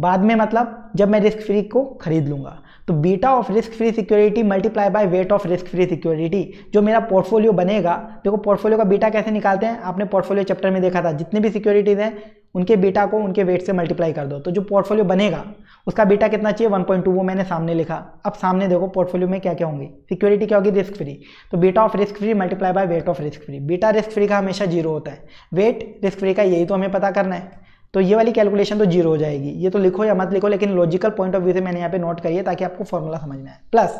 बाद में मतलब जब मैं रिस्क फ्री को खरीद लूँगा तो beta of risk free security multiply by weight of risk free security जो मेरा पोर्टफोलियो बनेगा देखो पोर्टफोलियो का बीटा कैसे निकालते हैं आपने पोर्टफोलियो चैप्टर में देखा था जितनी भी सिक्योरिटीज़ हैं उनके बेटा को उनके वेट से मल्टीप्लाई कर दो तो जो पोर्टफोलियो बनेगा उसका बेटा कितना चाहिए 1.2 वो मैंने सामने लिखा अब सामने देखो पोर्टफोलियो में क्या क्या होंगे सिक्योरिटी क्या होगी रिस्क फ्री तो beta of risk free multiply by weight of risk free beta risk free का हमेशा जीरो होता है वेट रिस्क फ्री का यही तो हमें पता करना है तो ये वाली कैलकुलेशन तो जीरो हो जाएगी ये तो लिखो या मत लिखो लेकिन लॉजिकल पॉइंट ऑफ व्यू से मैंने यहाँ पे नोट करिए ताकि आपको फॉर्मूला समझना है plus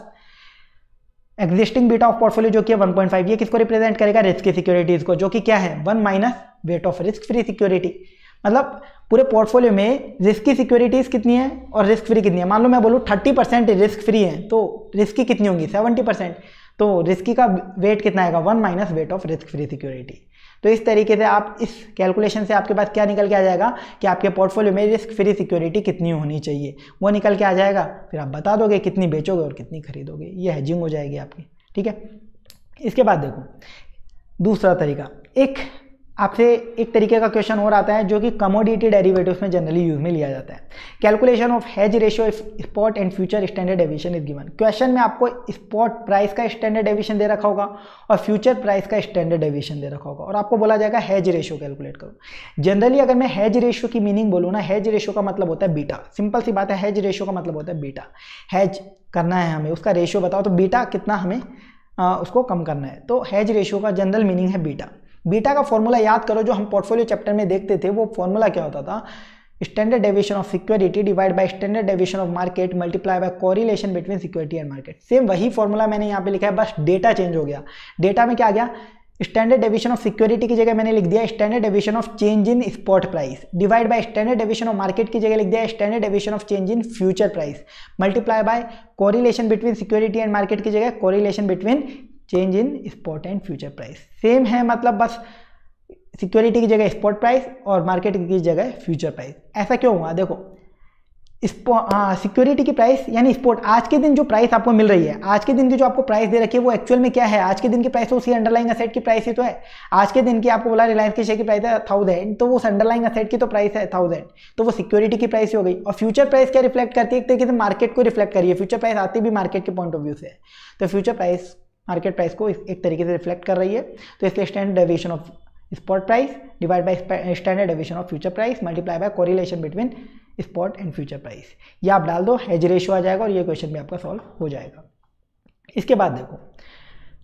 existing beta of portfolio जो कि है 1.5 ये किसको रिप्रेजेंट करेगा रिस्क की सिक्योरिटीज को जो कि क्या है one minus weight of risk free security मतलब पूरे पोर्टफोलियो में रिस्की सिक्योरिटीज़ कितनी है और रिस्क फ्री कितनी है मान लो मैं बोलूँ थर्टी परसेंट रिस्क फ्री है तो रिस्की कितनी होंगी सेवेंटी परसेंट तो रिस्की का वेट कितना आएगा one minus weight of risk free security तो इस तरीके से आप इस कैलकुलेशन से आपके पास क्या निकल के आ जाएगा कि आपके पोर्टफोलियो में रिस्क फ्री सिक्योरिटी कितनी होनी चाहिए वो निकल के आ जाएगा फिर आप बता दोगे कितनी बेचोगे और कितनी खरीदोगे ये हैजिंग हो जाएगी आपकी ठीक है इसके बाद देखो दूसरा तरीका एक आपसे एक तरीके का क्वेश्चन और आता है जो कि कमोडिटी डेरिवेटिव्स में जनरली यूज में लिया जाता है calculation of hedge ratio spot and future standard deviation is given question में आपको स्पॉट प्राइस का स्टैंडर्ड एविशन दे रखा होगा और फ्यूचर प्राइस का स्टैंडर्ड एविशन दे रखा होगा और आपको बोला जाएगा हेज रेशियो कैलकुलेट करो जनरली अगर मैं हेज रेशियो की मीनिंग बोलूँ ना हेज रेशियो का मतलब होता है बीटा सिंपल सी बात है हेज रेशियो का मतलब होता है बीटा हेज करना है हमें उसका रेशियो बताओ तो बीटा कितना हमें उसको कम करना है तो हेज रेशियो का जनरल मीनिंग है बीटा बीटा का फॉर्मूला याद करो जो हम पोर्टफोलियो चैप्टर में देखते थे वो फॉर्मूला क्या होता था standard deviation of security divide by standard deviation of market multiply by correlation between security and market same वही फॉर्मूला मैंने यहाँ पे लिखा है बस डेटा चेंज हो गया डेटा में क्या आ गया स्टैंडर्ड डेविएशन ऑफ सिक्योरिटी की जगह मैंने लिख दिया standard deviation of change in spot price divide by standard deviation of market की जगह लिख दिया standard deviation of change in future price multiply by correlation between security and market की जगह correlation between change in spot and future price same है मतलब बस security की जगह स्पॉट प्राइस और मार्केट की जगह फ्यूचर प्राइस ऐसा क्यों हुआ देखो सिक्योरिटी हाँ, की प्राइस यानी स्पोर्ट आज के दिन जो प्राइस आपको मिल रही है आज के दिन की जो आपको प्राइस दे रखी है वो एक्चुअल में क्या है आज के दिन की प्राइस तो उसी अंडरलाइंग असेट की प्राइस ही तो है आज के दिन की आपको बोला रिलायंस के शेयर की प्राइस है थाउजेंड तो उस अंडरलाइंग असेट की तो प्राइस है थाउजेंड तो वो सिक्योरिटी की प्राइस हो गई और फ्यूचर प्राइस क्या रिफ्लेक्ट करती है एक तरीके से मार्केट को रिफ्लेक्ट करिए फ्यूचर प्राइस आती भी मार्केट के पॉइंट ऑफ व्यू से तो फ्यूचर प्राइस मार्केट प्राइस को एक तरीके से रिफ्लेक्ट कर रही है तो इसलिए standard deviation of spot price divide by standard deviation of future price multiply by correlation between spot and future price ये आप डाल दो हेज रेशियो आ जाएगा और ये क्वेश्चन भी आपका सॉल्व हो जाएगा इसके बाद देखो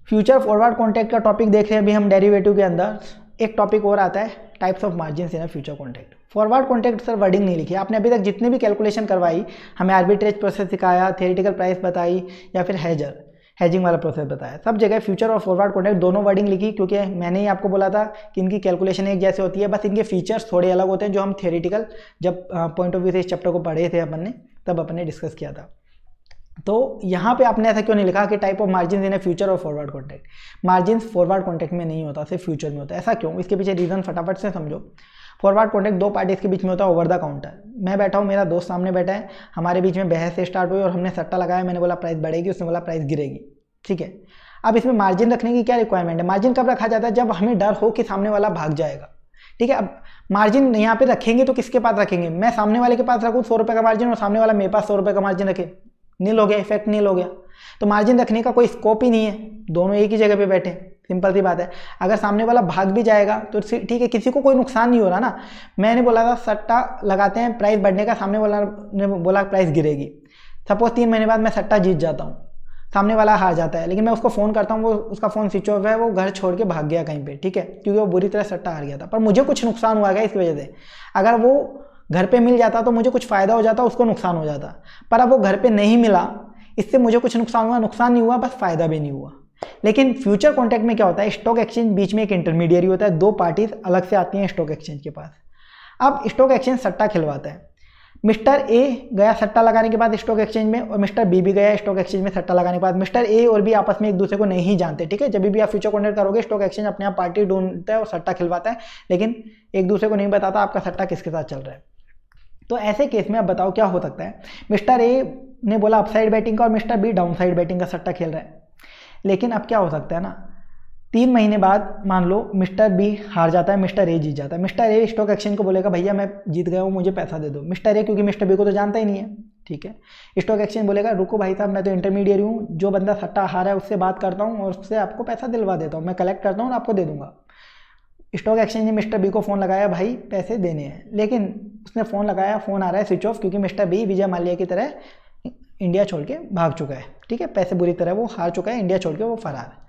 फ्यूचर फॉरवर्ड कॉन्ट्रैक्ट का टॉपिक देख रहे हैं अभी हम डेरिवेटिव के अंदर एक टॉपिक और आता है types of margin in future contract forward contract sir wording नहीं लिखी आपने अभी तक जितनी भी कैलकुलेशन करवाई हमें आर्बिट्रेज प्रोसेस सिखाया थियरिटिकल प्राइस बताई या फिर हैजर हैजिंग वाला प्रोसेस बताया सब जगह फ्यूचर और फॉरवर्ड कॉन्ट्रैक्ट दोनों वर्डिंग लिखी क्योंकि मैंने ही आपको बोला था कि इनकी कैलकुलेशन एक जैसे होती है बस इनके फीचर्स थोड़े अलग होते हैं जो हम थियोरिटिकल जब पॉइंट ऑफ व्यू से इस चैप्टर को पढ़े थे अपन ने तब अपन ने डिस्कस किया था तो यहाँ पे आपने ऐसा क्यों नहीं लिखा कि type of margin in future और forward contract margin forward contract में नहीं होता सिर्फ फ्यूचर में होता है ऐसा क्यों इसके पीछे रीज़न फटाफट से समझो फॉरवर्ड कॉन्टैक्ट दो पार्टीज़ के बीच में होता है ओवर द काउंटर मैं बैठा हूँ मेरा दोस्त सामने बैठा है हमारे बीच में बहस स्टार्ट हुई और हमने सट्टा लगाया मैंने बोला प्राइस बढ़ेगी उसने बोला प्राइस गिरेगी ठीक है अब इसमें मार्जिन रखने की क्या रिक्वायरमेंट है मार्जिन कब रखा जाता है जब हमें डर हो कि सामने वाला भाग जाएगा ठीक है अब मार्जिन यहाँ पे रखेंगे तो किसके पास रखेंगे मैं सामने वाले के पास रखूँ तो सौ रुपये का मार्जिन और सामने वाला मेरे पास सौ रुपये का मार्जिन रखे नील हो गया इफेक्ट नील हो गया तो मार्जिन रखने का कोई स्कोप ही नहीं है दोनों एक ही जगह पे बैठे सिंपल सी बात है अगर सामने वाला भाग भी जाएगा तो ठीक है किसी को कोई नुकसान नहीं हो रहा ना मैंने बोला था सट्टा लगाते हैं प्राइस बढ़ने का सामने वाला ने बोला प्राइस गिरेगी सपोज तीन महीने बाद मैं सट्टा जीत जाता हूँ सामने वाला हार जाता है लेकिन मैं उसको फ़ोन करता हूँ वो उसका फ़ोन स्विच ऑफ है वो घर छोड़ के भाग गया कहीं पर ठीक है क्योंकि वो बुरी तरह सट्टा हार गया था पर मुझे कुछ नुकसान हुआ गया इसकी वजह से अगर वो घर पर मिल जाता तो मुझे कुछ फ़ायदा हो जाता उसको नुकसान हो जाता पर अब वो घर पर नहीं मिला इससे मुझे कुछ नुकसान हुआ नुकसान नहीं हुआ बस फ़ायदा भी नहीं हुआ लेकिन फ्यूचर कॉन्ट्रैक्ट में क्या होता है स्टॉक एक्सचेंज बीच में एक इंटरमीडियरी होता है दो पार्टीज अलग से आती हैं स्टॉक एक्सचेंज के पास अब स्टॉक एक्सचेंज सट्टा खिलवाता है मिस्टर ए गया सट्टा लगाने के बाद स्टॉक एक्सचेंज में और मिस्टर बी भी गया स्टॉक एक्सचेंज में सट्टा लगाने के बाद मिस्टर ए और भी आपस में एक दूसरे को नहीं जानते ठीक है जब भी आप फ्यूचर कॉन्ट्रैक्ट करोगे स्टॉक एक्सचेंज अपने आप पार्टी ढूंढता है और सट्टा खिलवाता है लेकिन एक दूसरे को नहीं बताता आपका सट्टा किसके साथ चल रहा है तो ऐसे केस में आप बताओ क्या हो सकता है मिस्टर ए ने बोला अपसाइड बैटिंग का और मिस्टर बी डाउनसाइड बैटिंग का सट्टा खेल रहा है लेकिन अब क्या हो सकता है ना तीन महीने बाद मान लो मिस्टर बी हार जाता है मिस्टर ए जीत जाता है मिस्टर ए स्टॉक एक्सचेंज को बोलेगा भैया मैं जीत गया हूँ मुझे पैसा दे दो मिस्टर ए क्योंकि मिस्टर बी को तो जानता ही नहीं है ठीक है स्टॉक एक्सचेंज बोलेगा रुको भाई साहब मैं तो इंटरमीडिएट हूँ जो बंदा सट्टा हारा है उससे बात करता हूँ और उससे आपको पैसा दिलवा देता हूँ मैं कलेक्ट करता हूँ और आपको दे दूंगा स्टॉक एक्सचेंज ने मिस्टर बी को फ़ोन लगाया भाई पैसे देने हैं लेकिन उसने फ़ोन लगाया फ़ोन आ रहा है स्विच ऑफ क्योंकि मिस्टर बी विजय माल्या की तरह इंडिया छोड़ के भाग चुका है ठीक है पैसे बुरी तरह वो हार चुका है इंडिया छोड़ के वो फरार है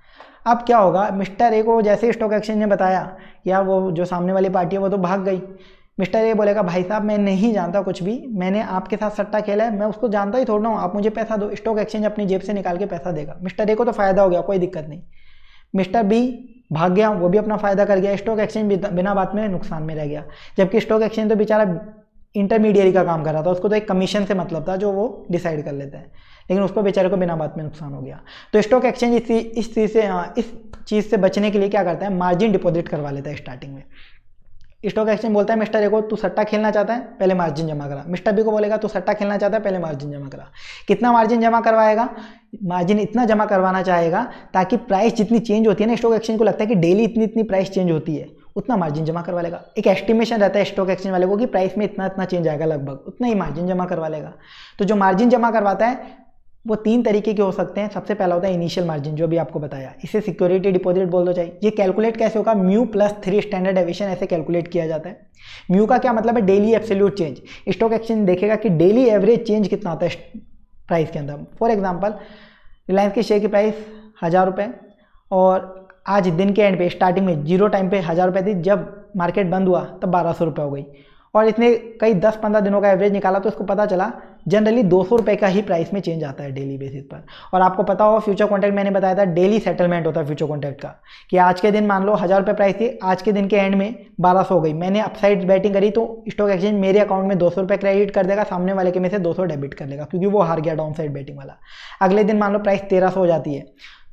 अब क्या होगा मिस्टर ए को जैसे स्टॉक एक्सचेंज ने बताया या वो जो सामने वाली पार्टी है वो तो भाग गई मिस्टर ए बोलेगा भाई साहब मैं नहीं जानता कुछ भी मैंने आपके साथ सट्टा खेला है मैं उसको जानता ही थोड़ा हूँ आप मुझे पैसा दो स्टॉक एक्सचेंज अपनी जेब से निकाल के पैसा देगा मिस्टर ए को तो फ़ायदा हो गया कोई दिक्कत नहीं मिस्टर बी भाग गया वो भी अपना फ़ायदा कर गया स्टॉक एक्सचेंज बिना बात में नुकसान में रह गया जबकि स्टॉक एक्सचेंज तो बेचारा इंटरमीडियरी का काम कर रहा था उसको तो एक कमीशन से मतलब था जो वो डिसाइड कर लेते हैं लेकिन उसको बेचारे को बिना बात में नुकसान हो गया तो स्टॉक एक्सचेंज इसी इस चीज़ से हाँ इस चीज़ से बचने के लिए क्या करता है मार्जिन डिपॉजिट करवा लेता है स्टार्टिंग में स्टॉक एक्सचेंज बोलता है मिस्टर ए को तू सट्टा खेलना चाहता है पहले मार्जिन जमा करा मिस्टर बी को बोलेगा तू सट्टा खेलना चाहता है पहले मार्जिन जमा करा कितना मार्जिन जमा करवाएगा मार्जिन इतना जमा करवाना चाहेगा ताकि प्राइस जितनी चेंज होती है ना स्टॉक एक्सचेंज को लगता है कि डेली इतनी इतनी प्राइस चेंज होती है उतना मार्जिन जमा करवा लेगा एक एस्टिमेशन रहता है स्टॉक एक्सचेंज वाले को कि प्राइस में इतना इतना चेंज आएगा लगभग उतना ही मार्जिन जमा करवा लेगा तो जो मार्जिन जमा करवाता है वो तीन तरीके के हो सकते हैं सबसे पहला होता है इनिशियल मार्जिन जो भी आपको बताया इसे सिक्योरिटी डिपॉजिट बोल दो चाहिए ये कैलकुलेट कैसे होगा mu plus three standard deviation ऐसे कैलकुलेट किया जाता है म्यू का क्या मतलब है daily absolute change stock exchange देखेगा कि डेली एवरेज चेंज कितना आता है प्राइस के अंदर फॉर एग्जाम्पल रिलायंस के शेयर की प्राइस हज़ार रुपये और आज दिन के एंड पे स्टार्टिंग में जीरो टाइम पे हज़ार रुपये थी जब मार्केट बंद हुआ तब बारह सौ रुपये हो गई और इसने कई दस पंद्रह दिनों का एवरेज निकाला तो इसको पता चला जनरली दो सौ रुपये का ही प्राइस में चेंज आता है डेली बेसिस पर और आपको पता हो फ्यूचर कॉन्ट्रैक्ट मैंने बताया था डेली सेटलमेंट होता है फ्यूचर कॉन्ट्रैक्ट का कि आज के दिन मान लो हज़ार रुपये प्राइस थी आज के दिन के एंड में बारह सौ हो गई मैंने अपसाइड बैटिंग करी तो स्टॉक एक्सचेंज मेरे अकाउंट में दो सौ रुपये क्रेडिट कर देगा सामने वाले के में से दो सौ डेबिट कर देगा क्योंकि वो हार गया डाउन साइड बैटिंग वाला अगले दिन मान लो प्राइस तेरह सौ हो जाती है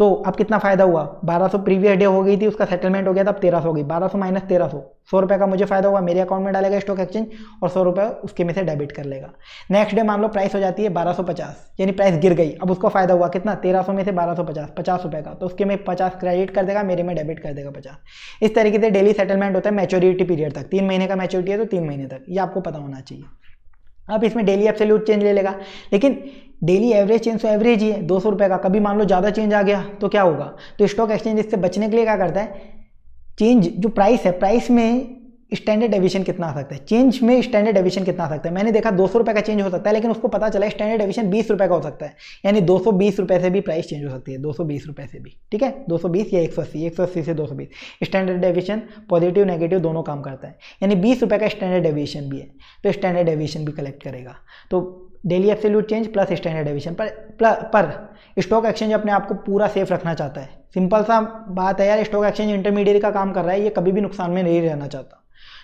तो अब कितना फ़ायदा हुआ 1200 प्रीवियस डे हो गई थी उसका सेटलमेंट हो गया था अब तेरह हो गई 1200 माइनस तेरह सौ सौ रुपये का मुझे फ़ायदा हुआ मेरे अकाउंट में डालेगा स्टॉक एक्सचेंज और सौ रुपये उसके में से डेबिट कर लेगा नेक्स्ट डे मान लो प्राइस हो जाती है 1250 यानी प्राइस गिर गई अब उसको फ़ायदा हुआ कितना सौ में से 1250 पचास रुपये का तो उसके में पचास क्रेडिट कर देगा मेरे में डेबिट कर देगा पचास इस तरीके से डेली सेटलमेंट होता है मेच्योरिटी पीरियड तक तीन महीने का मेच्योरिटी है तो तीन महीने तक ये आपको पता होना चाहिए अब इसमें डेली एब्सोल्यूट चेंज ले लेगा लेकिन डेली एवरेज चेंज तो एवरेज ही है दो सौ रुपये का कभी मान लो ज़्यादा चेंज आ गया तो क्या होगा तो स्टॉक एक्सचेंज इससे बचने के लिए क्या करता है चेंज जो प्राइस है प्राइस में स्टैंडर्ड एविशन कितना आ सकता है चेंज में स्टैंडर्ड एविशन कितना आ सकता है मैंने देखा दो सौ रुपये का चेंज हो सकता है लेकिन उसको पता चला स्टैंडर्ड एविशन बीस रुपये का हो सकता है यानी दो सौ बीस रुपये से भी प्राइस चेंज हो सकती है दो सौ बीस रुपये से भी ठीक है दो सौ बीस या एक सौ अस्सी एक सौ अस्सी से दो सौ बीस स्टैंडर्ड एविशन पॉजिटिव नेगेटिव दोनों काम करता है यानी बीस रुपये का स्टैंडर्ड एविएशन भी है तो स्टैंडर्ड एविएशन भी कलेक्ट करेगा तो daily absolute change plus standard deviation पर पर स्टॉक एक्सचेंज अपने आप को पूरा सेफ रखना चाहता है सिंपल सा बात है यार स्टॉक एक्सचेंज इंटरमीडिएट का काम कर रहा है ये कभी भी नुकसान में नहीं रहना चाहता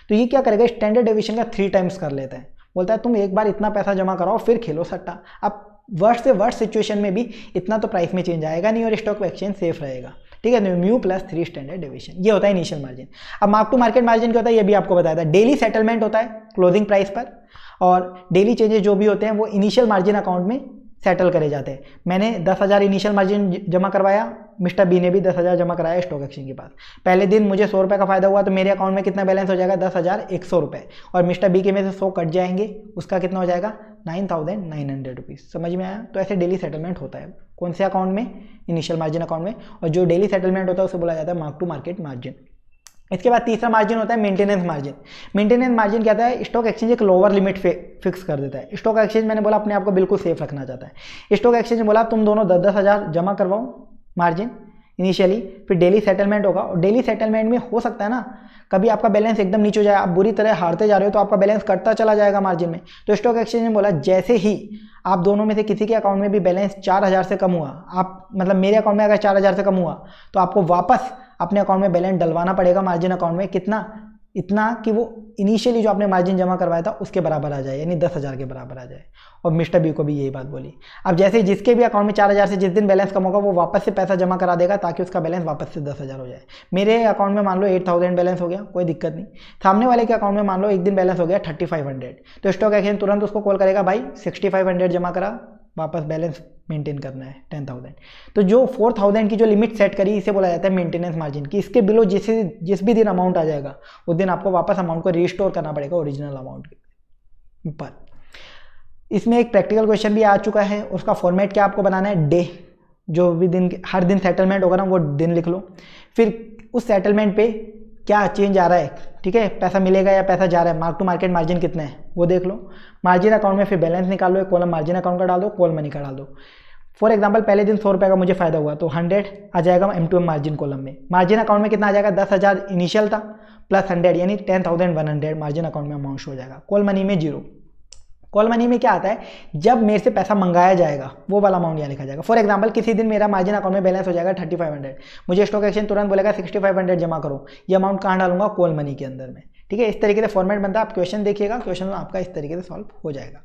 तो ये क्या करेगा स्टैंडर्ड एविशन का थ्री टाइम्स कर लेते हैं बोलता है तुम एक बार इतना पैसा जमा कराओ फिर खेलो सट्टा अब वर्ष से वर्ष सिचुएशन में भी इतना तो प्राइस में चेंज आएगा नहीं और स्टॉक एक्सचेंज सेफ रहेगा ठीक है mu plus three standard division ये होता है इनिशियल मार्जिन अब मार्क टू मार्केट मार्जिन क्या होता है ये भी आपको बताया था डेली सेटलमेंट होता है क्लोजिंग प्राइस पर और डेली चेंजेस जो भी होते हैं वो इनिशियल मार्जिन अकाउंट में सेटल करे जाते हैं मैंने दस हज़ार इनिशियल मार्जिन जमा करवाया मिस्टर बी ने भी दस हज़ार जमा कराया स्टॉक एक्सचेंज के पास पहले दिन मुझे सौ रुपये का फ़ायदा हुआ तो मेरे अकाउंट में कितना बैलेंस हो जाएगा दस हज़ार एक सौ रुपये और मिस्टर बी के में से सौ कट जाएंगे उसका कितना हो जाएगा nine thousand nine hundred rupees समझ में आया तो ऐसे डेली सेटलमेंट होता है कौन से अकाउंट में इनिशियल मार्जिन अकाउंट में और जो डेली सेटलमेंट होता है उसे बोला जाता है मार्क टू मार्केट मार्जिन इसके बाद तीसरा मार्जिन होता है मेंटेनेंस मार्जिन मेंटेनेंस मार्जिन क्या है स्टॉक एक्सचेंज एक लोअर लिमिट फिक्स कर देता है स्टॉक एक्सचेंज मैंने बोला अपने आप को बिल्कुल सेफ रखना चाहता है स्टॉक एक्सचेंज बोला तुम दोनों दस दस हज़ार जमा करवाओ मार्जिन इनिशियली फिर डेली सेटलमेंट होगा और डेली सेटलमेंट में हो सकता है ना कभी आपका बैलेंस एकदम नीचे हो जाए आप बुरी तरह हारते जा रहे हो तो आपका बैलेंस कटता चला जाएगा मार्जिन में तो स्टॉक एक्सचेंज ने बोला जैसे ही आप दोनों में से किसी के अकाउंट में भी बैलेंस चार हज़ार से कम हुआ आप मतलब मेरे अकाउंट में अगर चार हज़ार से कम हुआ तो आपको वापस अपने अकाउंट में बैलेंस डलवाना पड़ेगा मार्जिन अकाउंट में कितना इतना कि वो इनिशियली जो आपने मार्जिन जमा करवाया था उसके बराबर आ जाए यानी दस हज़ार के बराबर आ जाए और मिस्टर बी को भी यही बात बोली अब जैसे जिसके भी अकाउंट में चार हज़ार से जिस दिन बैलेंस कम होगा वो वापस से पैसा जमा करा देगा ताकि उसका बैलेंस वापस से दस हज़ार हो जाए मेरे अकाउंट में मान लो एट थाउजेंड बैलेंस हो गया कोई दिक्कत नहीं सामने वाले के अकाउंट में मान लो एक दिन बैलेंस हो गया थर्टी फाइव हंड्रेड तो स्टॉक एक्सचेंज तुरंत उसको कॉल करेगा भाई सिक्सटी फाइव हंड्रेड जमा करा वापस बैलेंस मेंटेन करना है टेन थाउजेंड तो जो फोर थाउजेंड की जो लिमिट सेट करी इसे बोला जाता है मेंटेनेंस मार्जिन की इसके बिलो जिस जिस भी दिन अमाउंट आ जाएगा उस दिन आपको वापस अमाउंट को रिस्टोर करना पड़ेगा ओरिजिनल अमाउंट के ऊपर इसमें एक प्रैक्टिकल क्वेश्चन भी आ चुका है उसका फॉर्मेट क्या आपको बनाना है डे जो भी दिन हर दिन सेटलमेंट होगा ना वो दिन लिख लो फिर उस सेटलमेंट पे क्या चेंज आ रहा है ठीक है पैसा मिलेगा या पैसा जा रहा है मार्क टू मार्केट मार्जिन कितना है वो देख लो मार्जिन अकाउंट में फिर बैलेंस निकाल लो कॉलम मार्जिन अकाउंट का डाल दो कॉल मनी का डाल दो फॉर एग्जाम्पल पहले दिन सौ रुपये का मुझे फायदा हुआ तो हंड्रेड आ जाएगा M to M margin column में मार्जिन अकाउंट में कितना आ जाएगा दस हज़ार इनिशियल था प्लस हंड्रेड यानी ten thousand one hundred margin account में अमाउंट हो जाएगा कॉल मनी में जीरो कॉल मनी में क्या आता है जब मेरे से पैसा मंगाया जाएगा वो वाला अमाउंट यहाँ लिखा जाएगा फॉर एग्जाम्पल किसी दिन मेरा मार्जिन अकाउंट में बैलेंस हो जाएगा थर्टी फाइव हंड्रेड मुझे स्टॉक एक्सचेंज तुरंत बोलेगा सिक्सटी फाइव हंड्रेड जमा करो ये अमाउंट कहाँ डालूंगा कॉल मनी के अंदर में ठीक है इस तरीके से फॉर्मेट बनता है आप क्वेश्चन देखिएगा क्वेश्चन आपका इस तरीके से सॉल्व हो जाएगा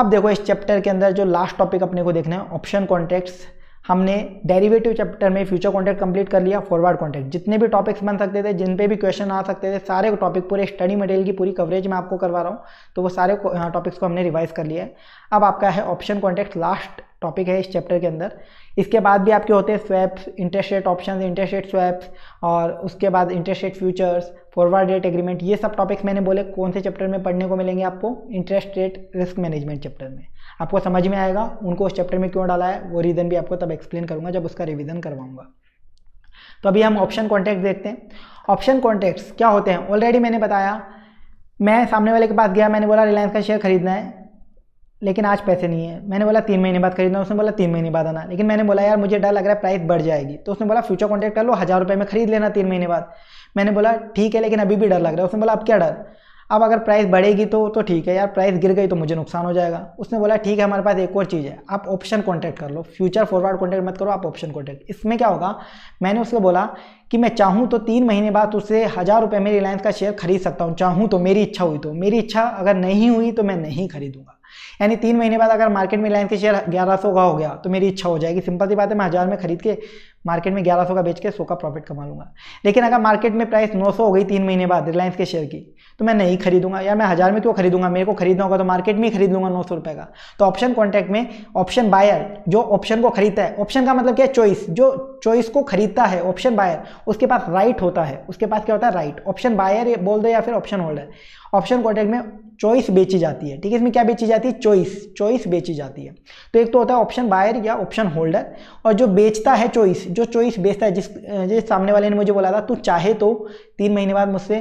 अब देखो इस चैप्टर के अंदर जो लास्ट टॉपिक अपने को देखना है ऑप्शन कॉन्ट्रैक्ट्स हमने डेरिवेटिव चैप्टर में फ्यूचर कॉन्टैक्ट कंप्लीट कर लिया फॉरवर्ड कॉन्ट्रैक्ट जितने भी टॉपिक्स बन सकते थे जिन पे भी क्वेश्चन आ सकते थे सारे टॉपिक पूरे स्टडी मटेरियल की पूरी कवरेज मैं आपको करवा रहा हूँ तो वो सारे टॉपिक्स हाँ, को हमने रिवाइज कर लिया है अब आपका है ऑप्शन कॉन्टेक्ट लास्ट टॉपिक है इस चैप्टर के अंदर इसके बाद भी आपके होते हैं swaps interest rate option interest rate swaps और उसके बाद interest rate futures forward rate agreement ये सब टॉपिक्स मैंने बोले कौन से चैप्टर में पढ़ने को मिलेंगे आपको interest rate risk management chapter में आपको समझ में आएगा उनको उस चैप्टर में क्यों डाला है वो रीज़न भी आपको तब एक्सप्लेन करूँगा जब उसका रिविज़न करवाऊँगा तो अभी हम ऑप्शन कॉन्टैक्ट देखते हैं ऑप्शन कॉन्टैक्ट्स क्या होते हैं ऑलरेडी मैंने बताया मैं सामने वाले के पास गया मैंने बोला रिलायंस का शेयर खरीदना है लेकिन आज पैसे नहीं है मैंने बोला तीन महीने बाद खरीदना उसने बोला तीन महीने बाद आना लेकिन मैंने बोला यार मुझे डर लग रहा है प्राइस बढ़ जाएगी तो उसने बोला फ्यूचर कॉन्टैक्ट कर लो हज़ार रुपये में खरीद लेना तीन महीने बाद मैंने बोला ठीक है लेकिन अभी भी डर लग रहा है उसने बोला अब क्या डर अब अगर प्राइस बढ़ेगी तो तो ठीक है यार प्राइस गिर गई तो मुझे नुकसान हो जाएगा उसने बोला ठीक है हमारे पास एक और चीज़ है आप ऑप्शन कॉन्टैक्ट कर लो फ्यूचर फॉरवर्ड कॉन्टैक्ट मत करो आप ऑप्शन कॉन्टैक्ट इसमें क्या होगा मैंने उसको बोला कि मैं चाहूँ तो तीन महीने बाद उससे हज़ार रुपये में रिलायंस का शेयर खरीद सकता हूँ चाहूँ तो मेरी इच्छा हुई तो मेरी इच्छा अगर नहीं हुई तो मैं नहीं खरीदूँगा यानी तीन महीने बाद अगर मार्केट में रिलायंस के शेयर ग्यारह सौ का हो गया तो मेरी इच्छा हो जाएगी सिंपल सी बात है मैं हज़ार में खरीद के मार्केट में ग्यारह सौ का बेच के सौ का प्रॉफिट कमा लूँगा लेकिन अगर मार्केट में प्राइस नौ सौ हो गई तीन महीने बाद रिलायंस के शेयर की तो मैं नहीं खरीदूंगा या मैं हज़ार में क्यों खरीदूंगा मेरे को खरीदना होगा तो मार्केट में ही खरीद लूंगा नौ सौ रुपए का तो ऑप्शन कॉन्टैक्ट में ऑप्शन बायर जो ऑप्शन को खरीदता है ऑप्शन का मतलब क्या है चॉइस जो चॉइस को खरीदता है ऑप्शन बायर उसके पास राइट होता है उसके पास क्या होता है राइट ऑप्शन बायर बोल दो या फिर ऑप्शन होल्डर ऑप्शन कॉन्टैक्ट में चॉइस बेची जाती है ठीक है इसमें क्या बेची जाती है चॉइस चॉइस बेची जाती है तो एक तो होता है ऑप्शन बायर या ऑप्शन होल्डर और जो बेचता है चॉइस जो चॉइस बेचता है जिस जिस सामने वाले ने मुझे बोला था तू चाहे तो तीन महीने बाद मुझसे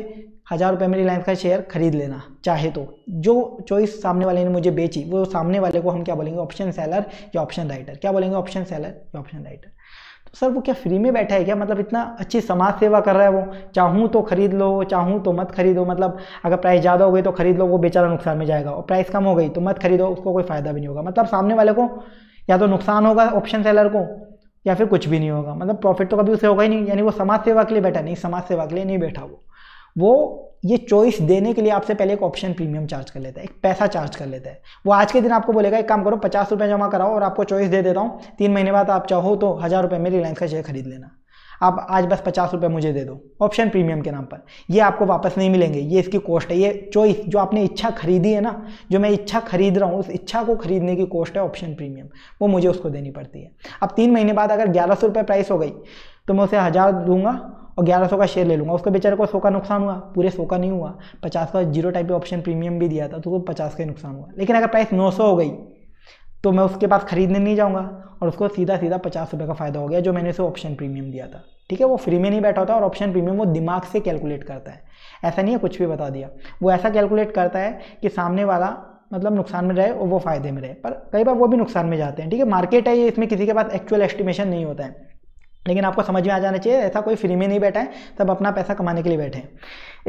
हज़ार रुपये में रिलायंस का शेयर खरीद लेना चाहे तो जो चॉइस सामने वाले ने मुझे बेची वो सामने वाले को हम क्या बोलेंगे ऑप्शन सेलर या ऑप्शन राइटर क्या बोलेंगे ऑप्शन सेलर या ऑप्शन राइटर तो सर वो क्या फ्री में बैठा है क्या मतलब इतना अच्छी समाज सेवा कर रहा है वो चाहूँ तो खरीद लो चाहूँ तो मत खरीदो मतलब अगर प्राइस ज़्यादा हो गई तो खरीद लो वो बेचारा नुकसान में जाएगा और प्राइस कम हो गई तो मत खरीदो उसको कोई फ़ायदा भी नहीं होगा मतलब सामने वाले को या तो नुकसान होगा ऑप्शन सेलर को या फिर कुछ भी नहीं होगा मतलब प्रॉफिट तो कभी उसे होगा ही नहीं यानी वो समाज सेवा के लिए बैठा नहीं समाज सेवा के लिए नहीं बैठा वो वो ये चॉइस देने के लिए आपसे पहले एक ऑप्शन प्रीमियम चार्ज कर लेता है एक पैसा चार्ज कर लेता है वो आज के दिन आपको बोलेगा एक काम करो पचास रुपये जमा कराओ और आपको चॉइस दे देता हूँ तीन महीने बाद आप चाहो तो हज़ार रुपये में रिलायंस का शेयर खरीद लेना आप आज बस पचास रुपये मुझे दे दो ऑप्शन प्रीमियम के नाम पर ये आपको वापस नहीं मिलेंगे ये इसकी कॉस्ट है ये चॉइस जो आपने इच्छा खरीदी है ना जो मैं इच्छा खरीद रहा हूँ उस इच्छा को खरीदने की कॉस्ट है ऑप्शन प्रीमियम वो मुझे उसको देनी पड़ती है अब तीन महीने बाद अगर ग्यारह सौ रुपये प्राइस हो गई तो मैं उसे हज़ार दूंगा और ग्यारह सौ का शेयर ले लूँगा उसके बेचारे को सौ का नुकसान हुआ पूरे सौ का नहीं हुआ पचास का जीरो टाइप ऑप्शन प्रीमियम भी दिया था तो वो पचास का नुकसान हुआ लेकिन अगर प्राइस नौ सौ हो गई तो मैं उसके पास खरीदने नहीं जाऊँगा और उसको सीधा सीधा पचास रुपये का फ़ायदा हो गया जो मैंने उसे ऑप्शन प्रीमियम दिया था ठीक है वो फ्री में नहीं बैठा होता और ऑप्शन प्रीमियम वो दिमाग से कैलकुलेट करता है ऐसा नहीं है कुछ भी बता दिया वो ऐसा कैलकुलेट करता है कि सामने वाला मतलब नुकसान में रहे और वो फ़ायदे में रहे पर कई बार वो भी नुकसान में जाते हैं ठीक है मार्केट है ये इसमें किसी के पास एक्चुअल एस्टिमेशन नहीं होता है लेकिन आपको समझ में आ जाना चाहिए ऐसा कोई फ्री में नहीं बैठा है सब अपना पैसा कमाने के लिए बैठे हैं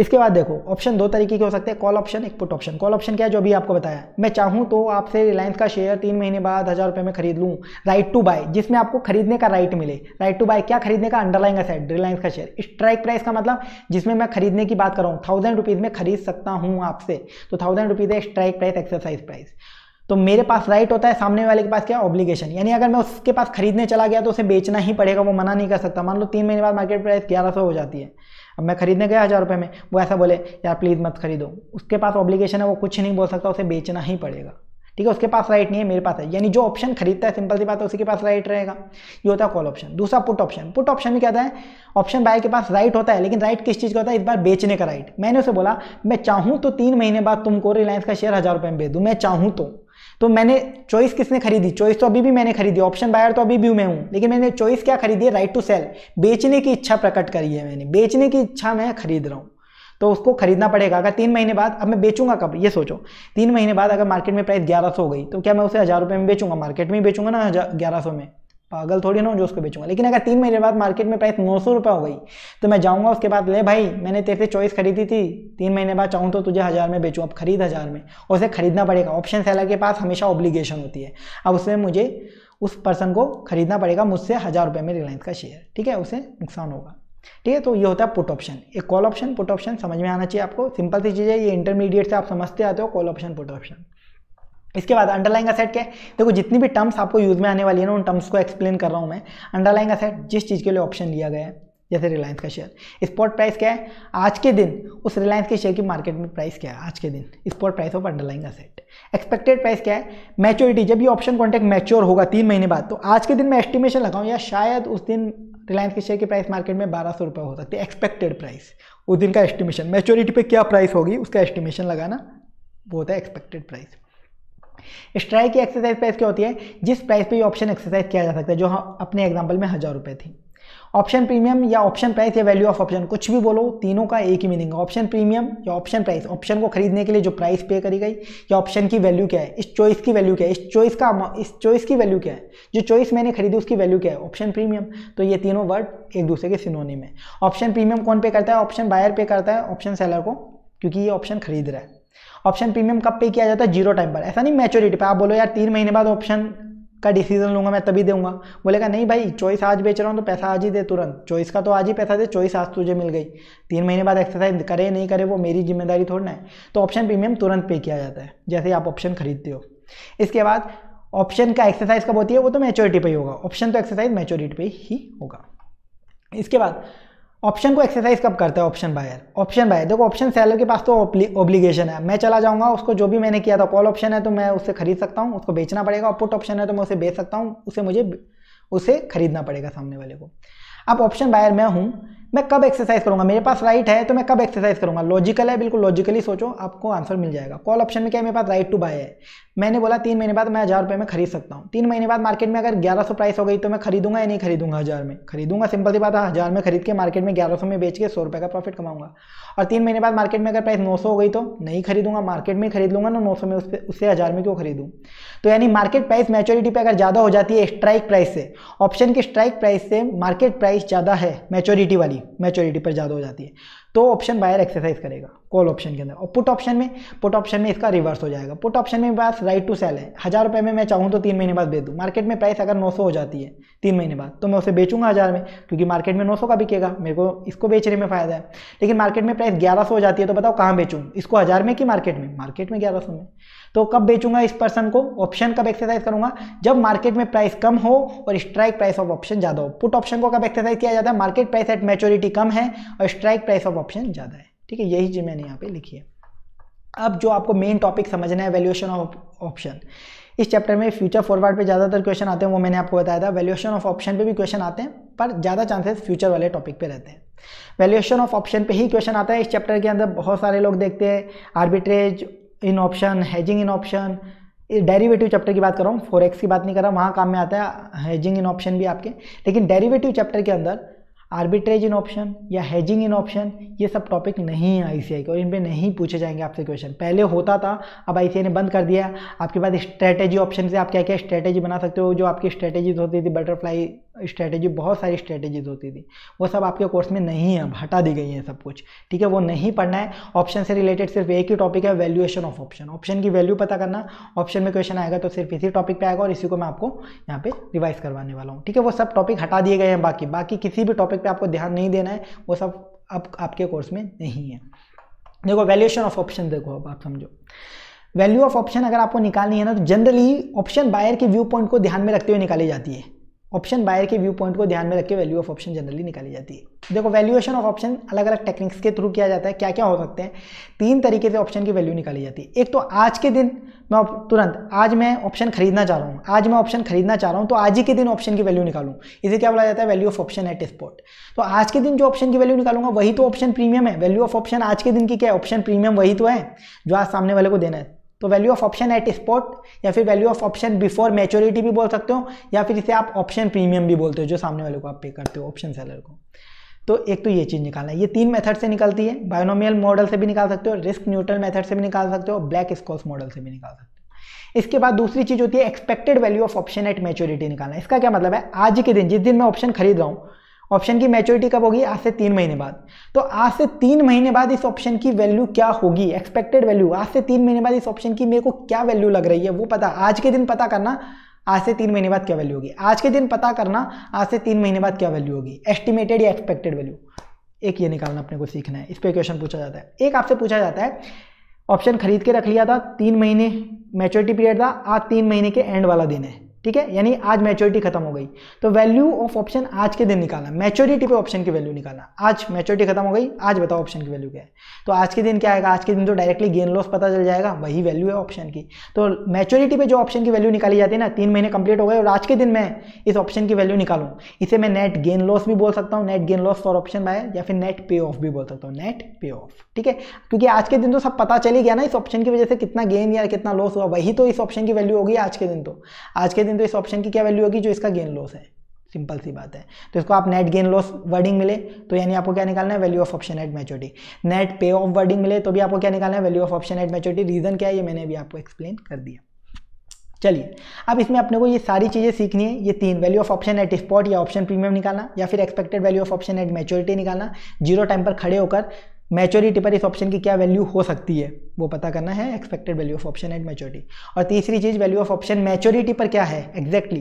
इसके बाद देखो ऑप्शन दो तरीके के हो सकते हैं कॉल ऑप्शन एक पुट ऑप्शन कॉल ऑप्शन क्या है जो अभी आपको बताया मैं चाहूँ तो आपसे रिलायंस का शेयर तीन महीने बाद हज़ार रुपये में खरीद लूँ राइट टू बाय जिसमें आपको खरीदने का राइट मिले राइट टू बाय क्या खरीदने का अंडरलाइंग असेट रिलायंस का शेयर स्ट्राइक प्राइस का मतलब जिसमें मैं खरीदने की बात कर रहा हूँ थाउजेंड रुपीज़ में खरीद सकता हूँ आपसे तो थाउजेंड रुपीज़ है स्ट्राइक प्राइस एक्सरसाइज प्राइस तो मेरे पास राइट होता है सामने वाले के पास क्या ऑब्लिगेशन यानी अगर मैं उसके पास खरीदने चला गया तो उसे बेचना ही पड़ेगा वो मना नहीं कर सकता मान लो तीन महीने बाद मार्केट प्राइस ग्यारह सौ हो जाती है अब मैं खरीदने गया हज़ार रुपये में वो ऐसा बोले यार प्लीज़ मत खरीदो उसके पास ऑब्लिगेशन है वो कुछ नहीं बोल सकता उसे बेचना ही पड़ेगा ठीक है उसके पास राइट नहीं है मेरे पास है यानी जो ऑप्शन खरीदता है सिंपल सी बात है उसी के पास राइट रहेगा ये होता है कॉल ऑप्शन दूसरा पुट ऑप्शन पुट ऑप्शन में क्या है ऑप्शन बाय के पास राइट होता है लेकिन राइट किस चीज़ का होता है इस बार बेचने का राइट मैंने उसे बोला मैं चाहूँ तो तीन महीने बाद तुमको रिलायंस का शेयर हज़ार रुपये में बेच दूँ मैं चाहूँ तो तो मैंने चॉइस किसने खरीदी चॉइस तो अभी भी मैंने खरीदी ऑप्शन बायर तो अभी भी मैं हूँ लेकिन मैंने चॉइस क्या खरीदी है राइट टू सेल बेचने की इच्छा प्रकट करी है मैंने बेचने की इच्छा मैं खरीद रहा हूँ तो उसको खरीदना पड़ेगा अगर तीन महीने बाद अब मैं बेचूंगा कब ये सोचो तीन महीने बाद अगर मार्केट में प्राइस ग्यारह सौ हो गई तो क्या मैं उसे हज़ार रुपये में बेचूंगा मार्केट में ही बेचूंगा ना ग्यारह सौ में पागल थोड़ी ना जो उसको बेचूंगा लेकिन अगर तीन महीने बाद मार्केट में प्राइस नौ सौ रुपये हो गई तो मैं जाऊँगा उसके बाद ले भाई मैंने तेरे से चॉइस खरीदी थी तीन महीने बाद चाहूँ तो तुझे हज़ार में बेचूँ अब खरीद हज़ार में और उसे खरीदना पड़ेगा ऑप्शन सेलर के पास हमेशा ऑब्लीगेशन होती है अब उसमें मुझे उस पर्सन को खरीदना पड़ेगा मुझसे हज़ार रुपये में रिलायंस का शेयर ठीक है उसे नुकसान होगा ठीक है तो ये होता है पुट ऑप्शन एक कॉल ऑप्शन पुट ऑप्शन समझ में आना चाहिए आपको सिंपल सी चीज़ है ये इंटरमीडिएट से आप समझते आते हो कॉल ऑप्शन पुट ऑप्शन इसके बाद अंडरलाइंग असेट क्या है देखो जितनी भी टर्म्स आपको यूज में आने वाली है ना उन टर्म्स को एक्सप्लेन कर रहा हूँ मैं अंडरलाइंग असेट जिस चीज़ के लिए ऑप्शन लिया गया है जैसे रिलायंस का शेयर स्पॉट प्राइस क्या है आज के दिन उस रिलायंस के शेयर की मार्केट में प्राइस क्या है आज के दिन spot price of underlying asset expected price क्या है मैच्योरिटी जब ये ऑप्शन कॉन्टेक्ट मैच्योर होगा तीन महीने बाद तो आज के दिन मैं एस्टिमेशन लगाऊँ या शायद उस दिन रिलायंस के शेयर की प्राइस मार्केट में बारह सौ रुपये हो सकती है एक्सपेक्टेड प्राइस उस दिन का एस्टिमेशन मैच्योरिटी पर क्या प्राइस होगी उसका एस्टिमेशन लगाना वो होता है एक्सपेक्टेड प्राइस स्ट्राइक की एक्सरसाइज प्राइस क्या होती है जिस प्राइस पे ये ऑप्शन एक्सरसाइज किया जा सकता है जो हाँ अपने एग्जाम्पल में हज़ार रुपये थी ऑप्शन प्रीमियम या ऑप्शन प्राइस या वैल्यू ऑफ ऑप्शन कुछ भी बोलो तीनों का एक ही मीनिंग है ऑप्शन प्रीमियम या ऑप्शन प्राइस ऑप्शन को खरीदने के लिए जो प्राइस पे करी गई या ऑप्शन की वैल्यू क्या है इस चॉइस की वैल्यू क्या है इस चॉइस का इस चॉइस की वैल्यू क्या है जो चॉइस मैंने खरीदी उसकी वैल्यू क्या है ऑप्शन प्रीमियम तो ये तीनों वर्ड एक दूसरे के सिनोनी में ऑप्शन प्रीमियम कौन पे करता है ऑप्शन बायर पे करता है ऑप्शन सेलर को क्योंकि ये ऑप्शन खरीद रहा है ऑप्शन प्रीमियम कब पे किया जाता है जीरो टाइम पर ऐसा नहीं मेच्योरिटी पर आप बोलो यार तीन महीने बाद ऑप्शन का डिसीजन लूंगा मैं तभी दूंगा बोलेगा नहीं भाई चॉइस आज बेच रहा हूँ तो पैसा आज ही दे तुरंत चॉइस का तो आज ही पैसा दे चॉइस आज तुझे मिल गई तीन महीने बाद एक्सरसाइज करे नहीं करे वो मेरी जिम्मेदारी थोड़ना ना है तो ऑप्शन प्रीमियम तुरंत पे किया जाता है जैसे आप ऑप्शन खरीदते हो इसके बाद ऑप्शन का एक्सरसाइज कब होती है वो तो मेच्योरिटी पर ही होगा ऑप्शन तो एक्सरसाइज मैच्योरिटी पर ही होगा इसके बाद ऑप्शन को एक्सरसाइज कब करता है ऑप्शन बायर ऑप्शन बायर देखो ऑप्शन सेलर के पास तो ऑब्लिगेशन है मैं चला जाऊंगा उसको जो भी मैंने किया था कॉल ऑप्शन है तो मैं उसे खरीद सकता हूँ उसको बेचना पड़ेगा और पुट ऑप्शन है तो मैं उसे बेच सकता हूँ उसे मुझे उसे खरीदना पड़ेगा सामने वाले को अब ऑप्शन बायर मैं हूँ मैं कब एक्सरसाइज करूंगा मेरे पास राइट है तो मैं कब एक्सरसाइज करूंगा लॉजिकल है बिल्कुल लॉजिकली सोचो आपको आंसर मिल जाएगा कॉल ऑप्शन में क्या है मेरे पास राइट टू बाय है मैंने बोला तीन महीने बाद मैं हज़ार रुपये में खरीद सकता हूँ तीन महीने बाद मार्केट में अगर ग्यारह सौ प्राइस हो गई तो मैं खरीदूंगा या नहीं खरीदूंगा हज़ार में खरीदूंगा सिंपल सी बात है हज़ार में खरीद के मार्केट में ग्यारह सौ में बेच के सौ रुपये का प्रॉफिट कमाऊंगा और तीन महीने बाद मार्केट में अगर प्राइस नौ सौ हो गई तो नहीं खरीदूंगा मार्केट में खरीद लूंगा ना नौ में उससे उससे हज़ार में क्यों खरीदूँ तो यानी मार्केट प्राइस मैच्योरिटी पे अगर ज़्यादा हो जाती है स्ट्राइक प्राइस से ऑप्शन की स्ट्राइक प्राइस से मार्केट प्राइस ज़्यादा है मैच्योरिटी वाली मैच्योरिटी पर ज़्यादा हो जाती है तो ऑप्शन बायर एक्सरसाइज करेगा कॉल ऑप्शन के अंदर और पुट ऑप्शन में पुट ऑप्शन में इसका रिवर्स हो जाएगा पुट ऑप्शन में पास राइट टू सेल है हज़ार रुपये में मैं चाहूँ तो तीन महीने बाद बेच दूँ मार्केट में प्राइस अगर 900 हो जाती है तीन महीने बाद तो मैं उसे बेचूंगा हज़ार में क्योंकि मार्केट में 900 का बिकेगा मेरे को इसको बेचने में फ़ायदा है लेकिन मार्केट में प्राइस ग्यारह हो जाती है तो बताओ कहाँ बेचूँ इसको हज़ार में कि मार्केट में मार्केट में ग्यारह में तो कब बेचूंगा इस पर्सन को ऑप्शन कब एक्सरसाइज करूंगा जब मार्केट में प्राइस कम हो और स्ट्राइक प्राइस ऑफ ऑप्शन ज़्यादा हो पुट ऑप्शन को कब एक्सरसाइज किया जाता है मार्केट प्राइस एट मेच्योरिटी कम है और स्ट्राइक प्राइस ऑफ ऑप्शन ज़्यादा है ठीक है यही चीज़ मैंने यहाँ पे लिखी है अब जो आपको मेन टॉपिक समझना है वैल्यूएशन ऑफ ऑप्शन इस चैप्टर में फ्यूचर फॉरवर्ड पे ज़्यादातर क्वेश्चन आते हैं वो मैंने आपको बताया था वैल्यूएशन ऑफ ऑप्शन पे भी क्वेश्चन आते हैं पर ज़्यादा चांसेस फ्यूचर वाले टॉपिक पे रहते हैं वैल्यूएशन ऑफ ऑप्शन पे ही क्वेश्चन आता है इस चैप्टर के अंदर बहुत सारे लोग देखते हैं arbitrage in option hedging in option derivative chapter की बात कर रहा हूँ फोर की बात नहीं कर रहा वहाँ काम में आता है हैजिंग इन ऑप्शन भी आपके लेकिन डेरिवेटिव चैप्टर के अंदर आर्बिट्रेज इन ऑप्शन या हैजिंग इन ऑप्शन ये सब टॉपिक नहीं है आईसीआई के और इन पर नहीं पूछे जाएंगे आपसे क्वेश्चन पहले होता था अब आईसीआई ने बंद कर दिया आपके पास स्ट्रैटेजी ऑप्शन से आप क्या क्या स्ट्रैटेजी बना सकते हो जो आपकी स्ट्रैटेजीज होती थी बटरफ्लाई स्ट्रैटेजी बहुत सारी स्ट्रैटेजीज होती थी वो सब आपके कोर्स में नहीं है हटा दी गई है सब कुछ ठीक है वो नहीं पढ़ना है ऑप्शन से रिलेटेड सिर्फ एक ही टॉपिक है वैल्यूएशन ऑफ ऑप्शन ऑप्शन की वैल्यू पता करना ऑप्शन में क्वेश्चन आएगा तो सिर्फ इसी टॉपिक पे आएगा और इसी को मैं आपको यहाँ पे रिवाइज करवाने वाला हूँ ठीक है वो सब टॉपिक हटा दिए गए हैं बाकी बाकी किसी भी टॉपिक पर आपको ध्यान नहीं देना है वो सब अब आपके कोर्स में नहीं है देखो वैल्यूएशन ऑफ ऑप्शन देखो अब आप समझो वैल्यू ऑफ ऑप्शन अगर आपको निकालनी है ना तो जनरली ऑप्शन बायर के व्यू पॉइंट को ध्यान में रखते हुए निकाली जाती है ऑप्शन बायर के व्यू पॉइंट को ध्यान में रखकर वैल्यू ऑफ ऑप्शन जनरली निकाली जाती है देखो वैल्यूएशन ऑफ ऑप्शन अलग अलग टेक्निक्स के थ्रू किया जाता है क्या क्या हो सकते हैं तीन तरीके से ऑप्शन की वैल्यू निकाली जाती है एक तो आज के दिन मैं तुरंत आज मैं ऑप्शन खरीदना चाह रहा हूँ आज मैं ऑप्शन खरीदना चाह रहा हूँ तो आज ही के दिन ऑप्शन की वैल्यू निकालूँ इसे क्या बोला जाता है value of option at spot तो आज के दिन जो ऑप्शन की वैल्यू निकालूंगा वही तो ऑप्शन प्रीमियम है वैल्यू ऑफ ऑप्शन आज के दिन की क्या है ऑप्शन प्रीमियम वही तो है जो आज सामने वाले को देना है तो value of option at spot या फिर value of option before maturity भी बोल सकते हो या फिर इसे आप ऑप्शन प्रीमियम भी बोलते हो जो सामने वाले को आप पे करते हो ऑप्शन सेलर को तो एक तो ये चीज़ निकालना है ये तीन मेथड से निकलती है बायोनोमियल मॉडल से भी निकाल सकते हो रिस्क न्यूट्रल मेथड से भी निकाल सकते हो ब्लैक स्कॉस मॉडल से भी निकाल सकते हो इसके बाद दूसरी चीज़ होती है expected value of option at maturity निकालना इसका क्या मतलब है आज के दिन जिस दिन मैं ऑप्शन खरीद रहा हूँ ऑप्शन की मैच्योरिटी कब होगी आज से तीन महीने बाद तो आज से तीन महीने बाद इस ऑप्शन की वैल्यू क्या होगी एक्सपेक्टेड वैल्यू आज से तीन महीने बाद इस ऑप्शन की मेरे को क्या वैल्यू लग रही है वो पता आज के दिन पता करना आज से तीन महीने बाद क्या वैल्यू होगी आज के दिन पता करना आज से तीन महीने बाद क्या वैल्यू होगी एस्टिमेटेड या एक्सपेक्टेड वैल्यू एक ये निकालना अपने को सीखना है इस पर क्वेश्चन पूछा जाता है एक आपसे पूछा जाता है ऑप्शन खरीद के रख लिया था तीन महीने मैच्योरिटी पीरियड था आज तीन महीने के एंड वाला दिन है ठीक है यानी आज मैच्योरिटी खत्म हो गई तो वैल्यू ऑफ ऑप्शन आज के दिन निकालना मैच्योरिटी पे ऑप्शन की वैल्यू निकालना आज मैच्योरिटी खत्म हो गई आज बताओ ऑप्शन की वैल्यू क्या है तो आज के दिन क्या आएगा आज के दिन तो डायरेक्टली गेन लॉस पता चल जाएगा वही वैल्यू है ऑप्शन की तो मैच्योरिटी पे जो ऑप्शन की वैल्यू निकाली जाती है ना तीन महीने कंप्लीट हो गए और आज के दिन मैं इस ऑप्शन की वैल्यू निकालूँ इसे मैं नेट गेन लॉस भी बोल सकता हूँ net gain loss for option buy या फिर नेट पे ऑफ भी बोल सकता हूँ नेट पे ऑफ ठीक है क्योंकि आज के दिन तो सब पता चल ही गया ना इस ऑप्शन की वजह से कितना गेन या कितना लॉस हुआ वही तो इस ऑप्शन की वैल्यू होगी आज के दिन तो आज के दिन दें तो इस ऑप्शन की क्या वैल्यू होगी जो इसका गेन लॉस है सिंपल सी बात है तो इसको आप नेट गेन लॉस वर्डिंग मिले तो यानी आपको क्या निकालना है value of option at maturity net pay off wording मिले तो भी आपको क्या निकालना है value of option at maturity reason क्या है ये मैंने अभी आपको एक्सप्लेन कर दिया चलिए अब इसमें अपने को ये सारी चीज़ें सीखनी है ये तीन value of option at spot या ऑप्शन प्रीमियम निकालना या फिर expected value of option at maturity निकालना जीरो टाइम पर खड़े होकर मैच्योरिटी पर इस ऑप्शन की क्या वैल्यू हो सकती है वो पता करना है expected value of option at maturity और तीसरी चीज़ वैल्यू ऑफ ऑप्शन मैच्योरिटी पर क्या है एग्जैक्टली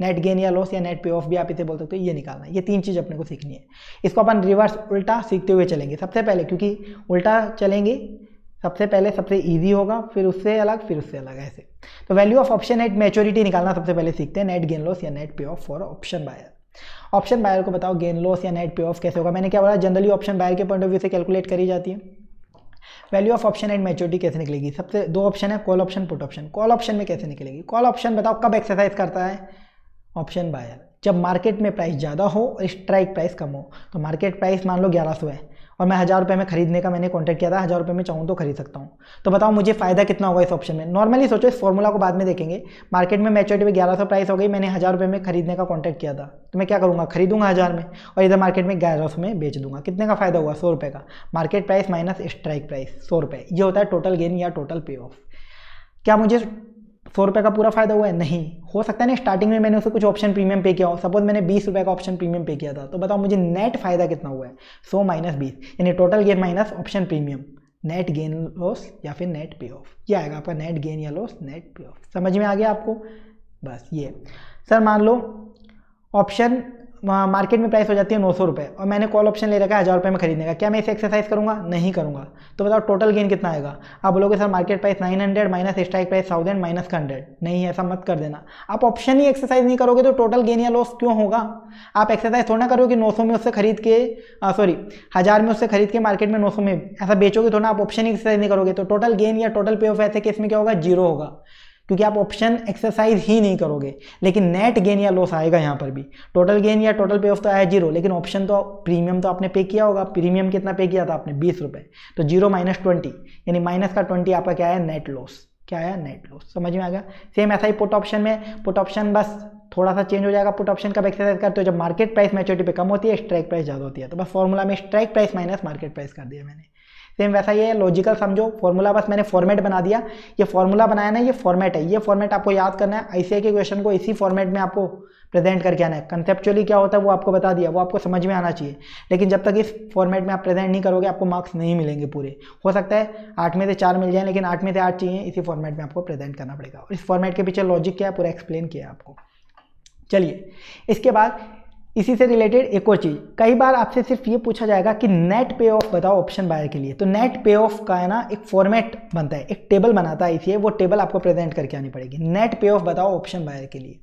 नेट गेन या लॉस या नेट पे ऑफ भी आप इसे बोल सकते हो ये निकालना है ये तीन चीज़ अपने को सीखनी है इसको अपन रिवर्स उल्टा सीखते हुए चलेंगे सबसे पहले क्योंकि उल्टा चलेंगे सबसे पहले सबसे ईजी होगा फिर उससे अलग फिर उससे अलग ऐसे तो value of option at maturity निकालना सबसे पहले सीखते हैं नेट गेन लॉस या net pay off for option buyer option buyer को बताओ गेन लॉस या नेट पे ऑफ कैसे होगा मैंने क्या बोला जनरली ऑप्शन बायर के पॉइंट ऑफ व्यू से कैलकुलेट करी जाती है value of option and maturity कैसे निकलेगी सबसे दो ऑप्शन है call option put option call option में कैसे निकलेगी कॉल ऑप्शन बताओ कब एक्सरसाइज करता है ऑप्शन बायर जब मार्केट में प्राइस ज़्यादा हो और स्ट्राइक प्राइस कम हो तो मार्केट प्राइस मान लो ग्यारह सौ है और मैं हज़ार रुपये में खरीदने का मैंने कॉन्टैक्ट किया था हज़ार रुपये में चाहूँ तो खरीद सकता हूँ तो बताओ मुझे फ़ायदा कितना होगा इस ऑप्शन में नॉर्मली सोचो इस फॉर्मूला को बाद में देखेंगे मार्केट में मैच्योरिटी में ग्यारह सौ प्राइस हो गई मैंने हज़ार रुपये में खरीदने का कॉन्टैक्ट किया था तो मैं क्या करूँगा खरीदूंगा हज़ार में और इधर मार्केट में ग्यारह सौ में बेच दूंगा कितने का फ़ायदा हुआ सौ रुपये का market price minus strike price सौ रुपये ये होता है टोटल गेन या टोटल पे ऑफ क्या मुझे सौ रुपये का पूरा फ़ायदा हुआ है नहीं हो सकता है ना स्टार्टिंग में मैंने उसे कुछ ऑप्शन प्रीमियम पे किया हो सपोज मैंने बीस रुपये का ऑप्शन प्रीमियम पे किया था तो बताओ मुझे नेट फ़ायदा कितना हुआ है सौ माइनस बीस यानी total gain minus option premium net gain loss या फिर नेट पे ऑफ ये आएगा आपका नेट गेन या लॉस नेट पे ऑफ समझ में आ गया आपको बस ये सर मान लो ऑप्शन मार्केट में प्राइस हो जाती है नौ सौ रुपये और मैंने कॉल ऑप्शन ले रखा है हज़ार रुपये में खरीदने का क्या मैं इसे एक्सरसाइज करूँगा नहीं करूँगा तो बताओ टोटल गेन कितना आएगा आप बोलोगे sir market price nine hundred minus strike price thousand minus का हंड्रेड नहीं ऐसा मत कर देना आप ऑप्शन ही एक्सरसाइज नहीं करोगे तो टोटल गेन या लॉस क्यों होगा आप एक्सरसाइज थोड़ा ना करोगे नौ सौ में उससे खरीद के सॉरी हज़ार में उससे खरीद के मार्केट में नौ सौ में ऐसा बेचोगे थोड़ा आप ऑप्शन ही एक्सरसाइज नहीं करोगे तो टोटल गेन या टोटल पे ऑफ ऐसे केस में क्या होगा जीरो होगा क्योंकि आप ऑप्शन एक्सरसाइज ही नहीं करोगे लेकिन नेट गेन या लॉस आएगा यहाँ पर भी टोटल गेन या टोटल पे ऑफ तो आया जीरो लेकिन ऑप्शन तो प्रीमियम तो आपने पे किया होगा प्रीमियम कितना पे किया था आपने बीस रुपये तो जीरो माइनस ट्वेंटी यानी माइनस का ट्वेंटी आपका क्या है नेट लॉस क्या आया नेट लॉस समझ में आ गया सेम ऐसा ही पुट ऑप्शन में पुट ऑप्शन बस थोड़ा सा चेंज हो जाएगा पुट ऑप्शन कब एक्सरसाइज करते हो जब मार्केट प्राइस मेच्योरिटी पे कम होती है स्ट्राइक प्राइस ज़्यादा होती है तो बस फॉर्मूला में strike price minus market price कर दिया मैंने सेम वैसा ये लॉजिकल समझो फॉर्मूला बस मैंने फॉर्मेट बना दिया ये फॉर्मूला बनाया ना ये फॉर्मेट है ये फॉर्मेट आपको याद करना है आई के क्वेश्चन को इसी फॉर्मेट में आपको प्रेजेंट करके आना है कंसेप्चुअली क्या होता है वो आपको बता दिया वो आपको समझ में आना चाहिए लेकिन जब तक इस फॉर्मेट में आप प्रेजेंट नहीं करोगे आपको मार्क्स नहीं मिलेंगे पूरे हो सकता है आठ में से चार मिल जाए लेकिन आठ में से आठ चाहिए इसी फॉर्मेट में आपको प्रेजेंट करना पड़ेगा और इस फॉर्मेट के पीछे लॉजिक क्या है पूरा एक्सप्लेन किया है आपको चलिए इसके बाद इसी से रिलेटेड एक और चीज़ कई बार आपसे सिर्फ ये पूछा जाएगा कि नेट पे ऑफ बताओ ऑप्शन बायर के लिए तो नेट पे ऑफ का है ना एक फॉर्मेट बनता है एक टेबल बनाता है इसलिए वो टेबल आपको प्रेजेंट करके आनी पड़ेगी नेट पे ऑफ बताओ ऑप्शन बायर के लिए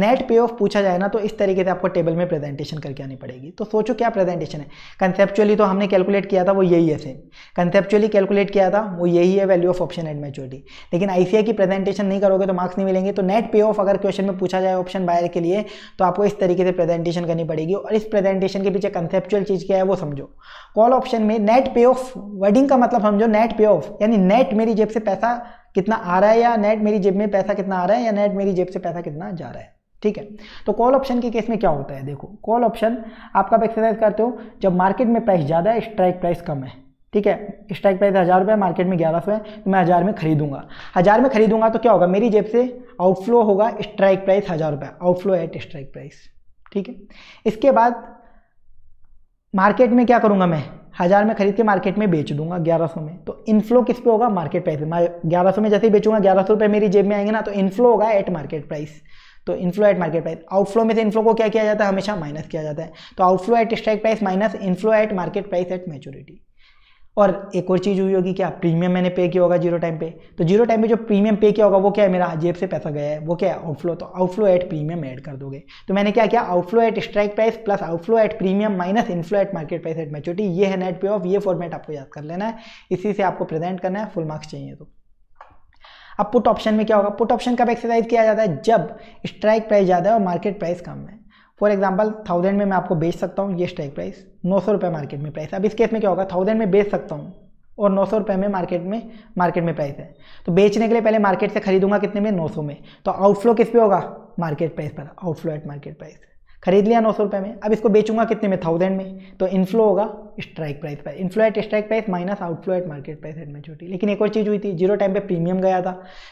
नेट पे ऑफ पूछा जाए ना तो इस तरीके से आपको टेबल में प्रेजेंटेशन करके आनी पड़ेगी तो सोचो क्या प्रेजेंटेशन है कंसेप्चुअली तो हमने कैलकुलेट किया था वो यही है सेम कंसेप्चुअली कैलकुलेट किया था वो यही है value of option and maturity लेकिन आई की प्रेजेंटेशन नहीं करोगे तो मार्क्स नहीं मिलेंगे तो नेट पे ऑफ अगर क्वेश्चन में पूछा जाए ऑप्शन बायर के लिए तो आपको इस तरीके से प्रेजेंटेशन करनी पड़ेगी और इस प्रेजेंटेशन के पीछे कंसेप्चुअल चीज़ क्या है वो समझो कॉल ऑप्शन में नेट पे ऑफ वर्डिंग का मतलब समझो नेट पे ऑफ यानी नेट मेरी जेब से पैसा कितना आ रहा है या नेट मेरी जेब में पैसा कितना आ रहा है या नेट मेरी जेब से पैसा कितना जा रहा है ठीक है तो कॉल ऑप्शन के केस में क्या होता है देखो कॉल ऑप्शन आप कब एक्सरसाइज करते हो जब मार्केट में प्राइस ज़्यादा है स्ट्राइक प्राइस कम है ठीक है स्ट्राइक प्राइस हज़ार रुपये मार्केट में ग्यारह सौ है तो मैं हज़ार में खरीदूंगा हज़ार में खरीदूंगा तो क्या होगा मेरी जेब से आउटफ्लो होगा स्ट्राइक प्राइस हज़ार रुपये आउटफ्लो एट स्ट्राइक प्राइस ठीक है इसके बाद मार्केट में क्या करूँगा मैं हज़ार में खरीद के मार्केट में बेच दूंगा ग्यारह सौ में तो इनफ्लो किस पे होगा मार्केट प्राइस में ग्यारह सौ में जैसे ही बेचूंगा ग्यारह सौ रुपये मेरी जेब में आएंगे ना तो इनफ्लो होगा एट मार्केट प्राइस तो inflow at market price outflow में से इन्फ्लो को क्या किया जाता है हमेशा माइनस किया जाता है तो outflow at strike price minus inflow at market price at maturity और एक और चीज़ हुई होगी क्या प्रीमियम मैंने पे किया होगा जीरो टाइम पे तो जीरो टाइम पे जो प्रीमियम पे किया होगा वो क्या है मेरा जेब से पैसा गया है वो क्या है आउटफ्लो तो आउटफ्लो एट प्रीमियम ऐड कर दोगे तो मैंने क्या किया outflow at strike price plus outflow at premium minus inflow at market price at maturity ये है नेट पे ऑफ ये फॉर्मेट आपको याद कर लेना है इसी से आपको प्रेजेंट करना है फुल मार्क्स चाहिए तो अब पुट ऑप्शन में क्या होगा पुट ऑप्शन कब एक्सरसाइज किया जाता है जब स्ट्राइक प्राइस ज़्यादा है और मार्केट प्राइस कम है फॉर एग्जाम्पल थाउजेंड में मैं आपको बेच सकता हूँ ये स्ट्राइक प्राइस नौ सौ रुपये मार्केट में प्राइस अब इस केस में क्या होगा थाउजेंड में बेच सकता हूँ और नौ सौ रुपये में मार्केट में मार्केट में प्राइस है तो बेचने के लिए पहले मार्केट से खरीदूंगा कितने में नौ सौ में तो आउटफ्लो किस पे होगा मार्केट प्राइस पर आउटफ्लो एट मार्केट प्राइस खरीद लिया नौ सौ रुपये में अब इसको बेचूंगा कितने में थाउजेंड में तो इनफ्लो होगा स्ट्राइक प्राइस पर inflow at strike price minus outflow at market price at maturity लेकिन एक और चीज़ हुई थी जीरो टाइम पे प्रीमियम गया था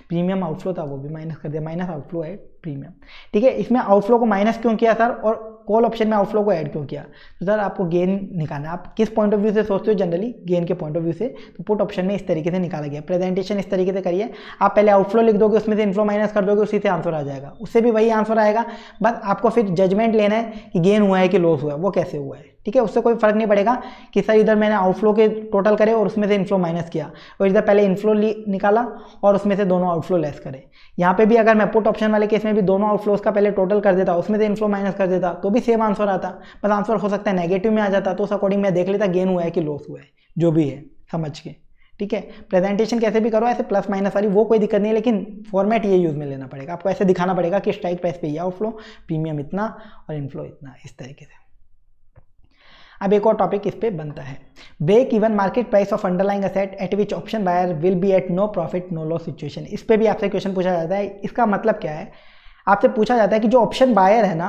प्रीमियम आउटफ्लो था वो भी माइनस कर दिया माइनस आउटफ्लो एट प्रीमियम ठीक है इसमें आउटफ्लो को माइनस क्यों किया सर और कॉल ऑप्शन में आउटफ्लो को ऐड क्यों किया तो सर आपको गेन निकालना आप किस पॉइंट ऑफ व्यू से सोचते हो जनरली गेन के पॉइंट ऑफ व्यू से तो पुट ऑप्शन में इस तरीके से निकाला गया प्रेजेंटेशन इस तरीके से करिए आप पहले आउटफ्लो लिख दोगे उसमें से इनफ्लो माइनस कर दोगे उसी से आंसर आ जाएगा उससे भी वही आंसर आएगा बस आपको फिर जजमेंट लेना है कि गेन हुआ है कि लॉस हुआ है वो कैसे हुआ है ठीक है उससे कोई फर्क नहीं पड़ेगा कि सर इधर मैंने आउटफ्लो के टोटल करे और उसमें से इनफ्लो माइनस किया और इधर पहले इनफ्लो निकाला और उसमें से दोनों आउटफ्लो लेस करे यहाँ पे भी अगर मैं पुट ऑप्शन वाले केस में भी दोनों आउटफ्लोज का पहले टोटल कर देता उसमें से इनफ्लो माइनस कर देता तो भी सेम आंसर आता बस आंसर हो सकता है नेगेटिव में आ जाता तो उस अकॉर्डिंग मैं देख लेता गेन हुआ है कि लॉस हुआ है जो भी है समझ के ठीक है प्रेजेंटेशन कैसे भी करो ऐसे प्लस माइनस वाली वो कोई दिक्कत नहीं है लेकिन फॉर्मेट ये यूज़ में लेना पड़ेगा आपको ऐसे दिखाना पड़ेगा कि स्ट्राइक प्राइस पे ये आउटफ्लो प्रीमियम इतना और इनफ्लो इतना इस तरीके से अब एक और टॉपिक इस पर बनता है break even market price of underlying asset at which option buyer will be at no profit no loss situation इस पर भी आपसे क्वेश्चन पूछा जाता है इसका मतलब क्या है आपसे पूछा जाता है कि जो ऑप्शन बायर है ना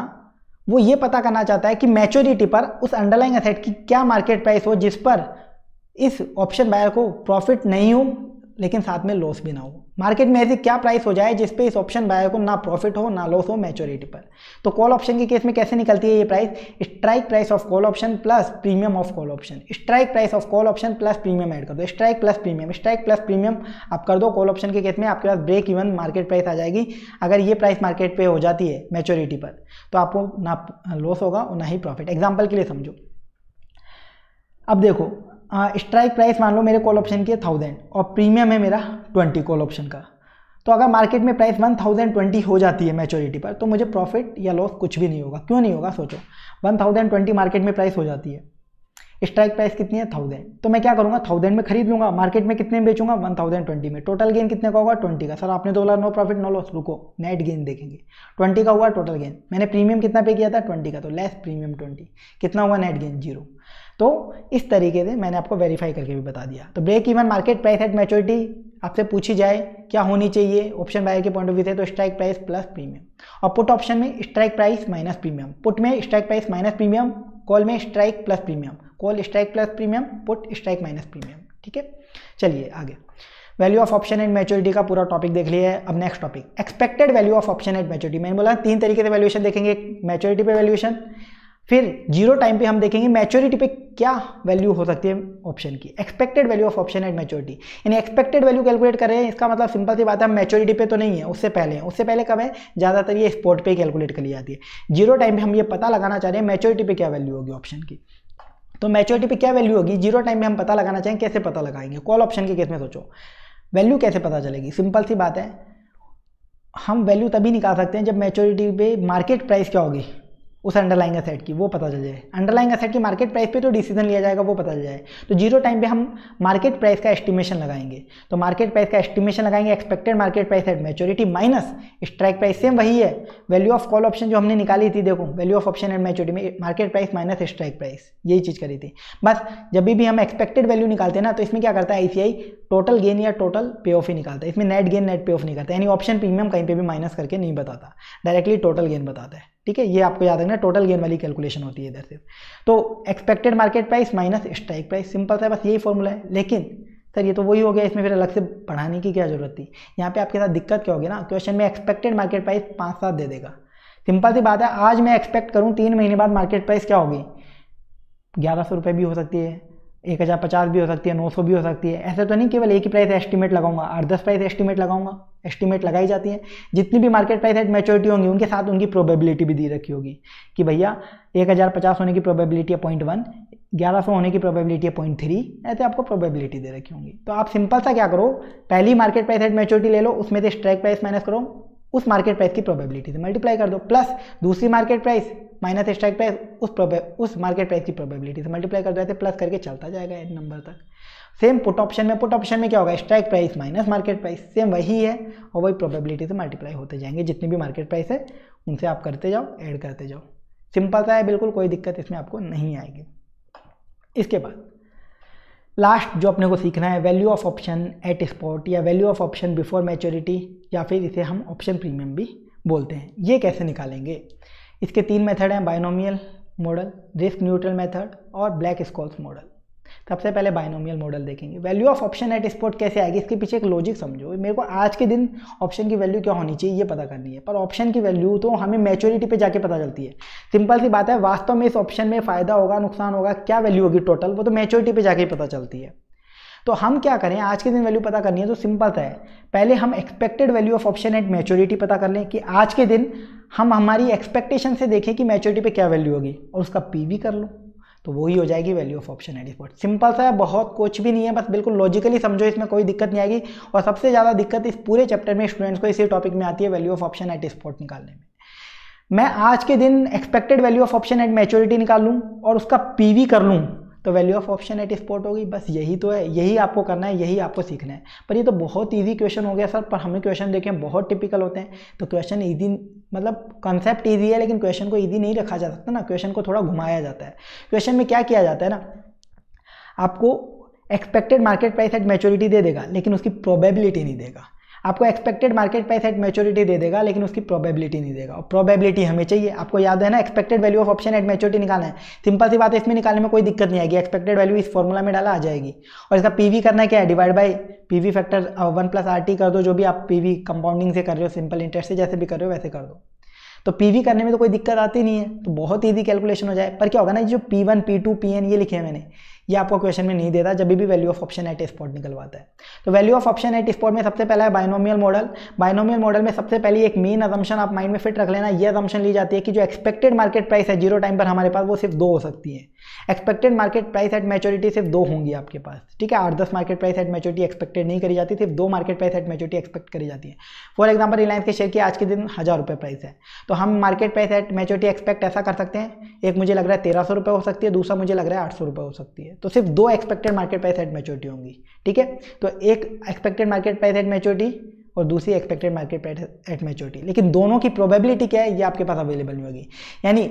वो ये पता करना चाहता है कि मैच्योरिटी पर उस अंडरलाइंग असेट की क्या मार्केट प्राइस हो जिस पर इस ऑप्शन बायर को प्रॉफिट नहीं हो लेकिन साथ में लॉस भी ना हो मार्केट में ऐसी क्या प्राइस हो जाए जिस पे इस ऑप्शन बायर को ना प्रॉफिट हो ना लॉस हो मैच्योरिटी पर तो कॉल ऑप्शन के केस में कैसे निकलती है ये price strike price of call option plus premium of call option strike price of call option plus premium add कर दो strike plus premium strike plus premium आप कर दो कॉल ऑप्शन के केस में आपके पास ब्रेक इवन मार्केट प्राइस आ जाएगी अगर ये प्राइस मार्केट पर हो जाती है मेच्योरिटी पर तो आपको ना लॉस होगा और ना ही प्रॉफिट एग्जाम्पल के लिए समझो अब देखो स्ट्राइक हाँ, प्राइस मान लो मेरे कॉल ऑप्शन की थाउजेंड और प्रीमियम है मेरा ट्वेंटी कॉल ऑप्शन का तो अगर मार्केट में प्राइस वन थाउजेंड ट्वेंटी हो जाती है मेचोरिटी पर तो मुझे प्रॉफिट या लॉस कुछ भी नहीं होगा क्यों नहीं होगा सोचो वन थाउजेंड ट्वेंटी मार्केट में प्राइस हो जाती है स्ट्राइक प्राइस कितनी है थाउजेंड तो मैं क्या करूँगा थाउजेंड में खरीद लूँगा मार्केट में कितने में बेचूंगा वन थाउजेंड ट्वेंटी में टोटल गेन कितने का होगा ट्वेंटी का सर आपने तो बोला नो प्रॉफिट नो लॉस रुको नेट गेन देखेंगे ट्वेंटी का हुआ टोटल गेन मैंने प्रीमियम कितना पे किया था ट्वेंटी का तो लेस प्रीमियम ट्वेंटी कितना हुआ नेट गेन जीरो तो इस तरीके से मैंने आपको वेरीफाई करके भी बता दिया तो break even market price at maturity आपसे पूछी जाए क्या होनी चाहिए ऑप्शन बायर के पॉइंट ऑफ व्यू से तो स्ट्राइक प्राइस प्लस प्रीमियम और पुट ऑप्शन में strike price minus premium put में strike price minus premium call में strike plus premium call strike plus premium put strike minus premium ठीक है चलिए आगे value of option and maturity का पूरा टॉपिक देख लिया है अब next topic expected value of option and maturity मैंने बोला तीन तरीके से वैल्यूएशन देखेंगे मेच्योरिटी पे वैल्यूएशन फिर जीरो टाइम पे हम देखेंगे मैच्योरिटी पे क्या वैल्यू हो सकती है ऑप्शन की expected value of option at maturity यानी एक्सपेक्टेड वैल्यू कैलकुलेट कर रहे हैं इसका मतलब सिंपल सी बात है मैच्योरिटी पे तो नहीं है उससे पहले है उससे पहले कब है ज़्यादातर ये स्पॉट पे कैलकुलेट कर ली जाती है जीरो टाइम पे हम ये पता लगाना चाह रहे हैं मैच्योरिटी पे क्या वैल्यू होगी ऑप्शन की तो मैच्योरिटी पे क्या वैल्यू होगी जीरो टाइम पर हम पता लगाना चाहें कैसे पता लगाएंगे कॉल ऑप्शन के केस में सोचो वैल्यू कैसे पता चलेगी सिंपल सी बात है हम वैल्यू तभी निकाल सकते हैं जब मैच्योरिटी पे मार्केट प्राइस क्या होगी उस अंडरलाइंग असेट की वो पता चल जाए अंडरलाइंग असेट की मार्केट प्राइस पे तो डिसीजन लिया जाएगा वो पता चल जाए तो जीरो टाइम पे हम मार्केट प्राइस का एस्टिमेशन लगाएंगे तो मार्केट प्राइस का एस्टिमेशन लगाएंगे expected market price at maturity minus strike price same वही है वैल्यू ऑफ कॉल ऑप्शन जो हमने निकाली थी देखो value of option at maturity में market price minus strike price यही चीज़ करी थी बस जब भी हम एक्सपेक्टेड वैल्यू निकालते हैं ना तो इसमें क्या करता है आई टोटल गेन या टोटल पे ऑफ ही निकालता है इसमें net gain net pay off नहीं करता यानी ऑप्शन प्रीमियम कहीं पे भी माइनस करके नहीं बताता डायरेक्टली टोटल गेन बताता है ठीक है ये आपको याद रखना टोटल गेन वाली कैलकुलेशन होती है इधर से तो expected market price minus strike price simple सा बस यही फॉर्मूला है लेकिन सर ये तो वही हो गया इसमें फिर अलग से पढ़ाने की क्या जरूरत थी यहाँ पे आपके साथ दिक्कत क्या होगी ना क्वेश्चन में एक्सपेक्टेड मार्केट प्राइस पाँच सात दे देगा सिंपल सी बात है आज मैं एक्सपेक्ट करूँ तीन महीने बाद मार्केट प्राइस क्या होगी ग्यारह सौ रुपये भी हो सकती है एक हज़ार पचास भी हो सकती है नौ सौ भी हो सकती है ऐसा तो नहीं केवल एक ही प्राइस एस्टीमेट लगाऊंगा आठ दस प्राइस एस्टीमेट लगाऊंगा एस्टीमेट लगाई जाती है जितनी भी मार्केट प्राइस है मेच्योरिटी होंगी उनके साथ उनकी प्रोबेबिलिटी भी दी रखी होगी कि भैया एक हज़ार पचास होने की प्रोबेबिलिटी है पॉइंट वन ग्यारह सौ होने की प्रोबेबिलिटी है पॉइंट थ्री ऐसे आपको प्रोबेबिलिटी दे रखी होंगी तो आप सिंपल सा क्या करो पहली मार्केट प्राइस एट मेच्योरिटी ले लो उसमें से स्ट्राइक प्राइस माइनस करो उस मार्केट प्राइस की प्रोबेबिलिटी से मल्टीप्लाई कर दो प्लस दूसरी market price minus strike price उस उस मार्केट प्राइस की प्रोबेबिलिटी से मल्टीप्लाई कर ऐसे प्लस करके चलता जाएगा एन नंबर तक सेम पुट ऑप्शन में पुट ऑप्शन में क्या होगा strike price minus market price same वही है और वही प्रोबेबिलिटी से मल्टीप्लाई होते जाएंगे जितनी भी मार्केट प्राइस है उनसे आप करते जाओ ऐड करते जाओ सिंपल सा है बिल्कुल कोई दिक्कत इसमें आपको नहीं आएगी इसके बाद लास्ट जो अपने को सीखना है value of option at spot या value of option before maturity या फिर इसे हम ऑप्शन प्रीमियम भी बोलते हैं ये कैसे निकालेंगे इसके तीन मेथड हैं binomial model risk neutral method और ब्लैक स्कॉल्स मॉडल सबसे पहले बायनोमियल मॉडल देखेंगे value of option at spot कैसे आएगी इसके पीछे एक लॉजिक समझो मेरे को आज के दिन ऑप्शन की वैल्यू क्या होनी चाहिए ये पता करनी है पर ऑप्शन की वैल्यू तो हमें मैच्योरिटी पे जाके पता चलती है सिंपल सी बात है वास्तव में इस ऑप्शन में फ़ायदा होगा नुकसान होगा क्या वैल्यू होगी टोटल वो तो मैच्योरिटी पर जाके ही पता चलती है तो हम क्या करें आज के दिन वैल्यू पता करनी है तो सिंपल सा है पहले हम expected value of option at maturity पता कर लें कि आज के दिन हम हमारी एक्सपेक्टेशन से देखें कि मैच्योरिटी पे क्या वैल्यू होगी और उसका पी कर लो तो वही हो जाएगी value of option at spot simple सा है बहुत कुछ भी नहीं है बस बिल्कुल लॉजिकली समझो इसमें कोई दिक्कत नहीं आएगी और सबसे ज़्यादा दिक्कत इस पूरे चैप्टर में स्टूडेंट्स को इसी टॉपिक में आती है value of option at spot निकालने में मैं आज के दिन expected value of option at maturity निकाल लूँ और उसका पी कर लूँ तो value of option at spot होगी बस यही तो है यही आपको करना है यही आपको सीखना है पर ये तो बहुत ईजी क्वेश्चन हो गया सर पर हमें क्वेश्चन देखें बहुत टिपिकल होते हैं तो क्वेश्चन ईजी मतलब कंसेप्ट ईजी है लेकिन क्वेश्चन को ईजी नहीं रखा जा सकता ना क्वेश्चन को थोड़ा घुमाया जाता है क्वेश्चन में क्या किया जाता है ना आपको expected market price at maturity दे देगा लेकिन उसकी प्रोबेबिलिटी नहीं देगा आपको expected market price at maturity दे देगा लेकिन उसकी प्रोबेबिलिटी नहीं देगा और प्रोबेबिलिटी हमें चाहिए आपको याद है ना expected value of option at maturity निकालना है सिंपल सी बात है इसमें निकालने में कोई दिक्कत नहीं आएगी एक्सपेक्टेड वैल्यू इस फॉर्मूला में डाला आ जाएगी और इसका पीवी करना क्या है divide by PV factor one plus R T कर दो जो भी आप पीवी कंपाउंडिंग से कर रहे हो सिंपल इंटरेस्ट से जैसे भी कर रहे हो वैसे कर दो तो पीवी करने में तो कोई दिक्कत आती नहीं है तो बहुत ईजी कैलकुलेशन हो जाए पर क्या होगा ना जो P one P two P N ये लिखे हैं मैंने ये आपको क्वेश्चन में नहीं देता जब भी value of option at spot निकलवाता है तो value of option at spot में सबसे पहला है बाइनोमियल मॉडल बाइनोमियल मॉडल में सबसे पहले एक मेन अजम्पन आप माइंड में फिट रख लेना ये अजम्पन ली जाती है कि जो एक्सपेक्टेड मार्केट प्राइस है जीरो टाइम पर हमारे पास वो सिर्फ दो हो सकती है expected market price at maturity सिर्फ दो होंगी आपके पास ठीक है आठ दस market price at maturity expected नहीं करी जाती सिर्फ दो market price at maturity expect करी जाती है फॉर एग्जाम्पल रिलायंस के शेयर की आज के दिन हज़ार रुपये प्राइस है तो हम market price at maturity expect ऐसा कर सकते हैं एक मुझे लग रहा है तेरह सौ रुपये हो सकती है दूसरा मुझे लग रहा है आठ सौ रुपये हो सकती है तो सिर्फ दो expected market price at maturity होंगी ठीक है तो एक expected market price at maturity और दूसरी expected market price at maturity लेकिन दोनों की प्रोबेबिलिटी क्या है ये आपके पास अवेलेबल नहीं होगी यानी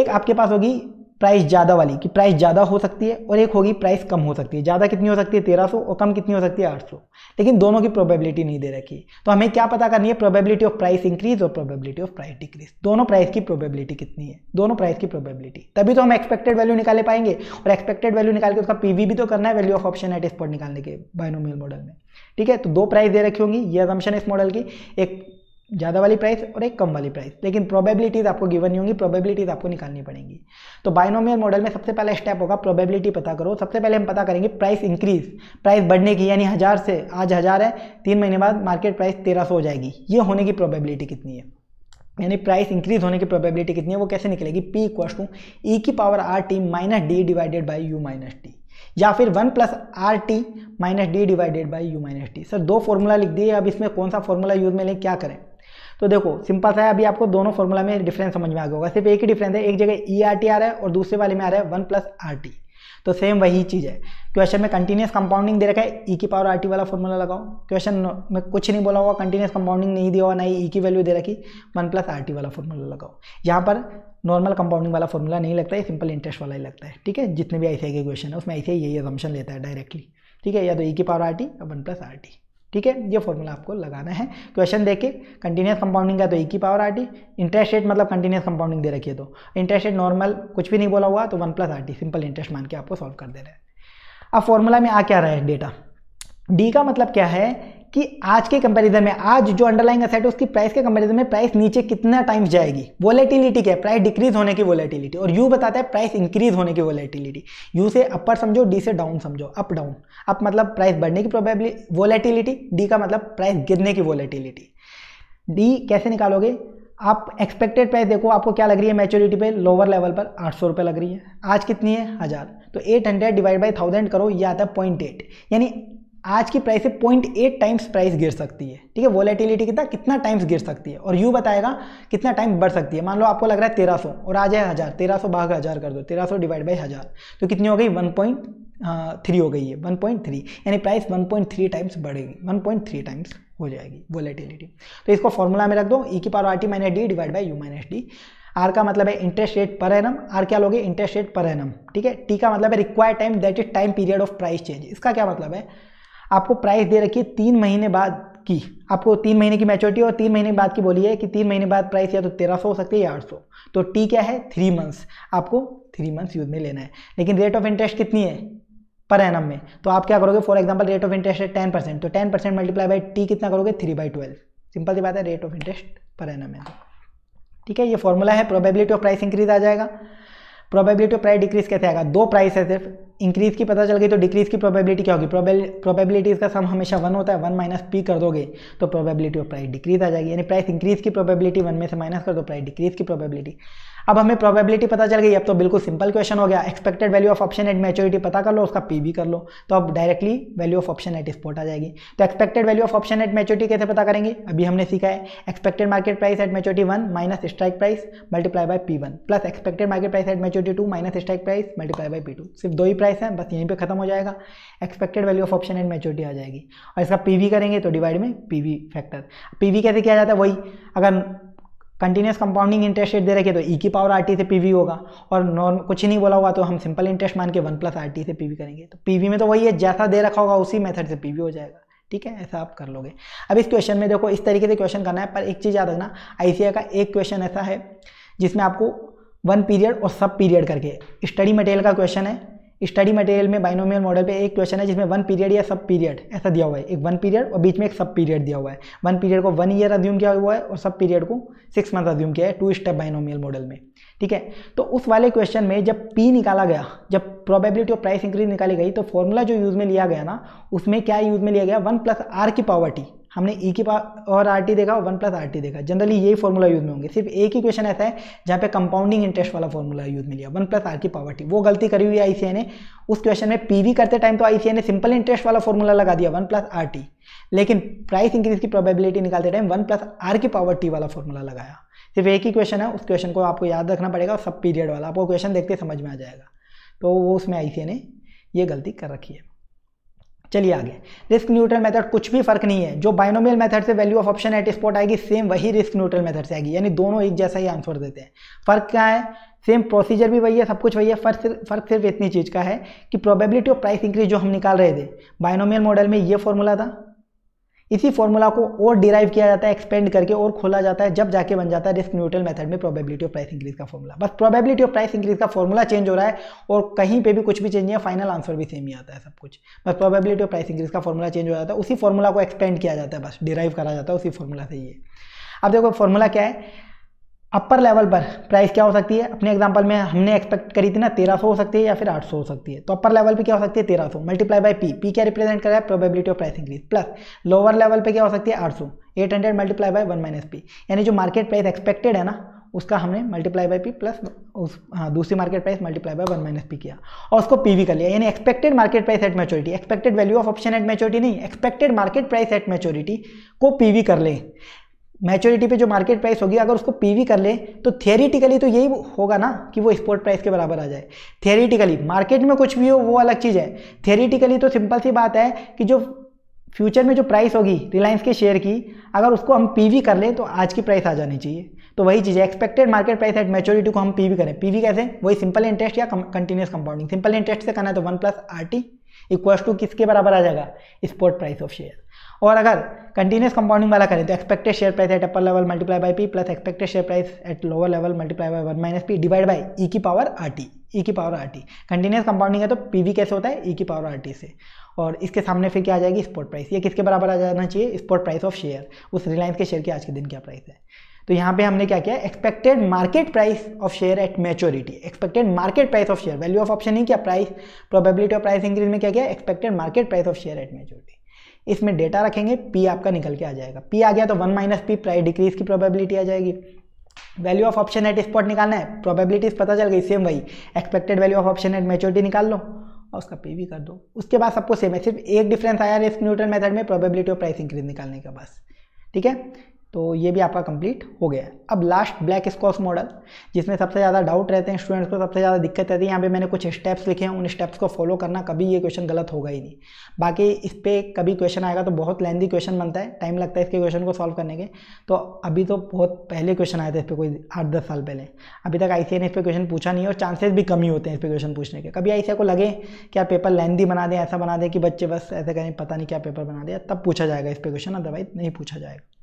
एक आपके पास होगी प्राइस ज़्यादा वाली कि प्राइस ज़्यादा हो सकती है और एक होगी प्राइस कम हो सकती है ज़्यादा कितनी हो सकती है सौ और कम कितनी हो सकती है सौ लेकिन दोनों की प्रोबेबिलिटी नहीं दे रखी तो हमें क्या पता करनी है प्रोबेबिलिटी ऑफ प्राइस इंक्रीज और प्रोबेबिलिटी ऑफ प्राइस डिक्रीज दोनों प्राइस की प्रोबेबिलिटी कितनी है दोनों प्राइस की प्रोबेबिलिटी तभी तो हम एक्सपेक्टेड वैल्यू निकाले पाएंगे और एक्सपेक्टेड वैल्यू निकाल के उसका पी भी तो करना है value of option at spot निकालने के बायनोमियल मॉडल में ठीक है तो दो प्राइस दे रखी होंगी ये अजम्पन इस मॉडल की एक ज़्यादा वाली प्राइस और एक कम वाली प्राइस लेकिन प्रोबेबिलिटीज़ आपको गिवन नहीं होंगी प्रोबेबिलिटीज़ आपको निकालनी पड़ेंगी तो बायनोमियल मॉडल में सबसे पहला स्टेप होगा प्रोबेबिलिटी पता करो सबसे पहले हम पता करेंगे प्राइस इंक्रीज प्राइस बढ़ने की यानी हज़ार से आज हज़ार है तीन महीने बाद मार्केट प्राइस तेरह सौ हो जाएगी ये होने की प्रोबेबिलिटी कितनी है यानी प्राइस इंक्रीज होने की प्रोबेबिलिटी कितनी है वो कैसे निकलेगी पी इक्व टू ई की power R T minus D divided by U minus T या फिर one plus R T minus D divided by U minus T sir दो फॉर्मूला लिख दिए अब इसमें कौन सा फॉर्मूला यूज में लें क्या करें तो देखो सिंपल सा है अभी आपको दोनों फॉर्मूला में डिफरेंस समझ में आ गया होगा सिर्फ एक ही डिफरेंस है एक जगह ई आर टी आ रहा है और दूसरे वाले में आ रहा है वन प्लस आर टी तो सेम वही चीज़ है क्वेश्चन में कंटिन्यूस कंपाउंडिंग दे रखा है ई e की पावर आर टी वाला फॉर्मूला लगाओ क्वेश्चन में कुछ नहीं बोला हुआ कंटिन्यूस कंपाउंडिंग नहीं दिया हुआ ना ही ई e की वैल्यू दे रखी वन प्लस आर टी वाला फॉर्मूला लगाओ यहाँ पर नॉर्मल कंपाउंडिंग वाला फॉर्मूला नहीं लगता है सिंपल इंटरेस्ट वाला ही लगता है ठीक है जितने भी आई के क्वेश्चन है उसमें आई यही एजम्पन लेता है डायरेक्टली ठीक है या तो ई e की पावर आर टी या वन प्लस आर टी ठीक है ये फॉर्मूला आपको लगाना है क्वेश्चन देखिए कंटिन्यूस कंपाउंडिंग का तो एक ही power R T interest rate मतलब कंटिन्यूस कंपाउंडिंग दे रखिए तो इंटरेस्ट रेट नॉर्मल कुछ भी नहीं बोला हुआ तो one plus R T simple interest मान के आपको सॉल्व कर रहे हैं अब फॉर्मूला में आ क्या रहा है डेटा डी का मतलब क्या है कि आज के कंपैरिजन में आज जो अंडरलाइंग असेट है उसकी प्राइस के कंपैरिजन में प्राइस नीचे कितना टाइम्स जाएगी वोलेटिलिटी क्या है प्राइस डिक्रीज होने की वोलेटिलिटी और यू बताता है प्राइस इंक्रीज होने की वोलेटिलिटी यू से अपर समझो डी से डाउन समझो अप डाउन अप मतलब प्राइस बढ़ने की प्रोबेबिलिटी वोलेटिलिटी डी का मतलब प्राइस गिरने की वोलेटिलिटी डी कैसे निकालोगे आप एक्सपेक्टेड प्राइस देखो आपको क्या लग रही है मेच्योरिटी पे लोअर लेवल पर आठ सौ रुपये लग रही है आज कितनी है हज़ार तो eight hundred divide by thousand करो ये आता है पॉइंट एट यानी आज की प्राइस से पॉइंट एट टाइम्स प्राइस गिर सकती है ठीक है वॉलेटिलिटी कितना कितना टाइम्स गिर सकती है और यू बताएगा कितना टाइम बढ़ सकती है मान लो आपको लग रहा है तेरह सौ और आज है हज़ार तेरह सौ भाग हज़ार कर दो तेरह सौ डिवाइड बाई हज़ार तो कितनी हो गई वन पॉइंट थ्री हो गई है वन पॉइंट थ्री यानी price one point three times बढ़ेगी वन पॉइंट थ्री टाइम्स हो जाएगी वॉलेटिलिटी तो इसको फॉर्मूला में रख दो ई e की power R T minus D divide by U minus D R का मतलब है interest rate per annum R क्या लोगे इंटरेस्ट रेट पर एनम ठीक है टी का मतलब है required time that is time period of price change इसका क्या मतलब है आपको प्राइस दे रखी है तीन महीने बाद की आपको तीन महीने की मैच्योरिटी और तीन महीने बाद की बोली है कि तीन महीने बाद प्राइस या तो तेरह सौ हो सकती है या आठ सौ तो टी क्या है थ्री मंथ्स आपको थ्री मंथ्स यूज में लेना है लेकिन रेट ऑफ इंटरेस्ट कितनी है पर एनम में तो आप क्या करोगे for example rate of interest है टेन परसेंट तो ten percent multiply by T कितना करोगे थ्री बाई ट्वेल्व सिंपल सी बात है rate of interest per annum है ठीक है ये फॉर्मूला है प्रोबेबिलिटी ऑफ प्राइस इंक्रीज आ जाएगा प्रोबेबिलिटी ऑफ प्राइस डिक्रीज कैसे आएगा दो प्राइस है सिर्फ इंक्रीज की पता चल गई तो डिक्रीज की प्रोबेबिलिटी क्या होगी प्रोबेबिलिटीज का सम हमेशा वन होता है वन माइनस पी कर दोगे तो प्रोबेबिलिटी ऑफ प्राइस डिक्रीज आ जाएगी यानी प्राइस इंक्रीज की प्रोबेबिलिटी वन में से माइनस कर दो प्राइस डिक्रीज की प्रोबेबिलिटी अब हमें प्रोबेबिलिटी पता चल गई अब तो बिल्कुल सिंपल क्वेश्चन हो गया expected value of option at maturity पता कर लो उसका पी भी कर लो तो अब directly value of option at spot आ जाएगी तो expected value of option at maturity कैसे पता करेंगे अभी हमने सीखा है expected market price at maturity one minus strike price multiply by P one plus expected market price at maturity two minus strike price multiply by P two सिर्फ दो ही price price है बस यहीं पे ख़त्म हो जाएगा expected value of option and maturity आ जाएगी और इसका पीवी करेंगे तो डिवाइड में पीवी फैक्टर पीवी कैसे किया जाता है वही अगर कंटिन्यूस कंपाउंडिंग इंटरेस्ट रेट दे रखे तो ई e की पावर आर से पी होगा और नॉन कुछ ही नहीं बोला होगा तो हम सिंपल इंटरेस्ट मान के वन प्लस आर से पीवी करेंगे तो पीवी में तो वही है जैसा दे रखा होगा उसी मेथड से पीवी हो जाएगा ठीक है ऐसा आप कर लोगे अब इस क्वेश्चन में देखो इस तरीके से क्वेश्चन करना है पर एक चीज़ याद रखना आई का एक क्वेश्चन ऐसा है जिसमें आपको वन पीरियड और सब पीरियड करके स्टडी मटेरियल का क्वेश्चन है स्टडी मटेरियल में बाइनोमियल मॉडल पे एक क्वेश्चन है जिसमें वन पीरियड या सब पीरियड ऐसा दिया हुआ है एक वन पीरियड और बीच में एक सब पीरियड दिया हुआ है वन पीरियड को वन ईयर अध्यूम किया हुआ है और सब पीरियड को सिक्स मंथ अध्यूम किया है टू स्टेप बाइनोमियल मॉडल में ठीक है तो उस वाले क्वेश्चन में जब पी निकाला गया जब प्रोबेबिलिटी ऑफ प्राइस इंक्रीज निकाली गई तो फॉर्मूला जो यूज़ में लिया गया ना उसमें क्या यूज़ में लिया गया वन प्लस आर की पावर टी हमने ई की पावर आर टी देखा वन प्लस आर टी देखा जनरली यही फॉर्मूला यूज में होंगे सिर्फ एक ही क्वेश्चन ऐसा है जहाँ पे कंपाउंडिंग इंटरेस्ट वाला फॉर्मूला यूज में लिया वन प्लस आर की पावर टी वो गलती करी हुई आई सी ने उस क्वेश्चन में पी वी करते टाइम तो आईसीए ने सिंपल इंटरेस्ट वाला फॉर्मूला लगा दिया वन प्लस आर टी लेकिन प्राइस इंक्रीज की प्रोबेबिलिटी निकालते टाइम वन प्लस आर की पावर टी वाला फॉर्मूला लगाया सिर्फ एक ही क्वेश्चन है उस क्वेश्चन को आपको याद रखना पड़ेगा सब पीरियड वाला आपको क्वेश्चन देखते समझ में आ जाएगा तो वो उसमें आई ने ये गलती कर रखी है चलिए आगे रिस्क न्यूट्रल मेथड कुछ भी फर्क नहीं है जो बाइनोमियल मेथड से value of option at spot आएगी सेम वही रिस्क न्यूट्रल मेथड से आएगी यानी दोनों एक जैसा ही आंसर देते हैं फर्क क्या है सेम प्रोसीजर भी वही है सब कुछ वही है फर्क सिर्फ फर्क सिर्फ इतनी चीज़ का है कि प्रोबेबिलिटी ऑफ प्राइस इंक्रीज जो हम निकाल रहे थे बाइनोमियल मॉडल में ये फॉर्मूला था इसी फॉर्मूला को और डिराइव किया जाता है एक्सपेंड करके और खोला जाता है जब जाके बन जाता है रिस्क न्यूट्रल मेथड में प्रोबेबिलिटी ऑफ प्राइस इंक्रीज का फॉर्मूला बस प्रोबेबिलिटी ऑफ प्राइस इंक्रीज का फॉर्मूला चेंज हो रहा है और कहीं पे भी कुछ भी चेंज नहीं है फाइनल आंसर भी सेम ही आता है सब कुछ बस प्रोबेबिलिटी ऑफ प्राइस इंक्रीज का फॉर्मूला चेंज हो जाता है उसी फॉर्मूला को एक्सपेंड किया जाता है बस डिराइव करा जाता है उसी फॉर्मूला से ये अब देखो फॉर्मूला क्या है अपर लेवल पर प्राइस क्या हो सकती है अपने एग्जांपल में हमने एक्सपेक्ट करी थी ना सौ हो सकती है या फिर 800 हो सकती है तो अपर लेवल पे क्या हो सकती है तेरह सौ मल्टीप्लाई बाई पी पी क्या रिप्रेजेंट कर रहा है probability of price increase plus lower level पे क्या हो सकती है 800 hundred multiply by one minus P यानी जो मार्केट प्राइस एक्सपेक्टेड है ना उसका हमने मल्टीप्लाई बाई पी प्लस उस हाँ दूसरी market price multiply by one minus P किया और उसको पी वी कर लिया यानी expected market price at maturity expected value of option at maturity नहीं expected market price at maturity को पी वी कर ले मैच्योरिटी पे जो मार्केट प्राइस होगी अगर उसको पीवी कर ले तो थियोरिटिकली तो यही होगा ना कि वो स्पोर्ट प्राइस के बराबर आ जाए थियोरिटिकली मार्केट में कुछ भी हो वो अलग चीज़ है थियोरिटिकली तो सिंपल सी बात है कि जो फ्यूचर में जो प्राइस होगी रिलायंस के शेयर की अगर उसको हम पी कर लें तो आज की प्राइस आ जानी चाहिए तो वही चीज़ है expected market price at maturity को हम पी करें पी कैसे वही सिंपल इंटरेस्ट या कंटिन्यूस कंपाउंडिंग सिंपल इंटरेस्ट से करना है तो one plus R T equal to किसके बराबर आ जाएगा स्पोर्ट प्राइस ऑफ शेयर और अगर कंटिन्यूस कंपाउंडिंग वाला करें तो expected share price at upper level multiply by P plus expected share price at lower level multiply by one minus P divide by ई की power R T E की power R T continuous compounding है तो P V कैसे होता है ई e की power R T से और इसके सामने फिर क्या आ जाएगी स्पॉट प्राइस ये किसके बराबर आ जाना चाहिए स्पॉट प्राइस ऑफ शेयर उस रिलायंस के शेयर की आज के दिन क्या प्राइस है तो यहाँ पे हमने क्या किया expected market price of share at maturity expected market price of share value of option ही क्या price probability of price increase में क्या किया expected market price of share at maturity इसमें डेटा रखेंगे पी आपका निकल के आ जाएगा पी आ गया तो one minus P price decrease की प्रोबेबिलिटी आ जाएगी value of option at spot निकालना है प्रोबेबिलिटीज पता चल गई सेम वही expected value of option at maturity निकाल लो और उसका पी भी कर दो उसके बाद सबको सेम है सिर्फ एक डिफरेंस आया रिस्क न्यूट्रल मेथड में प्रोबेबिलिटी ऑफ प्राइस इंक्रीज निकालने का बस ठीक है तो ये भी आपका कंप्लीट हो गया अब लास्ट ब्लैक स्कॉस मॉडल जिसमें सबसे ज़्यादा डाउट रहते हैं स्टूडेंट्स को सबसे ज़्यादा दिक्कत रहती है यहाँ पे मैंने कुछ स्टेप्स लिखे हैं उन स्टेप्स को फॉलो करना कभी ये क्वेश्चन गलत होगा ही नहीं बाकी इस पर कभी क्वेश्चन आएगा तो बहुत लेंदी क्वेश्चन बनता है टाइम लगता है इसके क्वेश्चन को सॉल्व करने के तो अभी तो बहुत पहले क्वेश्चन आए थे इस पर कोई आठ दस साल पहले अभी तक आई ने इस पर क्वेश्चन पूछा नहीं और चांसेस भी कम ही होते हैं इस पर क्वेश्चन पूछने के कभी आई को लगे कि यार पेपर लेंदी बना दें ऐसा बना दें कि बच्चे बस ऐसे करें पता नहीं क्या पेपर बना दें तब पूछा जाएगा इस पर क्वेश्चन अदरवाइज नहीं पूछा जाएगा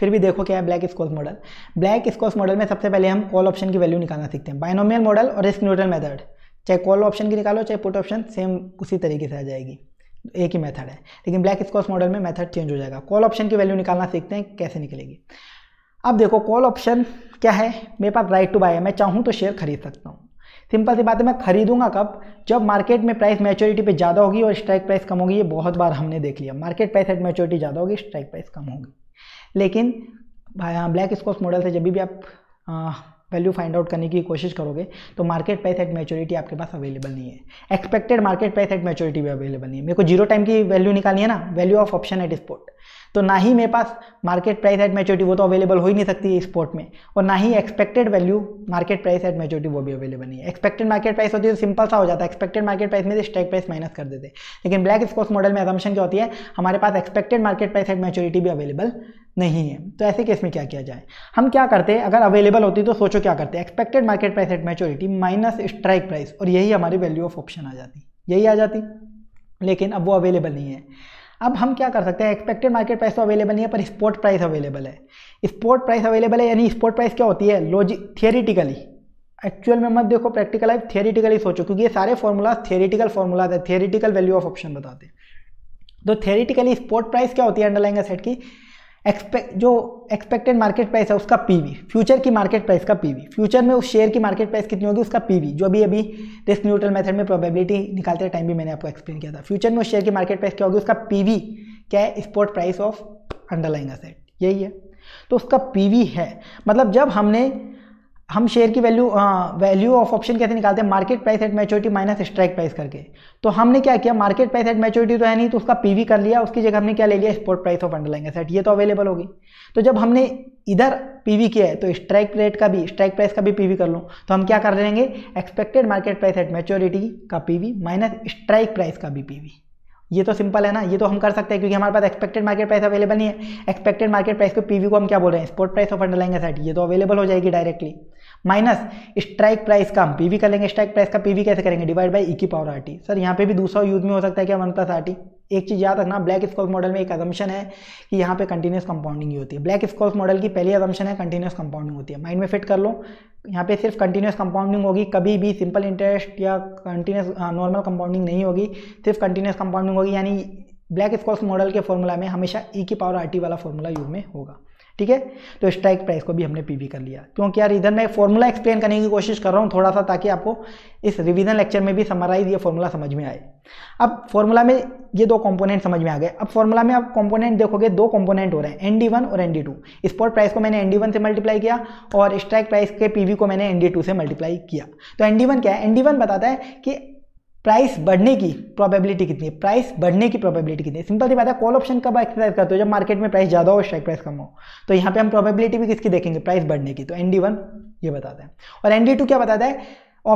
फिर भी देखो क्या है Black Scholes model Black Scholes model में सबसे पहले हम कॉल ऑप्शन की वैल्यू निकालना सीखते हैं बाइनोमियल मॉडल और रिस्क न्यूट्रल मेथड चाहे कॉल ऑप्शन की निकालो चाहे पुट ऑप्शन सेम उसी तरीके से आ जाएगी एक ही मेथड है लेकिन ब्लैक स्कॉस मॉडल में मेथड चेंज हो जाएगा कॉल ऑप्शन की वैल्यू निकालना सीखते हैं कैसे निकलेगी अब देखो कॉल ऑप्शन क्या है मेरे पास राइट टू बाय है मैं चाहूँ तो शेयर खरीद सकता हूँ सिंपल सी बात है मैं खरीदूंगा कब जब मार्केट में प्राइस मैच्योरिटी पे ज़्यादा होगी और स्ट्राइक प्राइस कम होगी ये बहुत बार हमने देख लिया मार्केट प्राइस एट मैच्योरिटी ज़्यादा होगी स्ट्राइक प्राइस कम होगी लेकिन ब्लैक स्कॉच मॉडल से जब भी आप वैल्यू फाइंड आउट करने की कोशिश करोगे तो मार्केट प्राइस एट मेच्योरिटी आपके पास अवेलेबल नहीं है expected market price at maturity भी अवेलेबल नहीं है मेरे को जीरो टाइम की वैल्यू निकालनी है ना value of option at spot तो ना ही मेरे पास मार्केट प्राइस एट मेच्योरिटी वो तो अवेलेबल हो ही नहीं सकती है में और ना ही expected value market price at maturity वो भी अवेलेबल नहीं है एक्सपेक्टेड मार्केट प्राइस होती है तो सिंपल सा हो जाता है एक्सपेक्टेड मार्केट प्राइस में से स्ट्राइक प्राइस माइनस कर देते लेकिन ब्लैक स्कॉस मॉडल में एजम्पन क्या होती है हमारे पास expected market price at maturity भी अवेलेबल नहीं है तो ऐसे केस में क्या किया जाए हम क्या करते हैं अगर अवेलेबल होती तो सोचो क्या करते हैं expected market price at maturity minus strike price और यही हमारी वैल्यू ऑफ ऑप्शन आ जाती यही आ जाती लेकिन अब वो अवेलेबल नहीं है अब हम क्या कर सकते हैं एक्सपेक्टेड मार्केट प्राइस तो अवेलेबल नहीं है पर स्पोर्ट प्राइस अवेलेबल है स्पोर्ट प्राइस अवेलेबल है यानी स्पोर्ट प्राइस क्या होती है लॉजिक थियरिटिकली एक्चुअल में मत देखो प्रैक्टिकल लाइफ थियरिटिकली सोचो क्योंकि ये सारे फॉर्मूलाज थियरिटिकल फॉर्मूलाज है थियरिटिकल वैल्यू ऑफ ऑप्शन बताते हैं तो थियरिटिकली स्पोर्ट प्राइस क्या होती है अंडरलाइंग सेट की एक्सपेक्ट जो एक्सपेक्टेड मार्केट प्राइस है उसका पीवी फ्यूचर की मार्केट प्राइस का पीवी फ्यूचर में उस शेयर की मार्केट प्राइस कितनी होगी उसका पीवी जो अभी अभी रिस्क न्यूट्रल मेथड में प्रोबेबिलिटी निकालते टाइम भी मैंने आपको एक्सप्लेन किया था फ्यूचर में उस शेयर की मार्केट प्राइस क्या होगी उसका पीवी क्या है spot price of underlying asset यही है तो उसका पीवी है मतलब जब हमने हम शेयर की वैल्यू वैल्यू ऑफ ऑप्शन कैसे निकालते हैं market price at maturity minus strike price करके तो हमने क्या किया मार्केट प्राइस एट मैच्योरिटी तो है नहीं तो उसका पीवी कर लिया उसकी जगह हमने क्या ले लिया spot price of underlying asset ये तो अवेलेबल होगी तो जब हमने इधर पीवी किया है तो स्ट्राइक रेट का भी स्ट्राइक प्राइस का भी पीवी कर लूँ तो हम क्या कर लेंगे expected market price at maturity का पीवी माइनस स्ट्राइक प्राइस का भी पीवी ये तो सिंपल है ना ये तो हम कर सकते हैं क्योंकि हमारे पास एक्सपेक्टेड मार्केट प्राइस अवेलेबल नहीं है एक्सपेक्टेड मार्केट प्राइस को पीवी को हम क्या बोल रहे हैं spot price of underlying asset ये तो अवेलेबल हो जाएगी डायरेक्टली माइनस स्ट्राइक प्राइस का हम वी करेंगे स्ट्राइक प्राइस का पी वी कैसे करेंगे डिवाइड बाई ई की पावर आर टी सर यहाँ पे भी दूसरा यूज में हो सकता है क्या वन प्लस आर टी एक चीज़ याद रखना ब्लैक स्कॉल्स मॉडल में एक अजम्पन है कि यहाँ पे कंटिन्यूस कंपाउंडिंग ही होती है ब्लैक स्कॉल्स मॉडल की पहली अजम्पन है कंटिन्यूस कंपाउंडिंग होती है माइंड में फिट कर लो यहाँ पे सिर्फ कंटिन्यूस कंपाउंडिंग होगी कभी भी सिंपल इंटरेस्ट या कंटिन्यूस नॉर्मल कंपाउंडिंग नहीं होगी सिर्फ कंटिन्यूस कंपाउंडिंग होगी यानी ब्लैक स्कॉल्स मॉडल के फॉर्मूला में हमेशा ई e की पावर आर टी वाला फॉर्मूला यूज में होगा ठीक है तो स्ट्राइक प्राइस को भी हमने पीवी कर लिया क्योंकि यार इधर मैं फॉर्मूला एक्सप्लेन करने की कोशिश कर रहा हूँ थोड़ा सा ताकि आपको इस रिविजन लेक्चर में भी समराइज ये फॉर्मूला समझ में आए अब फॉर्मूला में ये दो कंपोनेंट समझ में आ गए अब फॉर्मूला में आप कंपोनेंट देखोगे दो कंपोनेंट हो रहे हैं एनडी वन और एनडी टू स्पॉट प्राइस को मैंने एनडी वन से मल्टीप्लाई किया और स्ट्राइक प्राइस के पीवी को मैंने एनडी टू से मल्टीप्लाई किया तो एनडी वन क्या है एनडी वन बताता है कि प्राइस बढ़ने की प्रोबेबिलिटी कितनी है प्राइस बढ़ने की प्रोबेबिलिटी कितनी है सिंपल सी बात है कॉल ऑप्शन कब एक्सरसाइज करते हो जब मार्केट में प्राइस ज़्यादा हो स्ट्राइक प्राइस कम हो तो यहाँ पे हम प्रोबेबिलिटी भी किसकी देखेंगे प्राइस बढ़ने की तो एन डी वन ये बताता है और एन डी टू क्या बताता है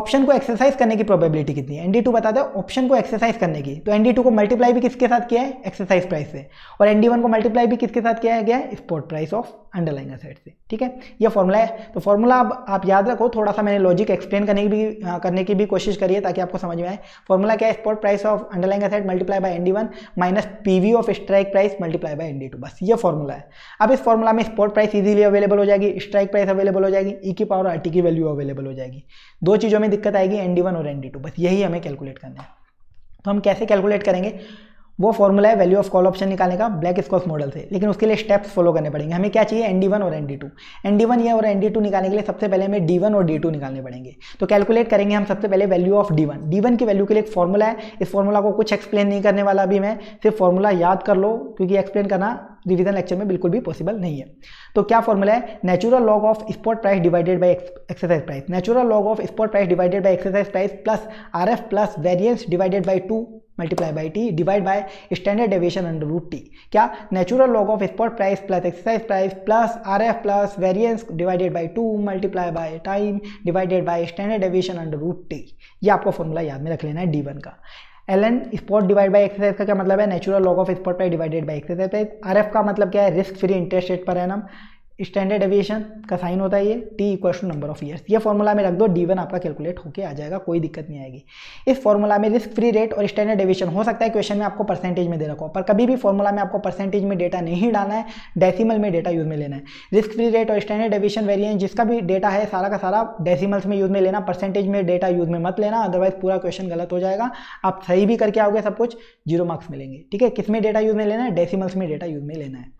ऑप्शन को एक्सरसाइज करने की प्रोबेबिलिटी कितनी है एनडी टू बताता है ऑप्शन को एक्सरसाइज करने की तो एन डी टू को मल्टीप्लाई भी किसके साथ किया है एक्सरसाइज प्राइस से और एन डी वन को मल्टीप्लाई भी किसके साथ किया गया है spot price of underlying asset से ठीक है ये फॉर्मूला है तो फॉर्मूला अब आप याद रखो थोड़ा सा मैंने लॉजिक एक्सप्लेन करने की भी आ, हाँ, करने की भी कोशिश करी है ताकि आपको समझ में आए फॉर्मूला क्या है spot price of underlying asset multiply by N D one minus P V of strike price multiply by ND two बस ये फॉर्मूला है अब इस फॉर्मूला में स्पॉट प्राइस इजीली अवेलेबल हो जाएगी स्ट्राइक प्राइस अवेलेबल हो जाएगी ई e की पावर आर टी की वैल्यू अवेलेबल हो जाएगी दो चीज़ों में दिक्कत आएगी एनडी वन और एनडी टू बस यही हमें कैलकुलेट करना है तो हम कैसे कैलकुलेट करेंगे वो फॉर्मूला है वैल्यू ऑफ कॉल ऑप्शन निकालने का ब्लैक स्कॉस मॉडल से लेकिन उसके लिए स्टेप्स फॉलो करने पड़ेंगे हमें क्या चाहिए एन डी वन और ND two N D one या और एन डी टू निकालने के लिए सबसे पहले हमें डी वन और डी टू निकालने पड़ेंगे तो कैलकुलेट करेंगे हम सबसे पहले value of D one D one की वैल्यू के लिए एक फॉर्मूला है इस फॉर्मूला को कुछ एक्सप्लेन नहीं करने वाला अभी मैं सिर्फ फॉर्मूला याद कर लो क्योंकि एक्सप्लेन करना रिविजन लेक्चर में बिल्कुल भी पॉसिबल नहीं है तो क्या फॉर्मूला है natural log of spot price divided by exercise price natural log of spot price divided by exercise price plus R F plus variance divided by two multiply by T divide by standard deviation under root T क्या natural log of spot price plus exercise price plus R F plus variance divided by two multiply by time divided by standard deviation under root T ये आपको formula याद में रख लेना है D one का L N spot divide by exercise का क्या मतलब है नेचुरल लॉग ऑफ स्पॉट पर divided by exercise R F का मतलब क्या है रिस्क फ्री इंटरेस्ट रेट पर है ना स्टैंडर्ड एविएशन का साइन होता है ये T equal to number of years ये फॉर्मूला में रख दो डी वन आपका कैलकुलेट होके आ जाएगा कोई दिक्कत नहीं आएगी इस फॉर्मूला में रिस्क फ्री रेट और स्टैंडर्ड एविएशन हो सकता है क्वेश्चन में आपको परसेंटेज में दे रखो पर कभी भी फॉर्मूला में आपको परसेंटेज में डेटा नहीं डालना है डेसीमल में डेटा यूज में लेना है रिस्क फ्री रेट और स्टैंडर्ड एविएशन वेरियंस जिसका भी डेटा है सारा का सारा डेसीमल्स में यूज में लेना परसेंटेज में डेटा यूज में मत लेना अदरवाइज पूरा क्वेश्चन गलत हो जाएगा आप सही भी करके आओगे सब कुछ जीरो मार्क्स मिलेंगे ठीक है किस में डेटा यूज में लेना है डेसीमल्स में डेटा यूज में लेना है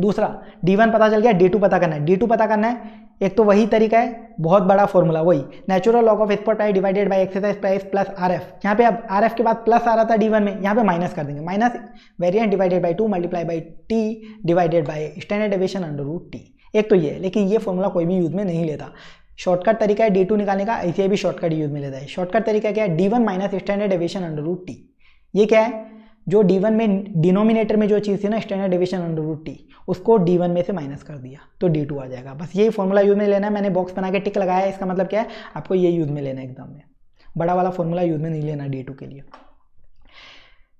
दूसरा डी वन पता चल गया डी टू पता करना है डी टू पता करना है एक तो वही तरीका है बहुत बड़ा फॉर्मूला वही natural log of export price divided by exercise price plus R F यहाँ पे अब आर एफ के बाद प्लस आ रहा था डी वन में यहाँ पे माइनस कर देंगे minus variance divided by two multiply by T divided by standard deviation under root T एक तो ये है लेकिन ये फॉर्मूला कोई भी यूज में नहीं लेता शॉर्टकट तरीका है डी टू निकालने का ऐसे भी शॉर्टकट यूज में लेता है शॉर्टकट तरीका क्या है D one minus standard deviation under root T ये क्या है जो डी वन में डिनोमिनेटर में जो चीज़ थी ना standard deviation under root T उसको डी वन में से माइनस कर दिया तो डी टू आ जाएगा बस यही फॉर्मूला यूज में लेना है मैंने बॉक्स बना के टिक लगाया इसका मतलब क्या है आपको ये यूज में लेना है एकदम में बड़ा वाला फॉर्मूला यूज में नहीं लेना डी टू के लिए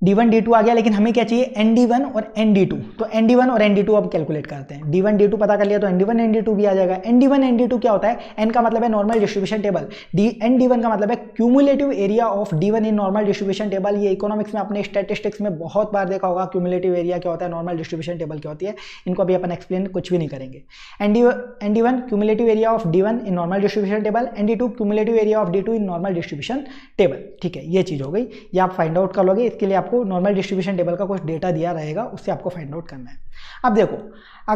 डी वन डी टू आ गया लेकिन हमें क्या चाहिए एन डी वन और एन डी टू तो एन डी वन और एन डी टू अब कैलकुलेट करते हैं डी वन डी टू पता कर लिया तो N D one N D two भी आ जाएगा N D one N D two क्या होता है एन का मतलब है normal distribution table D N D one का मतलब है cumulative area of D one in normal distribution table ये इकोनॉमिक्स में अपने स्टेटिस्टिक्स में बहुत बार देखा होगा क्यूमुलेटिव एरिया क्या होता है नॉर्मल डिस्ट्रीब्यूशन टेबल क्या होती है इनको अभी अपन एक्सप्लेन कुछ भी नहीं करेंगे N D N D one cumulative area of D one in normal distribution table N D two cumulative area of D two in normal distribution table ठीक है ये चीज़ हो गई ये आप फाइंड आउट कर लोगे इसके लिए आप आपको नॉर्मल डिस्ट्रीब्यूशन टेबल का कुछ डेटा दिया रहेगा उससे आपको फाइंड आउट करना है अब देखो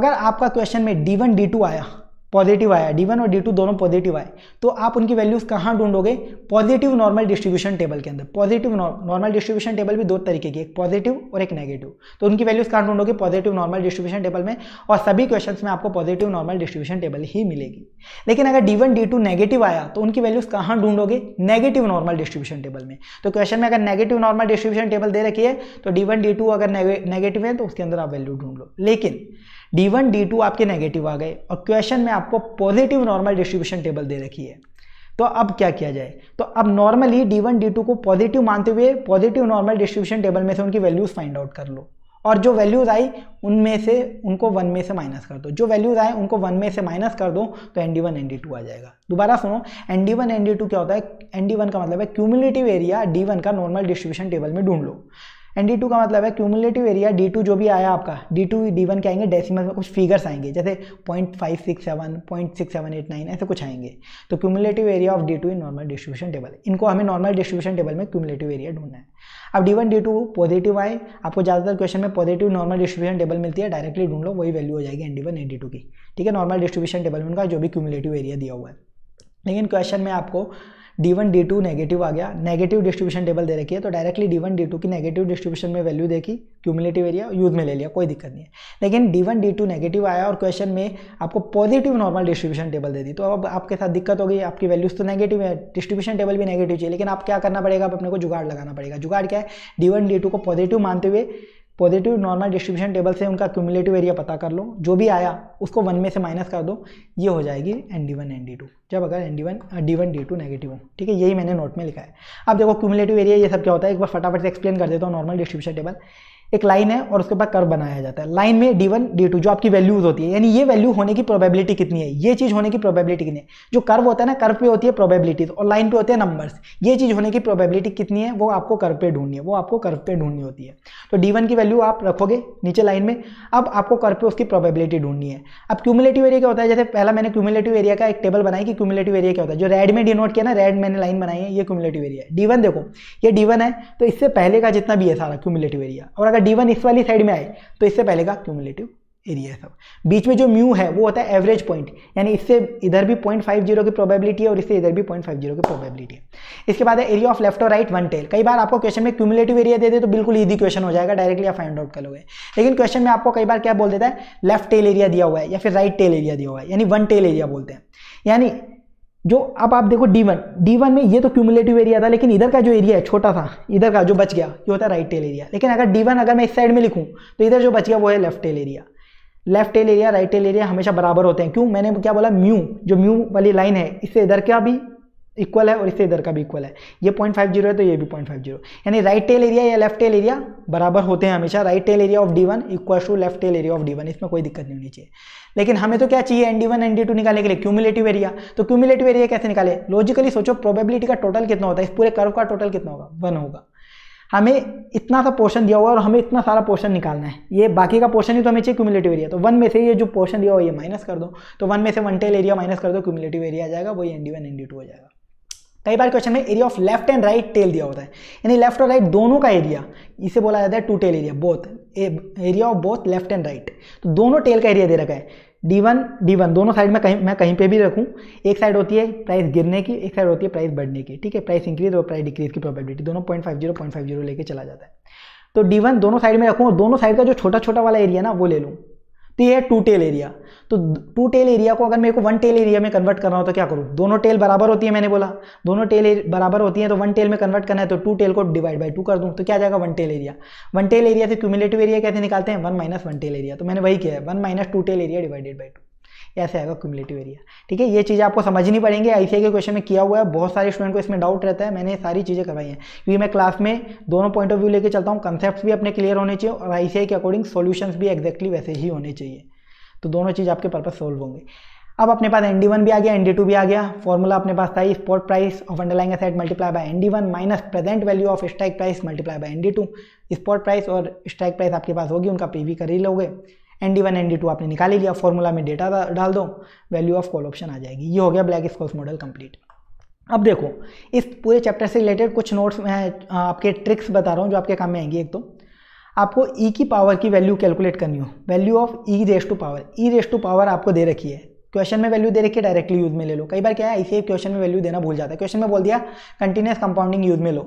अगर आपका क्वेश्चन में डी वन डी टू आया पॉजिटिव आया डी वन और डी टू दोनों पॉजिटिव आए तो आप उनकी वैल्यूज कहाँ ढूंढोगे पॉजिटिव नॉर्मल डिस्ट्रीब्यूशन टेबल के अंदर पॉजिटिव नॉर्मल डिस्ट्रीब्यूशन टेबल भी दो तरीके की एक पॉजिटिव और एक नेगेटिव तो उनकी वैल्यूज कहाँ ढूंढोगे पॉजिटिव नॉर्मल डिस्ट्रीब्यूशन टेबल में और सभी क्वेश्चन में आपको पॉजिटिव नॉर्मल डिस्ट्रीब्यूशन टेबल ही मिलेगी लेकिन अगर D one D two negative आया तो उनकी वैल्यूज कहाँ ढूंढोगे नेगेटिव नॉर्मल डिस्ट्रीब्यूशन टेबल में तो क्वेश्चन में अगर नेगेटिव नॉर्मल डिस्ट्रीब्यूशन टेबल दे रखी है तो डी वन डी टू अगर नेगेटिव है तो उसके अंदर आप वैल्यू ढूंढ लो लेकिन डी वन डी टू आपके नेगेटिव आ गए और क्वेश्चन में आपको पॉजिटिव नॉर्मल डिस्ट्रीब्यूशन टेबल दे रखी है तो अब क्या किया जाए तो अब normally D one D two को पॉजिटिव मानते हुए पॉजिटिव नॉर्मल डिस्ट्रीब्यूशन टेबल में से उनकी वैल्यूज़ फाइंड आउट कर लो और जो वैल्यूज़ आई उनमें से उनको वन में से माइनस कर दो जो वैल्यूज़ आए उनको वन में से माइनस कर दो तो N D one N D two आ जाएगा दोबारा सुनो N D one N D two क्या होता है एन डी वन का मतलब है क्यूमुलेटिव एरिया डी वन का नॉर्मल डिस्ट्रीब्यूशन टेबल में ढूंढ लो एंड डी का मतलब है क्यूमुलेटिव एरिया डी जो भी आया आपका डी टू डी वन के आएंगे डेसिमल में कुछ फिगर्स आएंगे जैसे point five six seven point six seven eight nine ऐसे कुछ आएंगे तो cumulative area of D two in normal distribution table इनको हमें नॉर्मल डिस्ट्रीब्यूशन टेबल में क्यूमुलेटिव एरिया ढूंढना है अब D one D two positive आए आपको ज़्यादातर क्वेश्चन में पॉजिटिव नॉर्मल डिस्ट्रीब्यूशन टेबल मिलती है डायरेक्टली ढूंढ लो वही वैल्यू हो जाएगी N D one N D two की ठीक है नॉर्मल डिस्ट्रीब्यूशन टेबल में उनका जो भी क्यूमुलेटिव एरिया दिया हुआ है लेकिन क्वेश्चन में आपको D one D two negative आ गया नेगेटिव डिस्ट्रीब्यूशन टेबल दे रखी है तो directly D one D two की नेगेटिव डिस्ट्रीब्यूशन में वैल्यू देखी क्यूमुलेटिव एरिया यूथ में ले लिया कोई दिक्कत नहीं है लेकिन D one D two negative आया और क्वेश्चन में आपको पॉजिटिव नॉर्मल डिस्ट्रीब्यूशन टेबल दे दी तो अब आपके साथ दिक्कत हो गई आपकी वैल्यूज तो नेगेटिव है डिस्ट्रीब्यूशन टेबल भी नेगेटिव चाहिए लेकिन आप क्या करना पड़ेगा आप अपने को जुगाड़ लगाना पड़ेगा जुगाड़ क्या है डी वन डी टू को पॉजिटिव मानते हुए पॉजिटिव नॉर्मल डिस्ट्रीब्यूशन टेबल से उनका क्यूमुलेटिव एरिया पता कर लो जो भी आया उसको वन में से माइनस कर दो ये हो जाएगी N D one N D two जब अगर N D one D one D two negative हो ठीक है यही मैंने नोट में लिखा है अब देखो क्यूमुलेटिव एरिया ये सब क्या होता है एक बार फटाफट से एक्सप्लेन कर देता हूँ नॉर्मल डिस्ट्रीब्यूशन टेबल एक लाइन है और उसके बाद कर्व बनाया जाता है लाइन में डी वन डी टू जो आपकी वैल्यूज होती है यानी ये वैल्यू होने की प्रोबेबिलिटी कितनी है ये चीज होने की प्रोबेबिलिटी कितनी है जो कर्व होता है ना कर्व पे होती है प्रोबेबिलिटीज और लाइन पे होते हैं नंबर्स ये चीज होने की प्रोबेबिलिटी कितनी है वो आपको कर्व पे ढूंढनी है वो आपको कर्व पे ढूंढनी होती है तो डी की वैल्यू आप रखोगे नीचे लाइन में अब आपको कर्व पे उसकी प्रोबेबिलिटी ढूंढनी है अब क्यूमुलेटिव एरिया क्या होता है जैसे पहला मैंने क्यूमुलेटिव एरिया का एक टेबल बनाई कि क्यूमुलेटिव एरिया क्या होता है जो रेड में डिनोट किया ना रेड मैंने लाइन बनाई है ये क्यूमुलेटिव एरिया है डी देखो ये डी है तो इससे पहले का जितना भी है सारा क्यूमुलेटिव एरिया और अगर डी इस वाली साइड में आए तो इससे पहले का क्यूमुलेटिव एरिया है सब बीच में जो म्यू है वो होता है एवरेज पॉइंट यानी इससे इधर भी पॉइंट फाइव जीरो की प्रोबेबिलिटी है और इससे इधर भी पॉइंट फाइव जीरो की प्रोबेबिलिटी है इसके बाद है एरिया ऑफ लेफ्ट और राइट वन टेल कई बार आपको क्वेश्चन में क्यूमुलेटिव एरिया दे दे तो बिल्कुल ईजी क्वेश्चन हो जाएगा डायरेक्टली आप फाइंड आउट कर लोगे लेकिन क्वेश्चन में आपको कई बार क्या बोल देता है लेफ्ट टेल एरिया दिया हुआ है या फिर राइट टेल एरिया दिया हुआ है यानी वन टेल एरिया बोलते हैं यानी जो अब आप देखो डी वन डी वन में ये तो क्यूमुलेटिव एरिया था लेकिन इधर का जो एरिया है छोटा था इधर का जो बच गया ये होता है राइट टेल एरिया लेकिन अगर डी वन अगर मैं इस साइड में लिखूँ तो इधर जो बच गया वो है left tail area left tail area right tail area हमेशा बराबर होते हैं क्यों मैंने क्या बोला म्यू जो म्यू वाली लाइन है इससे इधर का भी इक्वल है और इससे इधर का भी इक्वल है ये पॉइंट फाइव जीरो है तो ये भी पॉइंट फाइव जीरो यानी राइट टेल एरिया या लेफ्ट टेल एरिया बराबर होते हैं हमेशा right tail area of D one equal to left tail area of D one इसमें कोई दिक्कत नहीं होनी चाहिए लेकिन हमें तो क्या चाहिए N D one N D two निकालने के लिए क्यूमुलेटिव एरिया तो क्यूमुलेटिव एरिया कैसे निकाले लॉजिकली सोचो प्रोबेबिलिटी का टोटल कितना होता है इस पूरे कर्व का टोटल कितना होगा वन होगा हमें इतना सा पोर्शन दिया हुआ है और हमें इतना सारा पोर्शन निकालना है ये बाकी का पोर्शन ही तो हमें चाहिए क्यूमुलेटिव एरिया तो वन में से ये जो पोर्शन दिया हुआ है ये माइनस कर दो तो वन में से वन टेल एरिया माइनस कर दो क्यूमुलेटिव एरिया आ जाएगा वही N D one N D two हो जाएगा कई बार क्वेश्चन में area of left and right tail दिया होता है यानी लेफ्ट और राइट दोनों का एरिया इसे बोला जाता है two tail area both area of both left and right तो दोनों टेल का एरिया दे रखा है डी वन डी वन दोनों साइड में कहीं मैं कहीं पे भी रखूं एक साइड होती है प्राइस गिरने की एक साइड होती है प्राइस बढ़ने की ठीक है प्राइस इंक्रीज और प्राइस डिक्रीज की प्रोबेबिलिटी दोनों point five zero point five zero लेकर चला जाता है तो डी वन दोनों साइड में रखूँ और दोनों साइड का जो छोटा छोटा वाला एरिया ना वो ले लूँ तो ये है टू टेल एरिया तो टू टेल एरिया को अगर मेरे को वन टेल एरिया में कन्वर्ट करना हो तो क्या करूँ दोनों टेल बराबर होती है मैंने बोला दोनों टेल बराबर होती है तो वन टेल में कन्वर्ट करना है तो टू टेल को डिवाइड बाई टू कर दूँ तो क्या जाएगा one tail area one tail area से क्यूमुलेटिव एरिया कैसे निकालते हैं one minus one tail area तो मैंने वही किया है one minus two tail area divided by two ऐसे आएगा क्यूमुलेटिव एरिया ठीक है ये चीज़ आपको समझनी पड़ेंगे आईसीआई के क्वेश्चन में किया हुआ है बहुत सारे स्टूडेंट को इसमें डाउट रहता है मैंने सारी चीज़ें करवाई हैं क्योंकि मैं क्लास में दोनों पॉइंट ऑफ व्यू लेके चलता हूँ कंसेप्ट भी अपने क्लियर होने चाहिए और आई के अकॉर्डिंग सोल्यूशन भी एक्जैक्टली वैसे ही होने चाहिए तो दोनों चीज़ आपके पर्पज सोल्व होंगे अब अपने पास एन डी वन भी आ गया एन टू भी आ गया फॉर्मूला अपने पास था spot price of underlying asset multiply by N D one minus present value of strike price multiply by N D two spot price और स्ट्राइक प्राइस आपके पास होगी उनका पी वी कर ही लोगे N D one N D two आपने निकाली लिया फॉर्मूला में डेटा डाल दो वैल्यू ऑफ कॉल ऑप्शन आ जाएगी ये हो गया ब्लैक स्कॉल्स मॉडल कंप्लीट अब देखो इस पूरे चैप्टर से रिलेटेड कुछ नोट्स मैं आपके ट्रिक्स बता रहा हूँ जो आपके काम में आएंगी एक तो आपको ई e की पावर की वैल्यू कैलकुलेट करनी हो value of e raise to power e raise to power आपको दे रखी है क्वेश्चन में वैल्यू दे रखी है डायरेक्टली यूज में ले लो कई बार क्या है ऐसे क्वेश्चन में वैल्यू देना भूल जाता है क्वेश्चन में बोल दिया कंटिन्यूस कंपाउंडिंग यूज में लो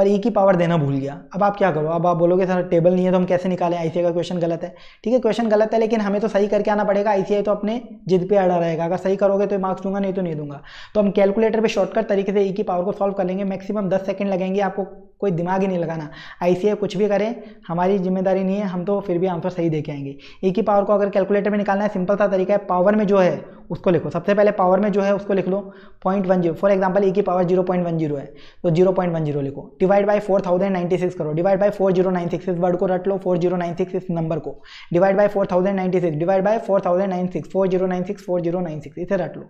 और ई e की पावर देना भूल गया अब आप क्या करो अब आप बोलोगे सर टेबल नहीं है तो हम कैसे निकालें आई का क्वेश्चन गलत है ठीक है क्वेश्चन गलत है लेकिन हमें तो सही करके आना पड़ेगा आई तो अपने जिद पे अड़ा रहेगा अगर सही करोगे तो मार्क्स दूंगा नहीं तो नहीं दूंगा तो हम कैलकुलेटर पर शॉर्टकट तरीके से ई e की पावर को सॉल्व कर लेंगे मैक्सिमम दस सेकंड लगेंगे आपको कोई दिमाग ही नहीं लगाना आई कुछ भी करें हमारी जिम्मेदारी नहीं है हम तो फिर भी आंसर सही दे के आएंगे ए की पावर को अगर कैलकुलेटर में निकालना है सिंपल सा तरीका है पावर में जो है उसको लिखो सबसे पहले पावर में जो है उसको लिख लो point one zero for example e की power zero point one zero है तो जीरो पॉइंट वन जीरो लिखो divide by four thousand ninety six करो divide by four zero nine six इस वर्ड को रट लो फोर जीरो नाइन सिक्स इस नंबर को divide by four thousand ninety six divide by four thousand nine six four zero nine six four zero nine six इसे रट लो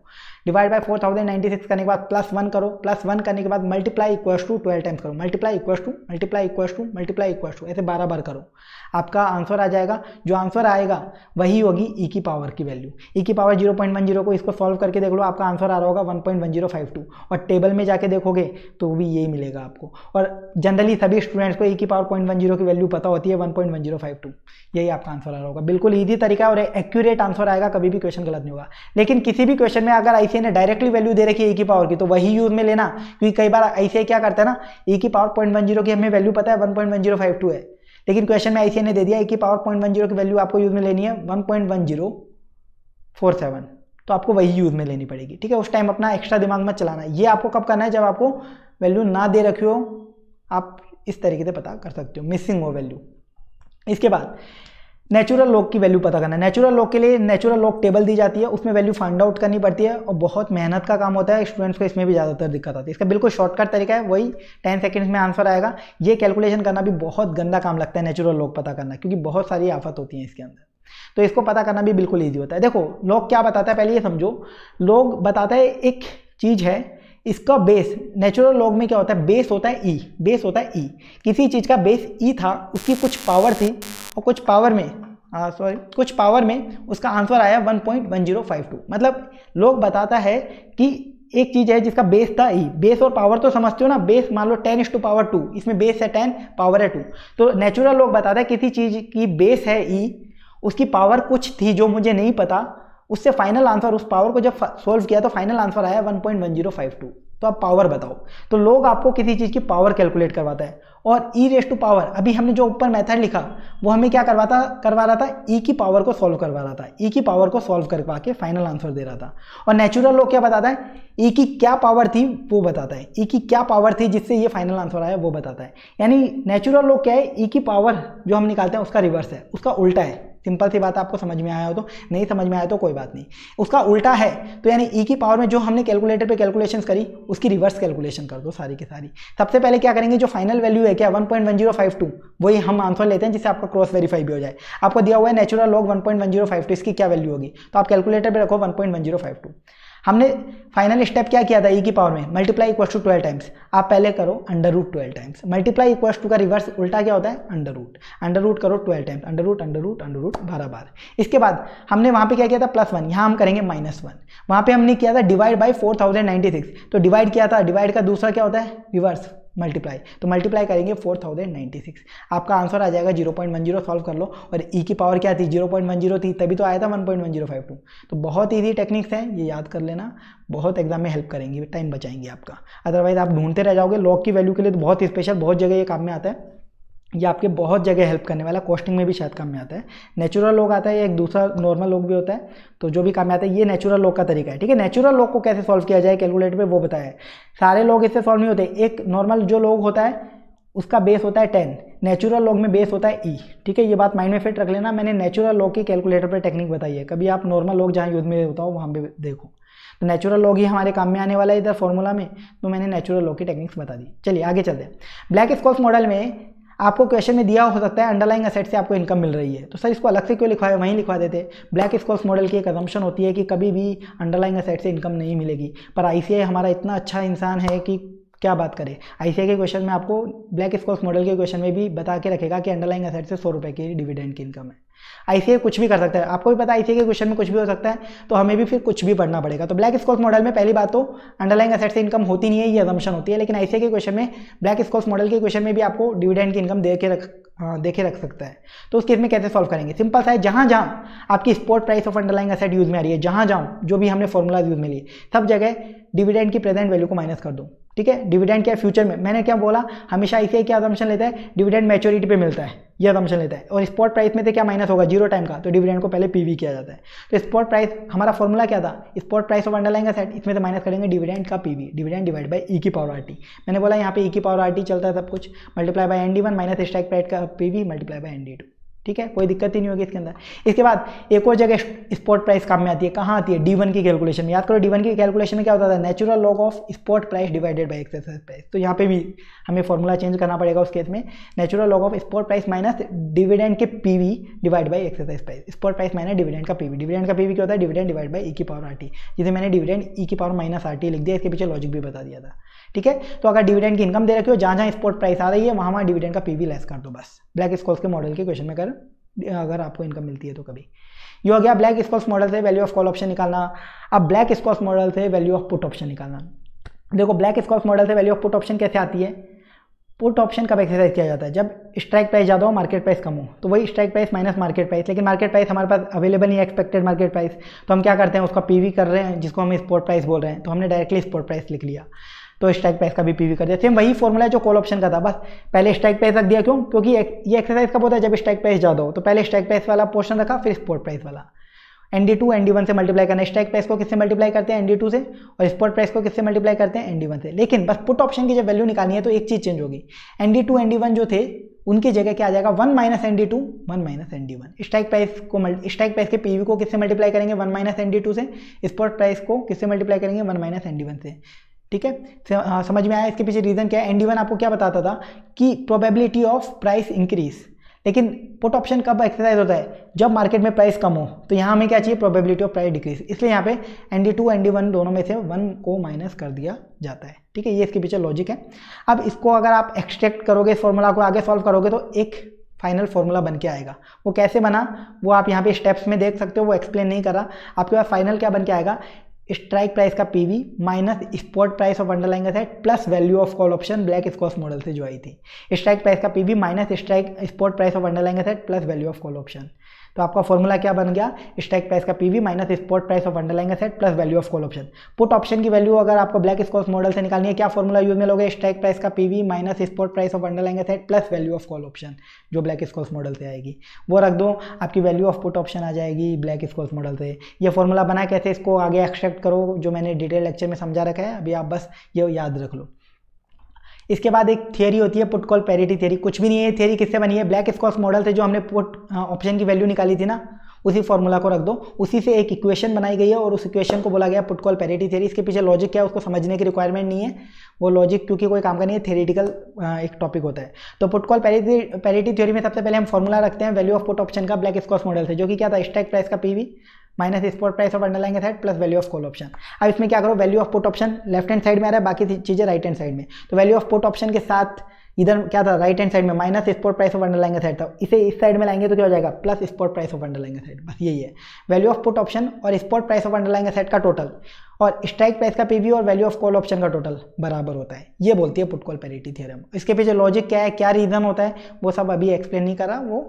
divide by four thousand ninety six करने के बाद plus one करो plus one करने के बाद multiply equal to twelve times करो multiply equal to multiply equal to multiply equal to ऐसे बारह बार करो आपका आंसर आ जाएगा जो आंसर आएगा वही होगी ई e की पावर की वैल्यू ई e की power zero point one zero को इसको सॉल्व करके देख लो आपका आंसर आ रहा होगा one point one zero five two और टेबल में जाके देखोगे तो भी यही मिलेगा आपको और जनरली सभी स्टूडेंट्स को ई e की पावर पॉइंट वन जीरो की वैल्यू पता होती है one point one zero five two यही आपका आंसर आ रहा होगा बिल्कुल ईजी तरीका और एक्यूरेट आंसर आएगा कभी भी क्वेश्चन गलत नहीं होगा लेकिन किसी भी क्वेश्चन में अगर आई ने डायरेक्टली वैल्यू दे रखी है ई की पावर की तो वही यूज में लेना क्योंकि कई बार आई क्या करता है ना ई की पावर पॉइंट वन जीरो की हमें वैल्यू पता है one point one zero five two है लेकिन क्वेश्चन में आई ने दे दिया कि पावर पॉइंट वन जीरो की वैल्यू आपको यूज़ में लेनी है one point one zero four seven तो आपको वही यूज़ में लेनी पड़ेगी ठीक है उस टाइम अपना एक्स्ट्रा दिमाग में चलाना ये आपको कब करना है जब आपको वैल्यू ना दे रखी हो आप इस तरीके से पता कर सकते हो मिसिंग हो वैल्यू इसके बाद नेचुरल लॉग की वैल्यू पता करना नेचुरल लॉग के लिए नेचुरल लॉग टेबल दी जाती है उसमें वैल्यू फाइंड आउट करनी पड़ती है और बहुत मेहनत का काम होता है स्टूडेंट्स को इसमें भी ज़्यादातर दिक्कत आती है इसका बिल्कुल शॉर्टकट तरीका है वही टेन सेकेंड्स में आंसर आएगा ये कैलकुलेशन करना भी बहुत गंदा काम लगता है नेचुरल लॉग पता करना क्योंकि बहुत सारी आफत होती है इसके अंदर तो इसको पता करना भी बिल्कुल ईजी होता है देखो लॉग क्या बताता है पहले ये समझो लोग बताता है एक चीज़ है इसका बेस नेचुरल लॉग में क्या होता है बेस होता है ई e, बेस होता है ई e. किसी चीज़ का बेस ई e था उसकी कुछ पावर थी और कुछ पावर में सॉरी हाँ, कुछ पावर में उसका आंसर आया 1.1052 मतलब लोग बताता है कि एक चीज़ है जिसका बेस था ई बेस और पावर तो समझते हो ना बेस मान लो ten is two power two इसमें बेस है टेन पावर है टू तो नेचुरल लोग बताता है किसी चीज़ की बेस है ई उसकी पावर कुछ थी जो मुझे नहीं पता उससे फाइनल आंसर उस पावर को जब सोल्व किया तो फाइनल आंसर आया one one point zero five two तो आप पावर बताओ तो लोग आपको किसी चीज़ की पावर कैलकुलेट करवाता है और ई रेस टू पावर अभी हमने जो ऊपर मेथड लिखा वो हमें क्या करवाता करवा रहा था ई e की पावर को सॉल्व करवा रहा था ई e की पावर को सॉल्व करवा के फाइनल आंसर दे रहा था और नेचुरल लोग क्या बताता है ई e की क्या पावर थी वो बताता है ई e की क्या पावर थी जिससे ये फाइनल आंसर आया वो बताता है यानी नेचुरल लोग क्या है ई e की पावर जो हम निकालते हैं उसका रिवर्स है उसका उल्टा है सिंपल सी बात आपको समझ में आया हो तो नहीं समझ में आया तो कोई बात नहीं उसका उल्टा है तो यानी ई e की पावर में जो हमने कैलकुलेटर पे कैलकुलेशंस करी उसकी रिवर्स कैलकुलेशन कर दो सारी की सारी सबसे पहले क्या करेंगे जो फाइनल वैल्यू है क्या टू वही हम आंसर लेते हैं जिससे आपका क्रॉस वेरीफाई भी हो जाए आपको दिया हुआ है नेचुरल लॉग टू इसकी क्या वैल्यू होगी तो आप कैलकुलेटर पर रखो टू हमने फाइनल स्टेप क्या किया था ई e की पावर में multiply equals to twelve times आप पहले करो under root twelve times multiply equals to का रिवर्स उल्टा क्या होता है अंडर रूट अंडर रूट करो twelve times under root under root under root बारह बार इसके बाद हमने वहाँ पे क्या किया था प्लस वन यहाँ हम करेंगे माइनस वन वहाँ पर हमने किया था divide by four thousand ninety six तो डिवाइड किया था डिवाइड का दूसरा क्या होता है रिवर्स मल्टीप्लाई तो मल्टीप्लाई करेंगे फोर थाउजेंड नाइन्टी सिक्स आपका आंसर आ जाएगा zero point one zero solve कर लो और ई e की पावर क्या थी जीरो पॉइंट वन जीरो थी तभी तो आया था one point one zero five two तो बहुत ईजी टेक्निक्स हैं ये याद कर लेना बहुत एग्जाम में हेल्प करेंगी टाइम बचाएंगे आपका अदरवाइज आप ढूंढते रह जाओगे लॉक की वैल्यू के लिए तो बहुत स्पेशल बहुत जगह ये काम में आता है ये आपके बहुत जगह हेल्प करने वाला कॉस्टिंग में भी शायद काम में आता है नेचुरल लोग आता है या एक दूसरा नॉर्मल लोग भी होता है तो जो भी काम में आता है ये नेचुरल लोग का तरीका है ठीक है नेचुरल लोग को कैसे सॉल्व किया जाए कैलकुलेटर पे वो बताया है सारे लोग इससे सॉल्व नहीं होते एक नॉर्मल जो लोग होता है उसका बेस होता है टेन नेचुरल लॉग में बेस होता है ई e, ठीक है ये बात माइंड में फिट रख लेना मैंने नेचुरल लॉग की कैलकुलेटर पर टेक्निक बताई है कभी आप नॉर्मल लोग जहाँ यूज में होता हो वहाँ पर देखो तो नेचुरल लॉग ही हमारे काम में आने वाला है इधर फॉर्मूला में तो मैंने नेचुरल लॉग की टेक्निक्स बता दी चलिए आगे चलते हैं ब्लैक स्कॉस मॉडल में आपको क्वेश्चन में दिया हो सकता है अंडरलाइंग असेट से आपको इनकम मिल रही है तो सर इसको अलग से क्यों लिखवाया वहीं लिखवा देते ब्लैक स्कॉस मॉडल की एक अजम्पन होती है कि कभी भी अंडरलाइंग असेट से इनकम नहीं मिलेगी पर आई हमारा इतना अच्छा इंसान है कि क्या बात करें आईसीआई के क्वेश्चन में आपको ब्लैक स्कॉस मॉडल के क्वेश्चन में भी बता के रखेगा कि अंडरलाइंग असेट से सौ रुपये की डिविडेंड की इनकम है आईसीआई कुछ भी कर सकता है आपको भी पता है आई के क्वेश्चन में कुछ भी हो सकता है तो हमें भी फिर कुछ भी पढ़ना पड़ेगा तो ब्लैक स्कॉल्स मॉडल में पहली बात तो अंडरलाइन असेट से इनकम होती नहीं है ये अजम्पन होती है लेकिन आईसीए के क्वेश्चन में ब्लैक स्कॉल्स मॉडल के क्वेश्चन में भी आपको डिविडेंड की इनकम देखे रख हाँ, देखे रख सकता है तो उस केस में कैसे सॉल्व करेंगे सिंपल सा है जहाँ जहाँ आपकी spot price of underlying asset use में आ रही है जहाँ जहाँ जो भी हमने फॉर्मूलाज यूज़ में लिए सब जगह डिविडेंड की प्रेजेंट वैल्यू को माइनस कर दो ठीक है डिविडेंड क्या फ्यूचर में मैंने क्या बोला हमेशा ऐसे क्या अजम्पन लेता है डिविडेंड मैच्योरिटी पे मिलता है ये समझ लेता है और स्पॉट प्राइस में से तो क्या माइनस होगा जीरो टाइम का तो डिविडेंड को पहले पीवी किया जाता है तो स्पॉट प्राइस हमारा फॉर्मूला क्या था spot price of underlying asset इसमें से माइनस करेंगे डिविडेंड का पीवी डिविडेंड डिवाइड बाई ई की पावर आर टी मैंने बोला यहाँ पे ई e की पावर आर टी चलता है सब कुछ multiply by N D one minus strike price का PV multiply by N D two ठीक है कोई दिक्कत ही नहीं होगी इसके अंदर इसके बाद एक और जगह स्पॉट प्राइस काम में आती है कहाँ आती है डी वन की कैलकुलेशन में याद करो डी की कैलकुलेशन में क्या होता था natural log of spot price divided by exercise price तो यहाँ पे भी हमें फॉर्मूला चेंज करना पड़ेगा उस केस में natural log of spot price minus dividend के P V divide by exercise price spot price minus dividend का पी डिविडेंड का पी क्या होता है डिविडेंड डिवाइड बाई ई की पावर आर टी जिसे मैंने डिविडेंड ई की पावर माइनस आर टी लिख दिया इसके पीछे लॉजिक भी बता दिया था ठीक है तो अगर डिविडेंड की इनकम दे रखी हो जहाँ जहाँ स्पॉट प्राइस आ रही है वहाँ वहाँ डिविडेंड का पीवी लेस कर दो बस ब्लैक स्कॉल्स के मॉडल के क्वेश्चन में कर अगर आपको इनकम मिलती है तो कभी यो हो गया ब्लैक स्कॉल्स मॉडल से वैल्यू ऑफ कॉल ऑप्शन निकालना अब ब्लैक स्कॉल्स मॉडल से वैल्यू ऑफ पुट ऑप्शन निकालना देखो ब्लैक स्कॉल्स मॉडल से वैल्यू ऑफ पुट ऑप्शन कैसे आती है पुट ऑप्शन कब एक्सरसाइज किया जाता है जब स्ट्राइक प्राइस ज़्यादा हो मार्केट प्राइस कम हो तो वही strike price minus market price लेकिन मार्केट प्राइस हमारे पास अवेलेबल नहीं है एक्सपेक्टेड मार्केट प्राइस तो हम क्या करते हैं उसका पीवी कर रहे हैं जिसको हम स्पोर्ट प्राइस बोल रहे हैं तो हमने डायरेक्टली स्पोर्ट प्राइस लिख लिया तो स्ट्राइक प्राइस का भी पीवी कर दिया सेम वही फॉर्मूला है जो कॉल ऑप्शन का था बस पहले स्ट्राइक प्राइस रख दिया क्यों क्योंकि ये एक्सरसाइज कब होता है जब स्ट्राइक प्राइस ज़्यादा हो तो पहले स्ट्राइक प्राइस वाला पोर्शन रखा फिर स्पोर्ट प्राइस वाला एनडी टू एनडी वन से मल्टीप्लाई करना स्ट्राइक प्राइस को किससे मल्टीप्लाई करते हैं एन डी टू से और स्पॉट प्राइस को किससे मल्टीप्लाई करते हैं एनडी वन से लेकिन बस पुट ऑप्शन की जब वैल्यू निकालनी है तो एक चीज़ चेंज होगी N D two N D one जो थे उनकी जगह क्या आ जाएगा one minus N D two one minus N D one strike price को स्ट्राइक प्राइस के पी वी को किससे मल्टीप्लाई करेंगे वन माइनस एनडी टू से स्पॉट प्राइस को किससे मल्टीप्लाई करेंगे वन माइनस एनडी वन से ठीक है हाँ, समझ में आया इसके पीछे रीज़न क्या है एन वन आपको क्या बताता था कि प्रोबेबिलिटी ऑफ प्राइस इंक्रीज लेकिन पुट ऑप्शन कब एक्सरसाइज होता है जब मार्केट में प्राइस कम हो तो यहाँ हमें क्या चाहिए प्रोबेबिलिटी ऑफ प्राइस डिक्रीज इसलिए यहाँ पे N D two N D one दोनों में से वन को माइनस कर दिया जाता है ठीक है ये इसके पीछे लॉजिक है अब इसको अगर आप एक्सट्रैक्ट करोगे इस फॉर्मूला को आगे सॉल्व करोगे तो एक फाइनल फॉर्मूला बन के आएगा वो कैसे बना वो आप यहाँ पे स्टेप्स में देख सकते हो वो एक्सप्लेन नहीं करा आपके पास फाइनल क्या बन के आएगा स्ट्राइक प्राइस का PV minus spot price of underlying asset plus value of call option Black Scholes model से जो आई थी स्ट्राइक प्राइस का PV minus strike spot price of underlying asset plus value of call option तो आपका formula क्या बन गया स्टैक प्राइस का PV minus spot price of underlying asset plus value of call option put option की value अगर आपको Black Scholes model से निकालनी है क्या फॉर्मूला यूज में लोगे स्टैक प्राइस का PV minus spot price of underlying asset plus value of call option जो ब्लैक स्कॉस मॉडल से आएगी वो रख दो आपकी वैल्यू ऑफ पुट ऑप्शन आ जाएगी ब्लैक स्कॉस मॉडल से ये फॉर्मूला बना कैसे इसको आगे एक्सट्रैक्ट करो जो मैंने डिटेल लेक्चर में समझा रखा है अभी आप बस ये याद रख लो इसके बाद एक थियरी होती है पुट कॉल पैरिटी थियरी कुछ भी नहीं है थियरी किससे बनी है ब्लैक स्कॉस मॉडल से जो हमने पुट ऑप्शन की वैल्यू निकाली थी ना उसी फॉर्मूला को रख दो उसी से एक इक्वेशन बनाई गई है और उस इक्वेशन को बोला गया पुट कॉल पैरिटी थियरी इसके पीछे लॉजिक क्या है उसको समझने की रिक्वायरमेंट नहीं है वो लॉजिक क्योंकि कोई काम का नहीं है थेरेटिकल एक टॉपिक होता है तो पुट कॉल पैरिटी थ्योरी में सबसे पहले हम फॉर्मूला रखते हैं वैल्यू ऑफ पुट ऑप्शन का ब्लैक स्कॉस मॉडल से जो कि क्या था स्टैक प्राइस का P minus spot price of underlying asset plus value of call option अब इसमें क्या करो value of put option left hand side में आ रहा है बाकी चीज़ें राइट हैंड साइड में तो वैल्यू ऑफ पुट ऑप्शन के साथ इधर क्या था राइट हैंड साइड में minus spot price of underlying asset था इसे इस साइड में लाएंगे तो क्या हो जाएगा plus spot price of underlying asset बस यही है वैल्यू ऑफ पुट ऑप्शन और spot price of underlying asset का टोटल और स्ट्राइक प्राइस का पीवी और वैल्यू ऑफ कॉल ऑप्शन का टोटल बराबर होता है ये बोलती है पुट कॉल पेरिटी थियरम इसके पीछे लॉजिक क्या है क्या रीज़न होता है वो सब अभी एक्सप्लेन नहीं करा वो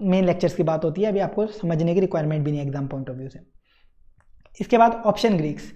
मेन लेक्चर्स की बात होती है अभी आपको समझने की रिक्वायरमेंट भी नहीं एग्जाम पॉइंट ऑफ व्यू से इसके बाद ऑप्शन ग्रीक्स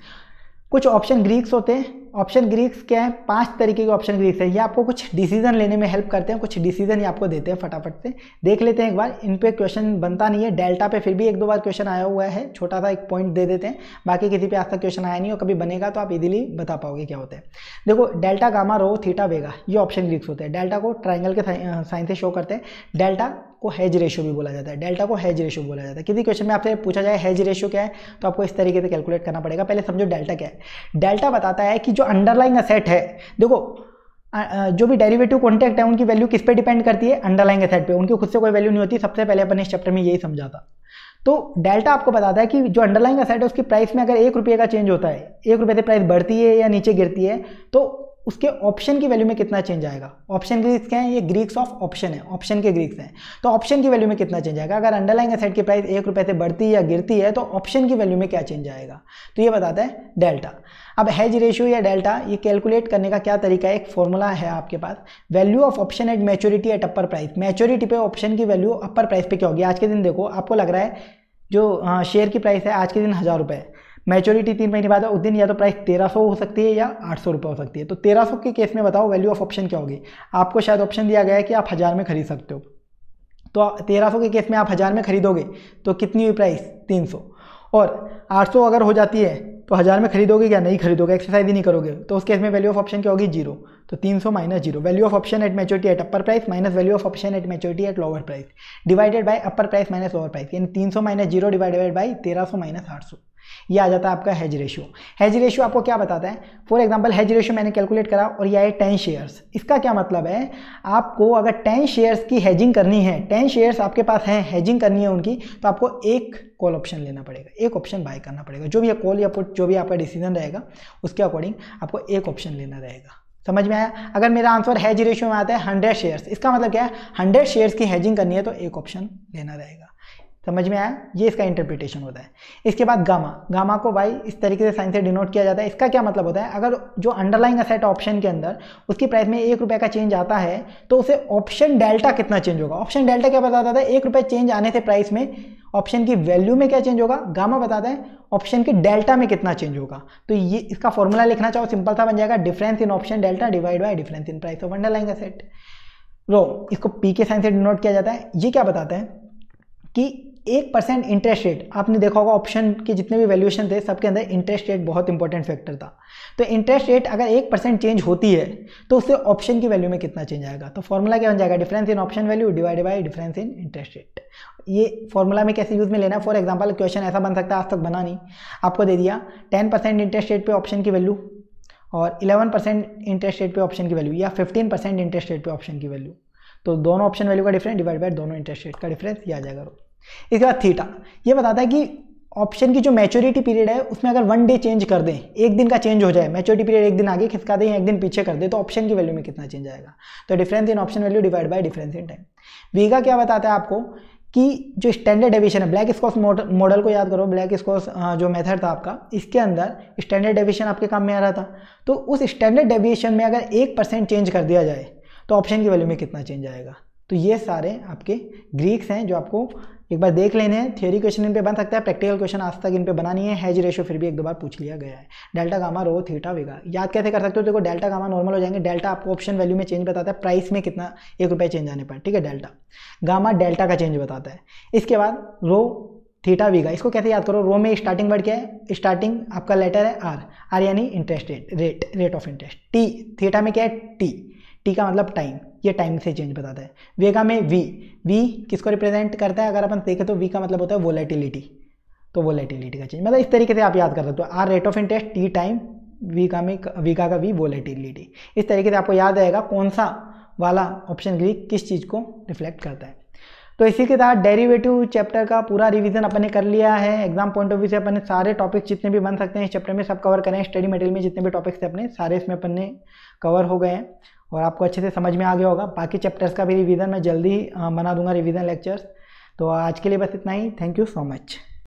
कुछ ऑप्शन ग्रीक्स होते हैं ऑप्शन ग्रीक्स क्या है पांच तरीके के ऑप्शन ग्रीक्स है ये आपको कुछ डिसीजन लेने में हेल्प करते हैं कुछ डिसीजन ये आपको देते हैं फटाफट से देख लेते हैं एक बार इन पे क्वेश्चन बनता नहीं है डेल्टा पे फिर भी एक दो बार क्वेश्चन आया हुआ है छोटा सा एक पॉइंट दे देते हैं बाकी किसी पे आज तक क्वेश्चन आया नहीं हो कभी बनेगा तो आप इजिली बता पाओगे क्या होता है देखो delta gamma rho theta vega ये ऑप्शन ग्रीक्स होते हैं डेल्टा को ट्राइंगल के साइन से शो करते हैं डेल्टा को हैज रेशियो भी बोला जाता है डेल्टा को हैज रेशियो बोला जाता है किसी क्वेश्चन में आपसे पूछा जाए हैज रेशियो क्या है तो आपको इस तरीके से कैलकुलेट करना पड़ेगा पहले समझो डेल्टा क्या है डेल्टा बताता है कि जो जो अंडरलाइंग असेट है देखो जो भी डेरिवेटिव कॉन्टैक्ट है उनकी वैल्यू किस पे डिपेंड करती है अंडरलाइंग असेट पे उनकी खुद से कोई वैल्यू नहीं होती सबसे पहले अपने इस चैप्टर में यही समझा था तो डेल्टा आपको बताता है कि जो अंडरलाइंग असेट है उसकी प्राइस में अगर एक रुपये का चेंज होता है एक रुपये से प्राइस बढ़ती है या नीचे गिरती है तो उसके ऑप्शन की वैल्यू में कितना चेंज आएगा ऑप्शन ग्रीक्स क्या है ये ग्रीक्स ऑफ ऑप्शन है ऑप्शन के ग्रीक्स हैं तो ऑप्शन की वैल्यू में कितना चेंज आएगा अगर अंडरलाइंग असेट की प्राइस एक रुपये से बढ़ती या गिरती है तो ऑप्शन की वैल्यू में क्या चेंज आएगा तो ये बताता है डेल्टा अब हैज रेशियो या डेल्टा ये कैलकुलेट करने का क्या तरीका है एक फॉर्मूला है आपके पास value of option at maturity at upper price maturity पे ऑप्शन की वैल्यू अपर प्राइस पे क्या होगी आज के दिन देखो आपको लग रहा है जो शेयर हाँ, की प्राइस है आज के दिन हज़ार रुपये मैच्योरिटी तीन महीने बाद उस दिन या तो प्राइस तेरह सौ हो सकती है या आठ सौ रुपये हो सकती है तो तेरह सौ के केस में बताओ वैल्यू ऑफ ऑप्शन क्या होगी आपको शायद ऑप्शन दिया गया है कि आप हज़ार में खरीद सकते हो तो तेरह सौ के केस में आप हज़ार में खरीदोगे तो कितनी हुई प्राइस तीन सौ और आठ सौ अगर हो जाती है तो हज़ार में खरीदोगे या नहीं खरीदोगे एक्सरसाइज ही नहीं करोगे तो उस केस में वैल्यू ऑफ ऑप्शन क्या होगी जीरो तो तीन सौ minus zero value of option at maturity at upper price minus value of option at maturity at lower price divided by upper price minus lower price यानी तीन सौ minus zero divided by तेरह सौ minus आठ सौ ये आ जाता है आपका हेज रेशियो हेज रेशियो आपको क्या बताता है फॉर एग्जांपल हेज रेशियो मैंने कैलकुलेट करा और ये आए टेन शेयर्स इसका क्या मतलब है आपको अगर टेन शेयर्स की हेजिंग करनी है टेन शेयर्स आपके पास हैं हेजिंग करनी है उनकी तो आपको एक कॉल ऑप्शन लेना पड़ेगा एक ऑप्शन बाय करना पड़ेगा जो भी कॉल या पुट जो भी आपका डिसीजन रहेगा उसके अकॉर्डिंग आपको एक ऑप्शन लेना रहेगा समझ में आया अगर मेरा आंसर हैज रेशियो में आता है हंड्रेड शेयर्स इसका मतलब क्या है हंड्रेड शेयर्स की हैजिंग करनी है तो एक ऑप्शन लेना रहेगा समझ में आया ये इसका इंटरप्रिटेशन होता है इसके बाद गामा गामा को भाई इस तरीके से साइन से डिनोट किया जाता है इसका क्या मतलब होता है अगर जो अंडरलाइंग असेट ऑप्शन के अंदर उसकी प्राइस में एक रुपये का चेंज आता है तो उसे ऑप्शन डेल्टा कितना चेंज होगा ऑप्शन डेल्टा क्या बताता है एक रुपये चेंज आने से प्राइस में ऑप्शन की वैल्यू में क्या चेंज होगा गामा बताता है ऑप्शन के डेल्टा में कितना चेंज होगा तो ये इसका फॉर्मूला लिखना चाहो सिंपल सा बन जाएगा difference in option delta divide by difference in price of underlying asset rho इसको पी के साइन से डिनोट किया जाता है ये क्या बताता है कि एक परसेंट इंटरेस्ट रेट आपने देखा होगा ऑप्शन के जितने भी वैल्यूएशन थे सबके अंदर इंटरेस्ट रेट बहुत इंपॉर्टेंट फैक्टर था तो इंटरेस्ट रेट अगर एक परसेंट चेंज होती है तो उससे ऑप्शन की वैल्यू में कितना चेंज आएगा तो फॉर्मूला क्या बन जाएगा difference in option value divide by difference in interest rate ये फॉर्मूला में कैसे यूज़ में लेना फॉर एग्जाम्पल क्वेश्चन ऐसा बन सकता है आज तक बना नहीं आपको दे दिया टेन परसेंट इंटरेस्ट रेट पे ऑप्शन की वैल्यू और इलेवन परसेंट इंटरेस्ट रेट पे ऑप्शन की वैल्यू या फिफ्टीन परसेंट इंटरेस्ट रेट पे ऑप्शन की वैल्यू तो दोनों ऑप्शन वैल्यू का डिफरेंस डिवाइड बाय दोनों इंटरेस्ट रेट का डिफरेंस ये आ जाएगा इसके बाद थीटा ये बताता है कि ऑप्शन की जो मैच्योरिटी पीरियड है उसमें अगर वन डे चेंज कर दें एक दिन का चेंज हो जाए मैच्योरिटी पीरियड एक दिन आगे खिसका दें या एक दिन पीछे कर दें तो ऑप्शन की वैल्यू में कितना चेंज आएगा तो difference in option value divide by difference in time vega क्या बताता है आपको कि जो स्टैंडर्ड डेविएशन है ब्लैक स्कॉस मॉडल को याद करो ब्लैक स्कॉस जो मेथड था आपका इसके अंदर स्टैंडर्ड डेविएशन आपके काम में आ रहा था तो उस स्टैंडर्ड डेविएशन में अगर एक परसेंट चेंज कर दिया जाए तो ऑप्शन की वैल्यू में कितना चेंज आएगा तो ये सारे आपके ग्रीक्स हैं जो आपको एक बार देख लेने थियोरी थ्योरी क्वेश्चन इन पे बन सकता है प्रैक्टिकल क्वेश्चन आज तक इन पे बना नहीं है हैज रेशो फिर भी एक दो बार पूछ लिया गया है delta gamma rho theta vega याद कैसे कर सकते हो देखो डेल्टा गामा नॉर्मल हो जाएंगे डेल्टा आपको ऑप्शन वैल्यू में चेंज बताता है प्राइस में कितना एक रुपये चेंज आने पर ठीक है डेल्टा गामा डेल्टा का चेंज बताता है इसके बाद रो थीटा वीगा इसको कैसे याद करो रो में स्टार्टिंग वर्ड क्या है स्टार्टिंग आपका लेटर है आर आर यानी interest rate rate rate of interest T theta में क्या है टी टी का मतलब टाइम ये टाइम से चेंज बताता है वेगा में वी वी किसको रिप्रेजेंट करता है अगर अपन देखें तो वी का मतलब होता है वोलेटिलिटी तो वोलेटिलिटी का चेंज मतलब इस तरीके से आप याद कर सकते हो R rate of interest T time V का में वी का वी वोलेटिलिटी इस तरीके से आपको याद आएगा कौन सा वाला ऑप्शन ग्री किस चीज़ को रिफ्लेक्ट करता है तो इसी के साथ डेरिवेटिव चैप्टर का पूरा रिवीजन अपने कर लिया है एग्जाम पॉइंट ऑफ व्यू से अपने सारे टॉपिक्स जितने भी बन सकते हैं इस चैप्टर में सब कवर करें स्टडी मटेरियल में जितने भी टॉपिक्स थे अपने सारे इसमें अपने कवर हो गए हैं और आपको अच्छे से समझ में आ गया होगा बाकी चैप्टर्स का भी रिवीजन मैं जल्दी हाँ, बना दूंगा रिवीजन लेक्चर्स तो आज के लिए बस इतना ही थैंक यू सो मच